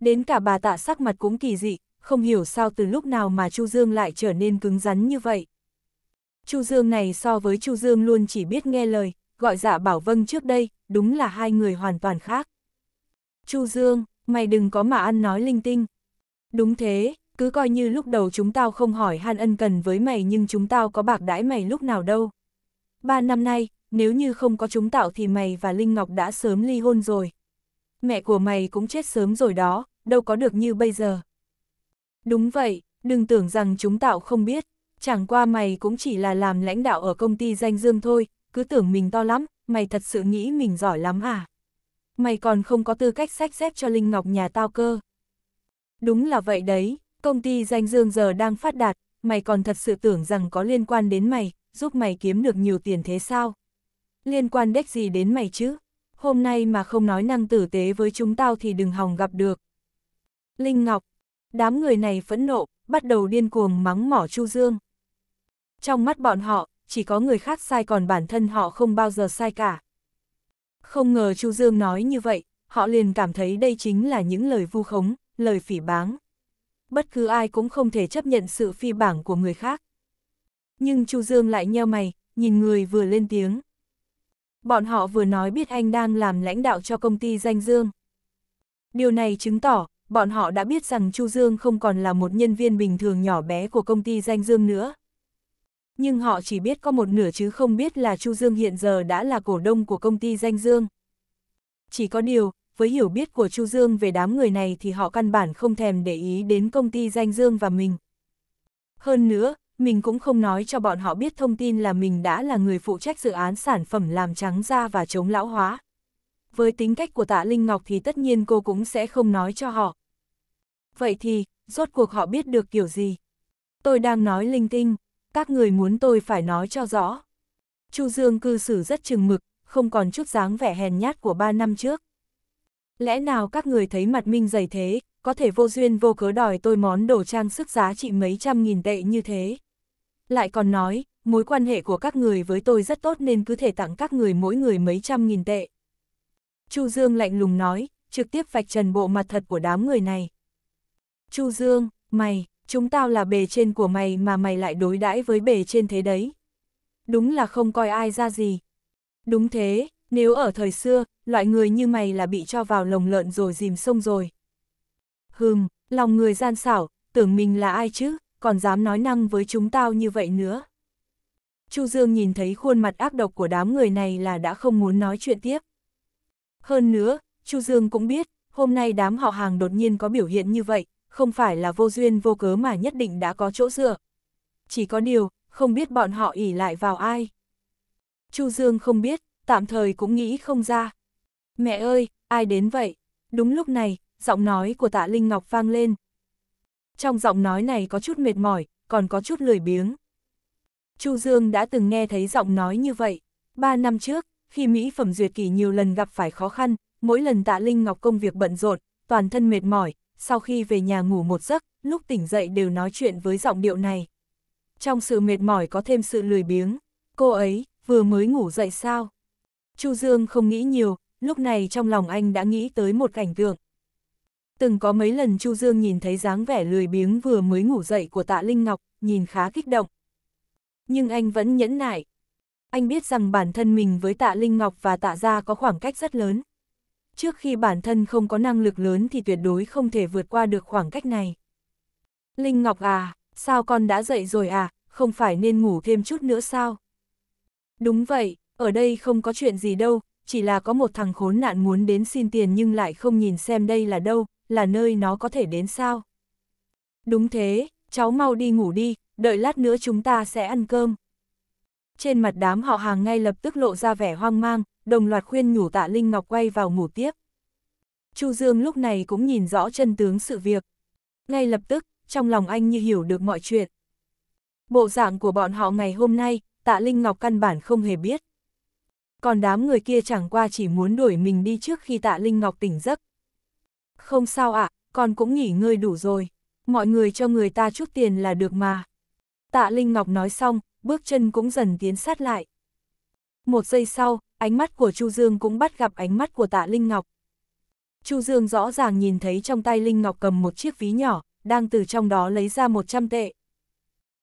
Đến cả bà tạ sắc mặt cũng kỳ dị, không hiểu sao từ lúc nào mà Chu Dương lại trở nên cứng rắn như vậy. Chu Dương này so với Chu Dương luôn chỉ biết nghe lời, gọi dạ bảo vâng trước đây, đúng là hai người hoàn toàn khác. Chu Dương, mày đừng có mà ăn nói linh tinh. Đúng thế, cứ coi như lúc đầu chúng tao không hỏi han ân cần với mày nhưng chúng tao có bạc đãi mày lúc nào đâu. Ba năm nay, nếu như không có chúng tạo thì mày và Linh Ngọc đã sớm ly hôn rồi. Mẹ của mày cũng chết sớm rồi đó, đâu có được như bây giờ. Đúng vậy, đừng tưởng rằng chúng tạo không biết, chẳng qua mày cũng chỉ là làm lãnh đạo ở công ty danh dương thôi, cứ tưởng mình to lắm, mày thật sự nghĩ mình giỏi lắm à? Mày còn không có tư cách sách dép cho Linh Ngọc nhà tao cơ. Đúng là vậy đấy, Công ty danh dương giờ đang phát đạt, mày còn thật sự tưởng rằng có liên quan đến mày, giúp mày kiếm được nhiều tiền thế sao? Liên quan đếch gì đến mày chứ? Hôm nay mà không nói năng tử tế với chúng tao thì đừng hòng gặp được. Linh Ngọc, đám người này phẫn nộ, bắt đầu điên cuồng mắng mỏ Chu Dương. Trong mắt bọn họ, chỉ có người khác sai còn bản thân họ không bao giờ sai cả. Không ngờ Chu Dương nói như vậy, họ liền cảm thấy đây chính là những lời vu khống, lời phỉ báng bất cứ ai cũng không thể chấp nhận sự phi bảng của người khác. Nhưng Chu Dương lại nheo mày, nhìn người vừa lên tiếng. Bọn họ vừa nói biết anh đang làm lãnh đạo cho công ty danh Dương. Điều này chứng tỏ, bọn họ đã biết rằng Chu Dương không còn là một nhân viên bình thường nhỏ bé của công ty danh Dương nữa. Nhưng họ chỉ biết có một nửa chứ không biết là Chu Dương hiện giờ đã là cổ đông của công ty danh Dương. Chỉ có điều, với hiểu biết của Chu Dương về đám người này thì họ căn bản không thèm để ý đến công ty danh Dương và mình. Hơn nữa, mình cũng không nói cho bọn họ biết thông tin là mình đã là người phụ trách dự án sản phẩm làm trắng da và chống lão hóa. Với tính cách của tạ Linh Ngọc thì tất nhiên cô cũng sẽ không nói cho họ. Vậy thì, rốt cuộc họ biết được kiểu gì? Tôi đang nói linh tinh, các người muốn tôi phải nói cho rõ. Chu Dương cư xử rất chừng mực, không còn chút dáng vẻ hèn nhát của ba năm trước lẽ nào các người thấy mặt minh dày thế, có thể vô duyên vô cớ đòi tôi món đồ trang sức giá trị mấy trăm nghìn tệ như thế. Lại còn nói, mối quan hệ của các người với tôi rất tốt nên cứ thể tặng các người mỗi người mấy trăm nghìn tệ. Chu Dương lạnh lùng nói, trực tiếp vạch trần bộ mặt thật của đám người này. Chu Dương, mày, chúng tao là bề trên của mày mà mày lại đối đãi với bề trên thế đấy. Đúng là không coi ai ra gì. Đúng thế, nếu ở thời xưa, loại người như mày là bị cho vào lồng lợn rồi dìm sông rồi. Hừm, lòng người gian xảo, tưởng mình là ai chứ, còn dám nói năng với chúng tao như vậy nữa. Chu Dương nhìn thấy khuôn mặt ác độc của đám người này là đã không muốn nói chuyện tiếp. Hơn nữa, Chu Dương cũng biết, hôm nay đám họ hàng đột nhiên có biểu hiện như vậy, không phải là vô duyên vô cớ mà nhất định đã có chỗ dựa. Chỉ có điều, không biết bọn họ ỉ lại vào ai. Chu Dương không biết, tạm thời cũng nghĩ không ra. Mẹ ơi, ai đến vậy? Đúng lúc này, giọng nói của tạ Linh Ngọc vang lên. Trong giọng nói này có chút mệt mỏi, còn có chút lười biếng. Chu Dương đã từng nghe thấy giọng nói như vậy. Ba năm trước, khi Mỹ phẩm duyệt kỳ nhiều lần gặp phải khó khăn, mỗi lần tạ Linh Ngọc công việc bận rộn, toàn thân mệt mỏi, sau khi về nhà ngủ một giấc, lúc tỉnh dậy đều nói chuyện với giọng điệu này. Trong sự mệt mỏi có thêm sự lười biếng, cô ấy vừa mới ngủ dậy sao? Chu Dương không nghĩ nhiều, lúc này trong lòng anh đã nghĩ tới một cảnh tượng. Từng có mấy lần Chu Dương nhìn thấy dáng vẻ lười biếng vừa mới ngủ dậy của tạ Linh Ngọc, nhìn khá kích động. Nhưng anh vẫn nhẫn nại. Anh biết rằng bản thân mình với tạ Linh Ngọc và tạ gia có khoảng cách rất lớn. Trước khi bản thân không có năng lực lớn thì tuyệt đối không thể vượt qua được khoảng cách này. Linh Ngọc à, sao con đã dậy rồi à, không phải nên ngủ thêm chút nữa sao? Đúng vậy, ở đây không có chuyện gì đâu, chỉ là có một thằng khốn nạn muốn đến xin tiền nhưng lại không nhìn xem đây là đâu, là nơi nó có thể đến sao. Đúng thế, cháu mau đi ngủ đi, đợi lát nữa chúng ta sẽ ăn cơm. Trên mặt đám họ hàng ngay lập tức lộ ra vẻ hoang mang, đồng loạt khuyên nhủ tạ Linh Ngọc quay vào ngủ tiếp. Chu Dương lúc này cũng nhìn rõ chân tướng sự việc. Ngay lập tức, trong lòng anh như hiểu được mọi chuyện. Bộ dạng của bọn họ ngày hôm nay, tạ Linh Ngọc căn bản không hề biết còn đám người kia chẳng qua chỉ muốn đuổi mình đi trước khi tạ Linh Ngọc tỉnh giấc. Không sao ạ, à, con cũng nghỉ ngơi đủ rồi, mọi người cho người ta chút tiền là được mà. Tạ Linh Ngọc nói xong, bước chân cũng dần tiến sát lại. Một giây sau, ánh mắt của Chu Dương cũng bắt gặp ánh mắt của tạ Linh Ngọc. Chu Dương rõ ràng nhìn thấy trong tay Linh Ngọc cầm một chiếc ví nhỏ, đang từ trong đó lấy ra 100 tệ.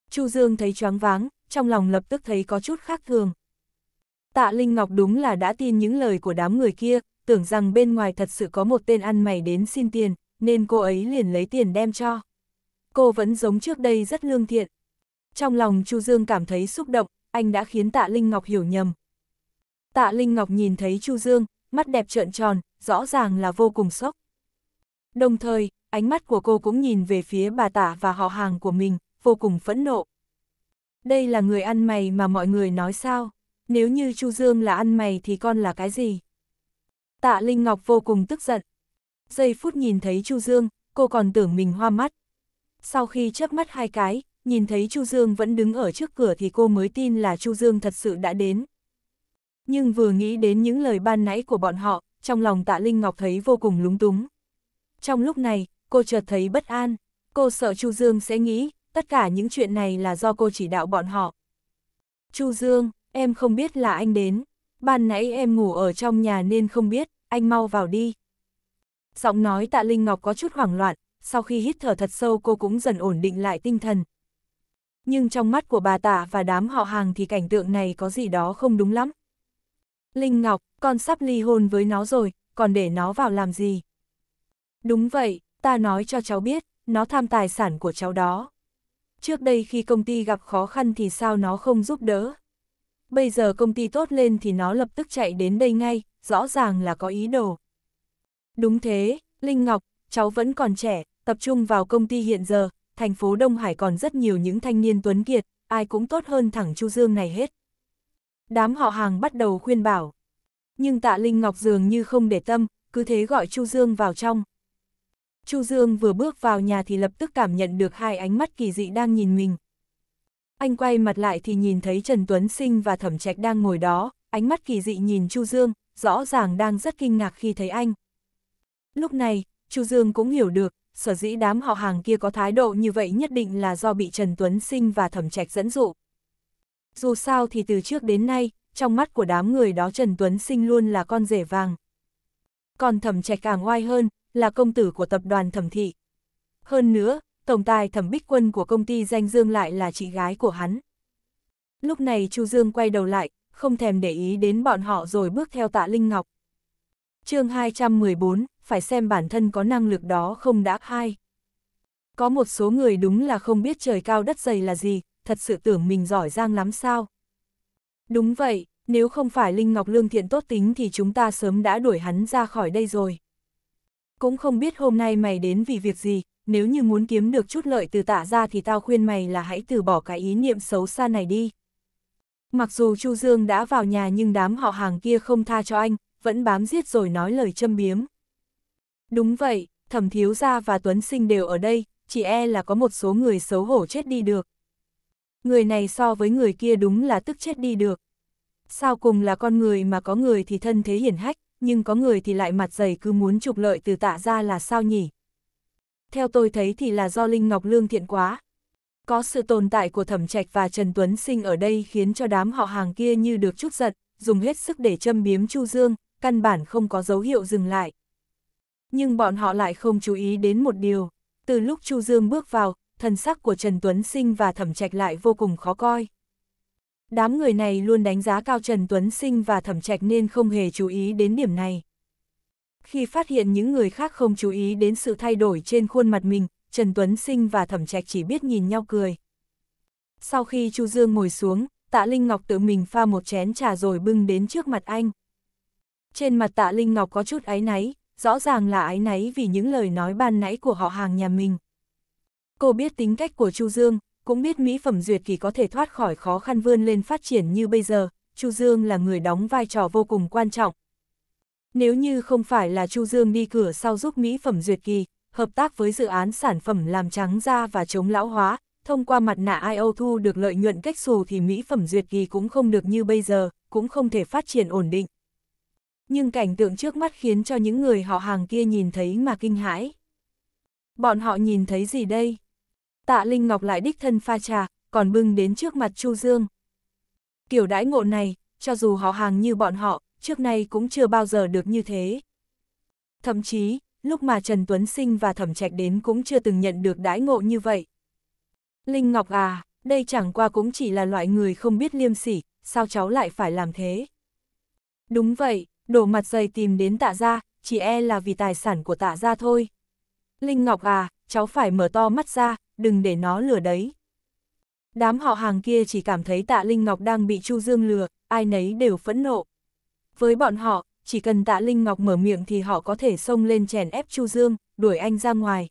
Chu Dương thấy choáng váng, trong lòng lập tức thấy có chút khác thường. Tạ Linh Ngọc đúng là đã tin những lời của đám người kia, tưởng rằng bên ngoài thật sự có một tên ăn mày đến xin tiền, nên cô ấy liền lấy tiền đem cho. Cô vẫn giống trước đây rất lương thiện. Trong lòng Chu Dương cảm thấy xúc động, anh đã khiến Tạ Linh Ngọc hiểu nhầm. Tạ Linh Ngọc nhìn thấy Chu Dương, mắt đẹp trợn tròn, rõ ràng là vô cùng sốc. Đồng thời, ánh mắt của cô cũng nhìn về phía bà Tạ và họ hàng của mình, vô cùng phẫn nộ. Đây là người ăn mày mà mọi người nói sao? nếu như Chu Dương là ăn mày thì con là cái gì? Tạ Linh Ngọc vô cùng tức giận. Giây phút nhìn thấy Chu Dương, cô còn tưởng mình hoa mắt. Sau khi chớp mắt hai cái, nhìn thấy Chu Dương vẫn đứng ở trước cửa thì cô mới tin là Chu Dương thật sự đã đến. Nhưng vừa nghĩ đến những lời ban nãy của bọn họ, trong lòng Tạ Linh Ngọc thấy vô cùng lúng túng. Trong lúc này, cô chợt thấy bất an, cô sợ Chu Dương sẽ nghĩ, tất cả những chuyện này là do cô chỉ đạo bọn họ. Chu Dương, Em không biết là anh đến. Ban nãy em ngủ ở trong nhà nên không biết, anh mau vào đi. Giọng nói tạ Linh Ngọc có chút hoảng loạn, sau khi hít thở thật sâu cô cũng dần ổn định lại tinh thần. Nhưng trong mắt của bà tạ và đám họ hàng thì cảnh tượng này có gì đó không đúng lắm. Linh Ngọc, con sắp ly hôn với nó rồi, còn để nó vào làm gì? Đúng vậy, ta nói cho cháu biết, nó tham tài sản của cháu đó. Trước đây khi công ty gặp khó khăn thì sao nó không giúp đỡ? bây giờ công ty tốt lên thì nó lập tức chạy đến đây ngay, rõ ràng là có ý đồ. Đúng thế, Linh Ngọc, cháu vẫn còn trẻ, tập trung vào công ty hiện giờ, thành phố Đông Hải còn rất nhiều những thanh niên tuấn kiệt, ai cũng tốt hơn thẳng Chu Dương này hết. Đám họ hàng bắt đầu khuyên bảo. Nhưng tạ Linh Ngọc dường như không để tâm, cứ thế gọi Chu Dương vào trong. Chu Dương vừa bước vào nhà thì lập tức cảm nhận được hai ánh mắt kỳ dị đang nhìn mình. Anh quay mặt lại thì nhìn thấy Trần Tuấn Sinh và Thẩm Trạch đang ngồi đó, ánh mắt kỳ dị nhìn Chu Dương, rõ ràng đang rất kinh ngạc khi thấy anh. Lúc này, Chu Dương cũng hiểu được, sở dĩ đám họ hàng kia có thái độ như vậy nhất định là do bị Trần Tuấn Sinh và Thẩm Trạch dẫn dụ. Dù sao thì từ trước đến nay, trong mắt của đám người đó Trần Tuấn Sinh luôn là con rể vàng. Còn Thẩm Trạch càng oai hơn, là công tử của tập đoàn Thẩm Thị. Hơn nữa, tổng tài thẩm bích quân của công ty danh Dương lại là chị gái của hắn. Lúc này Chu Dương quay đầu lại, không thèm để ý đến bọn họ rồi bước theo tạ Linh Ngọc. chương 214, phải xem bản thân có năng lực đó không đã khai. Có một số người đúng là không biết trời cao đất dày là gì, thật sự tưởng mình giỏi giang lắm sao. Đúng vậy, nếu không phải Linh Ngọc Lương Thiện tốt tính thì chúng ta sớm đã đuổi hắn ra khỏi đây rồi cũng không biết hôm nay mày đến vì việc gì, nếu như muốn kiếm được chút lợi từ tạ ra thì tao khuyên mày là hãy từ bỏ cái ý niệm xấu xa này đi. Mặc dù Chu Dương đã vào nhà nhưng đám họ hàng kia không tha cho anh, vẫn bám giết rồi nói lời châm biếm. Đúng vậy, Thẩm Thiếu Gia và Tuấn Sinh đều ở đây, chỉ e là có một số người xấu hổ chết đi được. Người này so với người kia đúng là tức chết đi được. Sao cùng là con người mà có người thì thân thế hiển hách, nhưng có người thì lại mặt dày cứ muốn trục lợi từ tạ ra là sao nhỉ? Theo tôi thấy thì là do Linh Ngọc Lương thiện quá. Có sự tồn tại của Thẩm Trạch và Trần Tuấn Sinh ở đây khiến cho đám họ hàng kia như được chút giật, dùng hết sức để châm biếm Chu Dương, căn bản không có dấu hiệu dừng lại. Nhưng bọn họ lại không chú ý đến một điều, từ lúc Chu Dương bước vào, thần sắc của Trần Tuấn Sinh và Thẩm Trạch lại vô cùng khó coi. Đám người này luôn đánh giá cao Trần Tuấn Sinh và Thẩm Trạch nên không hề chú ý đến điểm này. Khi phát hiện những người khác không chú ý đến sự thay đổi trên khuôn mặt mình, Trần Tuấn Sinh và Thẩm Trạch chỉ biết nhìn nhau cười. Sau khi Chu Dương ngồi xuống, Tạ Linh Ngọc tự mình pha một chén trà rồi bưng đến trước mặt anh. Trên mặt Tạ Linh Ngọc có chút áy náy, rõ ràng là áy náy vì những lời nói ban nãy của họ hàng nhà mình. Cô biết tính cách của Chu Dương, cũng biết mỹ phẩm duyệt kỳ có thể thoát khỏi khó khăn vươn lên phát triển như bây giờ, Chu Dương là người đóng vai trò vô cùng quan trọng. Nếu như không phải là Chu Dương đi cửa sau giúp mỹ phẩm duyệt kỳ, hợp tác với dự án sản phẩm làm trắng da và chống lão hóa, thông qua mặt nạ IO thu được lợi nhuận cách xù thì mỹ phẩm duyệt kỳ cũng không được như bây giờ, cũng không thể phát triển ổn định. Nhưng cảnh tượng trước mắt khiến cho những người họ hàng kia nhìn thấy mà kinh hãi. Bọn họ nhìn thấy gì đây? Tạ Linh Ngọc lại đích thân pha trà, còn bưng đến trước mặt Chu Dương. Kiểu đãi ngộ này, cho dù họ hàng như bọn họ, trước nay cũng chưa bao giờ được như thế. Thậm chí, lúc mà Trần Tuấn Sinh và Thẩm Trạch đến cũng chưa từng nhận được đãi ngộ như vậy. Linh Ngọc à, đây chẳng qua cũng chỉ là loại người không biết liêm sỉ, sao cháu lại phải làm thế? Đúng vậy, đổ mặt dày tìm đến tạ gia, chỉ e là vì tài sản của tạ gia thôi. Linh Ngọc à, cháu phải mở to mắt ra, đừng để nó lừa đấy. Đám họ hàng kia chỉ cảm thấy tạ Linh Ngọc đang bị Chu Dương lừa, ai nấy đều phẫn nộ. Với bọn họ, chỉ cần tạ Linh Ngọc mở miệng thì họ có thể xông lên chèn ép Chu Dương, đuổi anh ra ngoài.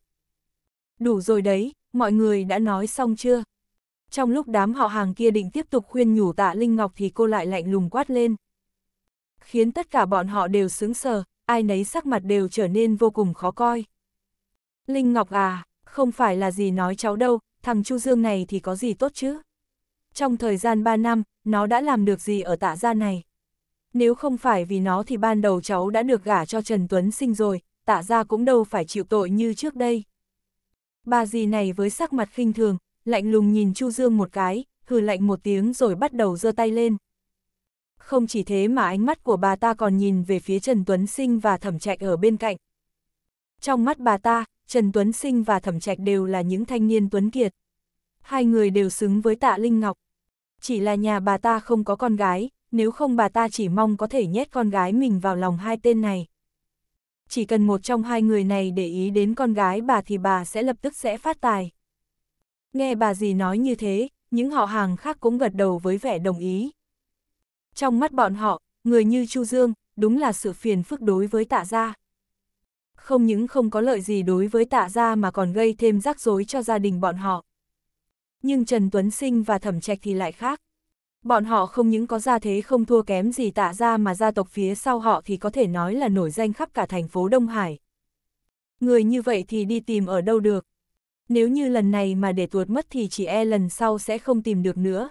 Đủ rồi đấy, mọi người đã nói xong chưa? Trong lúc đám họ hàng kia định tiếp tục khuyên nhủ tạ Linh Ngọc thì cô lại lạnh lùng quát lên. Khiến tất cả bọn họ đều sướng sờ, ai nấy sắc mặt đều trở nên vô cùng khó coi. Linh Ngọc à, không phải là gì nói cháu đâu, thằng Chu Dương này thì có gì tốt chứ. Trong thời gian 3 năm, nó đã làm được gì ở tạ gia này? Nếu không phải vì nó thì ban đầu cháu đã được gả cho Trần Tuấn Sinh rồi, tạ gia cũng đâu phải chịu tội như trước đây. Bà dì này với sắc mặt khinh thường, lạnh lùng nhìn Chu Dương một cái, hừ lạnh một tiếng rồi bắt đầu giơ tay lên. Không chỉ thế mà ánh mắt của bà ta còn nhìn về phía Trần Tuấn Sinh và Thẩm Trạch ở bên cạnh. Trong mắt bà ta, Trần Tuấn Sinh và Thẩm Trạch đều là những thanh niên tuấn kiệt. Hai người đều xứng với tạ Linh Ngọc. Chỉ là nhà bà ta không có con gái, nếu không bà ta chỉ mong có thể nhét con gái mình vào lòng hai tên này. Chỉ cần một trong hai người này để ý đến con gái bà thì bà sẽ lập tức sẽ phát tài. Nghe bà gì nói như thế, những họ hàng khác cũng gật đầu với vẻ đồng ý. Trong mắt bọn họ, người như Chu Dương, đúng là sự phiền phức đối với tạ gia không những không có lợi gì đối với tạ gia mà còn gây thêm rắc rối cho gia đình bọn họ. Nhưng Trần Tuấn Sinh và Thẩm Trạch thì lại khác. Bọn họ không những có gia thế không thua kém gì tạ gia mà gia tộc phía sau họ thì có thể nói là nổi danh khắp cả thành phố Đông Hải. Người như vậy thì đi tìm ở đâu được. Nếu như lần này mà để tuột mất thì chỉ e lần sau sẽ không tìm được nữa.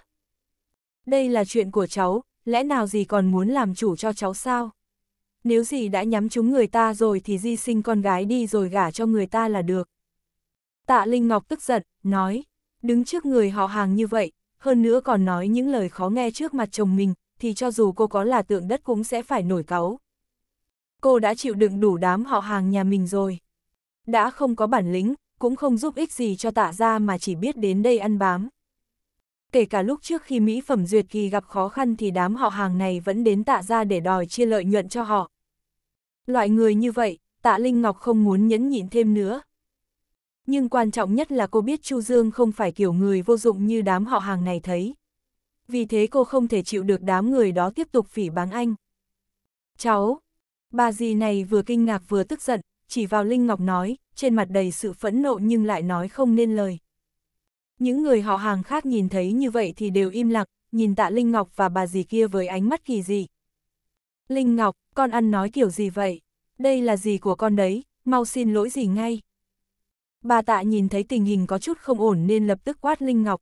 Đây là chuyện của cháu, lẽ nào gì còn muốn làm chủ cho cháu sao? nếu gì đã nhắm chúng người ta rồi thì di sinh con gái đi rồi gả cho người ta là được. Tạ Linh Ngọc tức giận, nói, đứng trước người họ hàng như vậy, hơn nữa còn nói những lời khó nghe trước mặt chồng mình, thì cho dù cô có là tượng đất cũng sẽ phải nổi cáu. Cô đã chịu đựng đủ đám họ hàng nhà mình rồi. Đã không có bản lĩnh, cũng không giúp ích gì cho tạ ra mà chỉ biết đến đây ăn bám kể cả lúc trước khi Mỹ phẩm duyệt kỳ gặp khó khăn thì đám họ hàng này vẫn đến tạ ra để đòi chia lợi nhuận cho họ. Loại người như vậy, tạ Linh Ngọc không muốn nhẫn nhịn thêm nữa. Nhưng quan trọng nhất là cô biết Chu Dương không phải kiểu người vô dụng như đám họ hàng này thấy. Vì thế cô không thể chịu được đám người đó tiếp tục phỉ báng anh. Cháu, bà dì này vừa kinh ngạc vừa tức giận, chỉ vào Linh Ngọc nói, trên mặt đầy sự phẫn nộ nhưng lại nói không nên lời. Những người họ hàng khác nhìn thấy như vậy thì đều im lặng, nhìn tạ Linh Ngọc và bà dì kia với ánh mắt kỳ dị. Linh Ngọc, con ăn nói kiểu gì vậy? Đây là gì của con đấy, mau xin lỗi gì ngay. Bà tạ nhìn thấy tình hình có chút không ổn nên lập tức quát Linh Ngọc.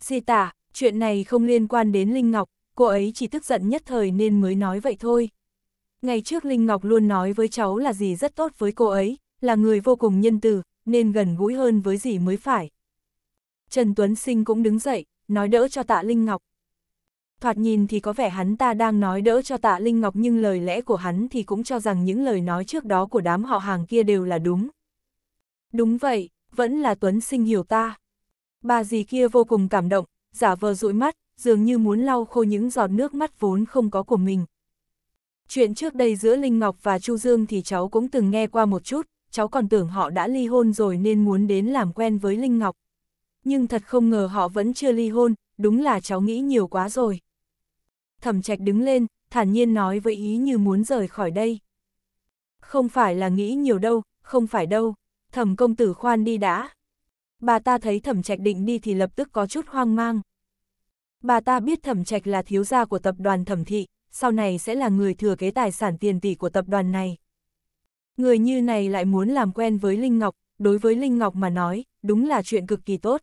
Dì tạ, chuyện này không liên quan đến Linh Ngọc, cô ấy chỉ tức giận nhất thời nên mới nói vậy thôi. Ngày trước Linh Ngọc luôn nói với cháu là dì rất tốt với cô ấy, là người vô cùng nhân từ, nên gần gũi hơn với dì mới phải. Trần Tuấn Sinh cũng đứng dậy, nói đỡ cho tạ Linh Ngọc. Thoạt nhìn thì có vẻ hắn ta đang nói đỡ cho tạ Linh Ngọc nhưng lời lẽ của hắn thì cũng cho rằng những lời nói trước đó của đám họ hàng kia đều là đúng. Đúng vậy, vẫn là Tuấn Sinh hiểu ta. Bà dì kia vô cùng cảm động, giả vờ dụi mắt, dường như muốn lau khô những giọt nước mắt vốn không có của mình. Chuyện trước đây giữa Linh Ngọc và Chu Dương thì cháu cũng từng nghe qua một chút, cháu còn tưởng họ đã ly hôn rồi nên muốn đến làm quen với Linh Ngọc nhưng thật không ngờ họ vẫn chưa ly hôn, đúng là cháu nghĩ nhiều quá rồi. Thẩm trạch đứng lên, thản nhiên nói với ý như muốn rời khỏi đây. Không phải là nghĩ nhiều đâu, không phải đâu, thẩm công tử khoan đi đã. Bà ta thấy thẩm trạch định đi thì lập tức có chút hoang mang. Bà ta biết thẩm trạch là thiếu gia của tập đoàn thẩm thị, sau này sẽ là người thừa kế tài sản tiền tỷ của tập đoàn này. Người như này lại muốn làm quen với Linh Ngọc, đối với Linh Ngọc mà nói, đúng là chuyện cực kỳ tốt.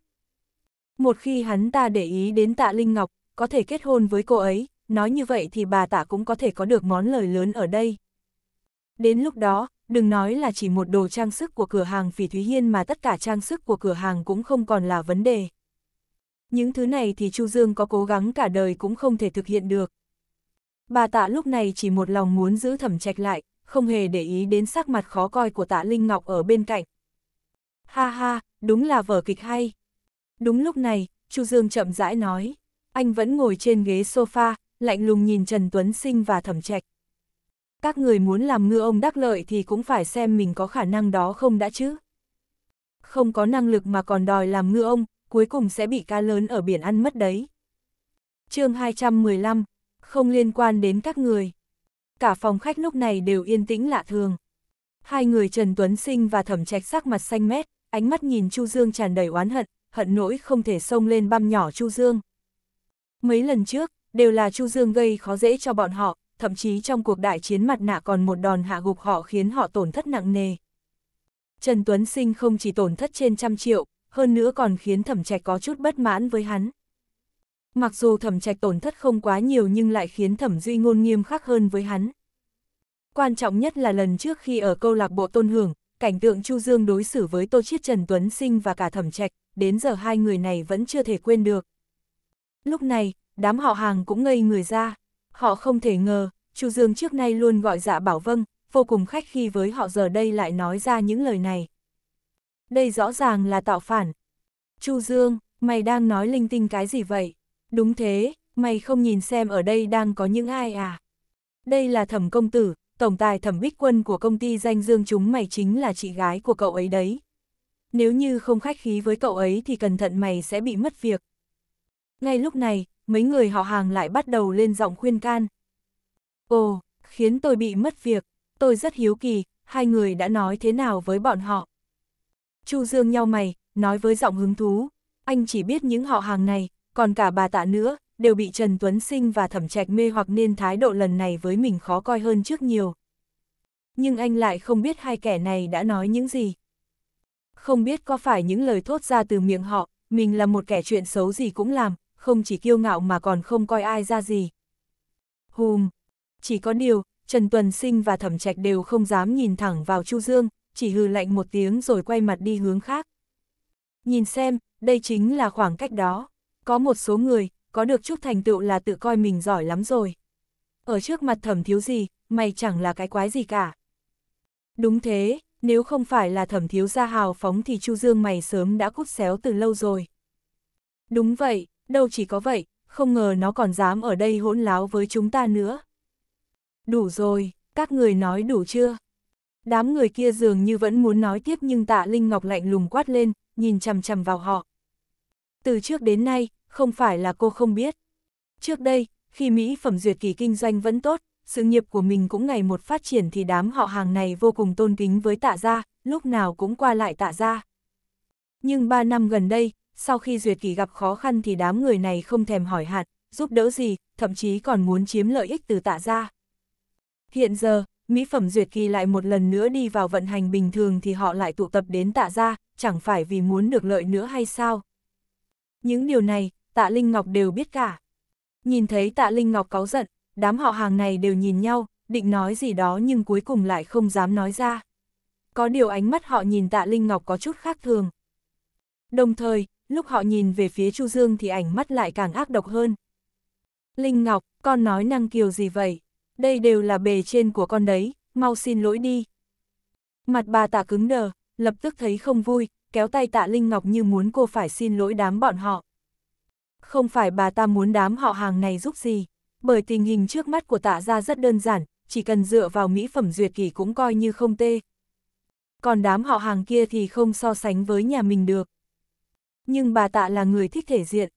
Một khi hắn ta để ý đến tạ Linh Ngọc, có thể kết hôn với cô ấy, nói như vậy thì bà tạ cũng có thể có được món lời lớn ở đây. Đến lúc đó, đừng nói là chỉ một đồ trang sức của cửa hàng Phỉ Thúy Hiên mà tất cả trang sức của cửa hàng cũng không còn là vấn đề. Những thứ này thì Chu Dương có cố gắng cả đời cũng không thể thực hiện được. Bà tạ lúc này chỉ một lòng muốn giữ thẩm trạch lại, không hề để ý đến sắc mặt khó coi của tạ Linh Ngọc ở bên cạnh. Ha ha, đúng là vở kịch hay. Đúng lúc này, Chu Dương chậm rãi nói, anh vẫn ngồi trên ghế sofa, lạnh lùng nhìn Trần Tuấn Sinh và Thẩm Trạch. Các người muốn làm ngư ông đắc lợi thì cũng phải xem mình có khả năng đó không đã chứ. Không có năng lực mà còn đòi làm ngư ông, cuối cùng sẽ bị cá lớn ở biển ăn mất đấy. chương 215, không liên quan đến các người. Cả phòng khách lúc này đều yên tĩnh lạ thường. Hai người Trần Tuấn Sinh và Thẩm Trạch sắc mặt xanh mét, ánh mắt nhìn Chu Dương tràn đầy oán hận, hận nỗi không thể xông lên băm nhỏ Chu Dương. Mấy lần trước, đều là Chu Dương gây khó dễ cho bọn họ, thậm chí trong cuộc đại chiến mặt nạ còn một đòn hạ gục họ khiến họ tổn thất nặng nề. Trần Tuấn Sinh không chỉ tổn thất trên trăm triệu, hơn nữa còn khiến thẩm trạch có chút bất mãn với hắn. Mặc dù thẩm trạch tổn thất không quá nhiều nhưng lại khiến thẩm duy ngôn nghiêm khắc hơn với hắn. Quan trọng nhất là lần trước khi ở câu lạc bộ tôn hưởng, cảnh tượng Chu Dương đối xử với Tô Chiết Trần Tuấn Sinh và cả thẩm trạch, đến giờ hai người này vẫn chưa thể quên được. Lúc này, đám họ hàng cũng ngây người ra, họ không thể ngờ, Chu Dương trước nay luôn gọi dạ bảo vâng, vô cùng khách khi với họ giờ đây lại nói ra những lời này. Đây rõ ràng là tạo phản. Chu Dương, mày đang nói linh tinh cái gì vậy? Đúng thế, mày không nhìn xem ở đây đang có những ai à? Đây là thẩm công tử, tổng tài thẩm bích quân của công ty danh dương chúng mày chính là chị gái của cậu ấy đấy nếu như không khách khí với cậu ấy thì cẩn thận mày sẽ bị mất việc. Ngay lúc này, mấy người họ hàng lại bắt đầu lên giọng khuyên can. Ồ, khiến tôi bị mất việc, tôi rất hiếu kỳ, hai người đã nói thế nào với bọn họ. Chu Dương nhau mày, nói với giọng hứng thú, anh chỉ biết những họ hàng này, còn cả bà tạ nữa, đều bị Trần Tuấn Sinh và Thẩm Trạch mê hoặc nên thái độ lần này với mình khó coi hơn trước nhiều. Nhưng anh lại không biết hai kẻ này đã nói những gì không biết có phải những lời thốt ra từ miệng họ, mình là một kẻ chuyện xấu gì cũng làm, không chỉ kiêu ngạo mà còn không coi ai ra gì. Hùm! Chỉ có điều, Trần Tuần Sinh và Thẩm Trạch đều không dám nhìn thẳng vào Chu Dương, chỉ hừ lạnh một tiếng rồi quay mặt đi hướng khác. Nhìn xem, đây chính là khoảng cách đó. Có một số người, có được chút thành tựu là tự coi mình giỏi lắm rồi. Ở trước mặt thẩm thiếu gì, mày chẳng là cái quái gì cả. Đúng thế, nếu không phải là thẩm thiếu gia hào phóng thì Chu Dương mày sớm đã cút xéo từ lâu rồi. Đúng vậy, đâu chỉ có vậy, không ngờ nó còn dám ở đây hỗn láo với chúng ta nữa. Đủ rồi, các người nói đủ chưa? Đám người kia dường như vẫn muốn nói tiếp nhưng tạ Linh Ngọc lạnh lùng quát lên, nhìn chằm chằm vào họ. Từ trước đến nay, không phải là cô không biết. Trước đây, khi Mỹ phẩm duyệt kỳ kinh doanh vẫn tốt, sự nghiệp của mình cũng ngày một phát triển thì đám họ hàng này vô cùng tôn kính với tạ gia, lúc nào cũng qua lại tạ gia. Nhưng ba năm gần đây, sau khi Duyệt Kỳ gặp khó khăn thì đám người này không thèm hỏi hạt, giúp đỡ gì, thậm chí còn muốn chiếm lợi ích từ tạ gia. Hiện giờ, mỹ phẩm Duyệt Kỳ lại một lần nữa đi vào vận hành bình thường thì họ lại tụ tập đến tạ gia, chẳng phải vì muốn được lợi nữa hay sao? Những điều này, tạ Linh Ngọc đều biết cả. Nhìn thấy tạ Linh Ngọc cáu giận, đám họ hàng này đều nhìn nhau, định nói gì đó nhưng cuối cùng lại không dám nói ra. Có điều ánh mắt họ nhìn tạ Linh Ngọc có chút khác thường. Đồng thời, lúc họ nhìn về phía Chu Dương thì ánh mắt lại càng ác độc hơn. Linh Ngọc, con nói năng kiều gì vậy? Đây đều là bề trên của con đấy, mau xin lỗi đi. Mặt bà tạ cứng đờ, lập tức thấy không vui, kéo tay tạ Linh Ngọc như muốn cô phải xin lỗi đám bọn họ. Không phải bà ta muốn đám họ hàng này giúp gì, bởi tình hình trước mắt của tạ ra rất đơn giản, chỉ cần dựa vào mỹ phẩm duyệt kỳ cũng coi như không tê. Còn đám họ hàng kia thì không so sánh với nhà mình được. Nhưng bà tạ là người thích thể diện.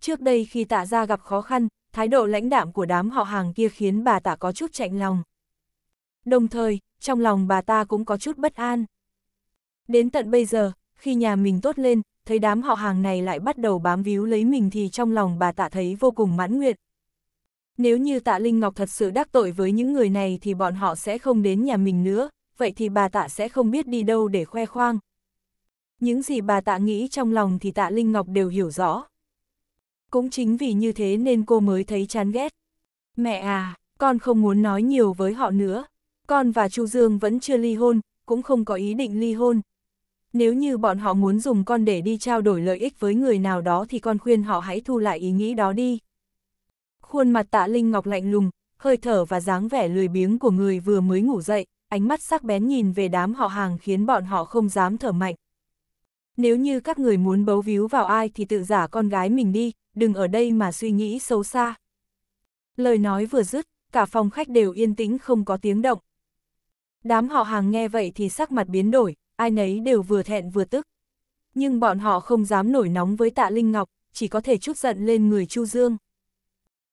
Trước đây khi tạ ra gặp khó khăn, thái độ lãnh đạm của đám họ hàng kia khiến bà tạ có chút chạnh lòng. Đồng thời, trong lòng bà ta cũng có chút bất an. Đến tận bây giờ, khi nhà mình tốt lên, thấy đám họ hàng này lại bắt đầu bám víu lấy mình thì trong lòng bà tạ thấy vô cùng mãn nguyện, nếu như tạ Linh Ngọc thật sự đắc tội với những người này thì bọn họ sẽ không đến nhà mình nữa, vậy thì bà tạ sẽ không biết đi đâu để khoe khoang. Những gì bà tạ nghĩ trong lòng thì tạ Linh Ngọc đều hiểu rõ. Cũng chính vì như thế nên cô mới thấy chán ghét. Mẹ à, con không muốn nói nhiều với họ nữa. Con và Chu Dương vẫn chưa ly hôn, cũng không có ý định ly hôn. Nếu như bọn họ muốn dùng con để đi trao đổi lợi ích với người nào đó thì con khuyên họ hãy thu lại ý nghĩ đó đi. Khuôn mặt tạ Linh Ngọc lạnh lùng, hơi thở và dáng vẻ lười biếng của người vừa mới ngủ dậy, ánh mắt sắc bén nhìn về đám họ hàng khiến bọn họ không dám thở mạnh. Nếu như các người muốn bấu víu vào ai thì tự giả con gái mình đi, đừng ở đây mà suy nghĩ xấu xa. Lời nói vừa dứt, cả phòng khách đều yên tĩnh không có tiếng động. Đám họ hàng nghe vậy thì sắc mặt biến đổi, ai nấy đều vừa thẹn vừa tức. Nhưng bọn họ không dám nổi nóng với tạ Linh Ngọc, chỉ có thể chút giận lên người Chu Dương.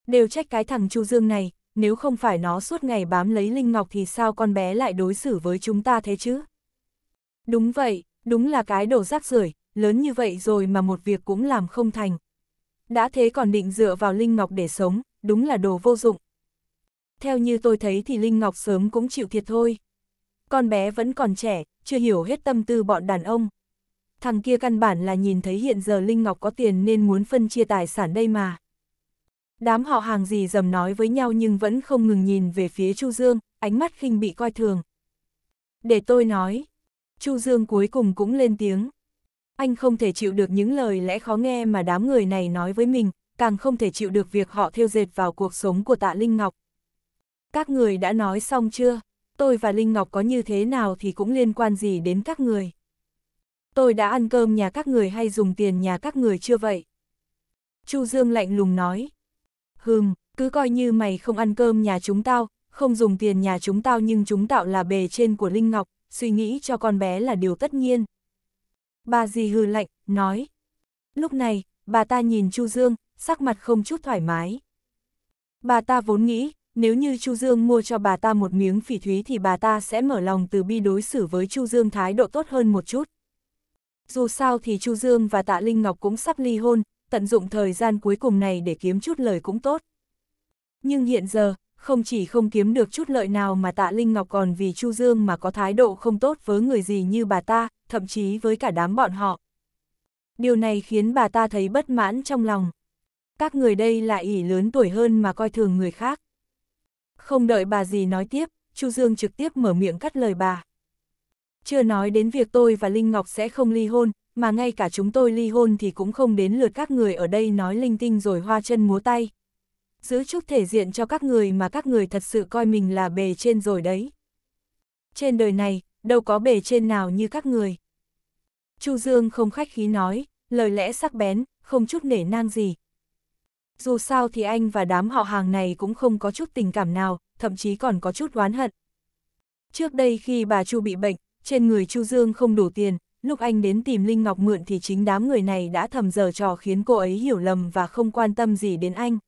Đều trách cái thằng Chu Dương này, nếu không phải nó suốt ngày bám lấy Linh Ngọc thì sao con bé lại đối xử với chúng ta thế chứ? Đúng vậy, đúng là cái đồ rác rưởi lớn như vậy rồi mà một việc cũng làm không thành. Đã thế còn định dựa vào Linh Ngọc để sống, đúng là đồ vô dụng. Theo như tôi thấy thì Linh Ngọc sớm cũng chịu thiệt thôi. Con bé vẫn còn trẻ, chưa hiểu hết tâm tư bọn đàn ông. Thằng kia căn bản là nhìn thấy hiện giờ Linh Ngọc có tiền nên muốn phân chia tài sản đây mà. Đám họ hàng gì dầm nói với nhau nhưng vẫn không ngừng nhìn về phía Chu Dương, ánh mắt khinh bị coi thường. Để tôi nói. Chu Dương cuối cùng cũng lên tiếng. Anh không thể chịu được những lời lẽ khó nghe mà đám người này nói với mình, càng không thể chịu được việc họ thêu dệt vào cuộc sống của tạ Linh Ngọc. Các người đã nói xong chưa? Tôi và Linh Ngọc có như thế nào thì cũng liên quan gì đến các người? Tôi đã ăn cơm nhà các người hay dùng tiền nhà các người chưa vậy? Chu Dương lạnh lùng nói, hừm, cứ coi như mày không ăn cơm nhà chúng tao, không dùng tiền nhà chúng tao nhưng chúng tạo là bề trên của Linh Ngọc, suy nghĩ cho con bé là điều tất nhiên. Bà dì hừ lạnh, nói. Lúc này, bà ta nhìn Chu Dương, sắc mặt không chút thoải mái. Bà ta vốn nghĩ, nếu như Chu Dương mua cho bà ta một miếng phỉ thúy thì bà ta sẽ mở lòng từ bi đối xử với Chu Dương thái độ tốt hơn một chút. Dù sao thì Chu Dương và Tạ Linh Ngọc cũng sắp ly hôn, tận dụng thời gian cuối cùng này để kiếm chút lời cũng tốt. Nhưng hiện giờ, không chỉ không kiếm được chút lợi nào mà tạ Linh Ngọc còn vì Chu Dương mà có thái độ không tốt với người gì như bà ta, thậm chí với cả đám bọn họ. Điều này khiến bà ta thấy bất mãn trong lòng. Các người đây là ỷ lớn tuổi hơn mà coi thường người khác. Không đợi bà gì nói tiếp, Chu Dương trực tiếp mở miệng cắt lời bà. Chưa nói đến việc tôi và Linh Ngọc sẽ không ly hôn, mà ngay cả chúng tôi ly hôn thì cũng không đến lượt các người ở đây nói linh tinh rồi hoa chân múa tay. Giữ chút thể diện cho các người mà các người thật sự coi mình là bề trên rồi đấy. Trên đời này, đâu có bề trên nào như các người. Chu Dương không khách khí nói, lời lẽ sắc bén, không chút nể nang gì. Dù sao thì anh và đám họ hàng này cũng không có chút tình cảm nào, thậm chí còn có chút oán hận. Trước đây khi bà Chu bị bệnh, trên người Chu Dương không đủ tiền, lúc anh đến tìm Linh Ngọc mượn thì chính đám người này đã thầm giờ trò khiến cô ấy hiểu lầm và không quan tâm gì đến anh.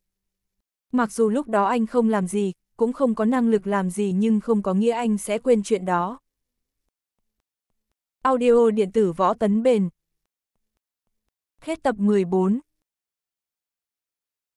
Mặc dù lúc đó anh không làm gì, cũng không có năng lực làm gì nhưng không có nghĩa anh sẽ quên chuyện đó. Audio điện tử võ tấn bền Hết tập 14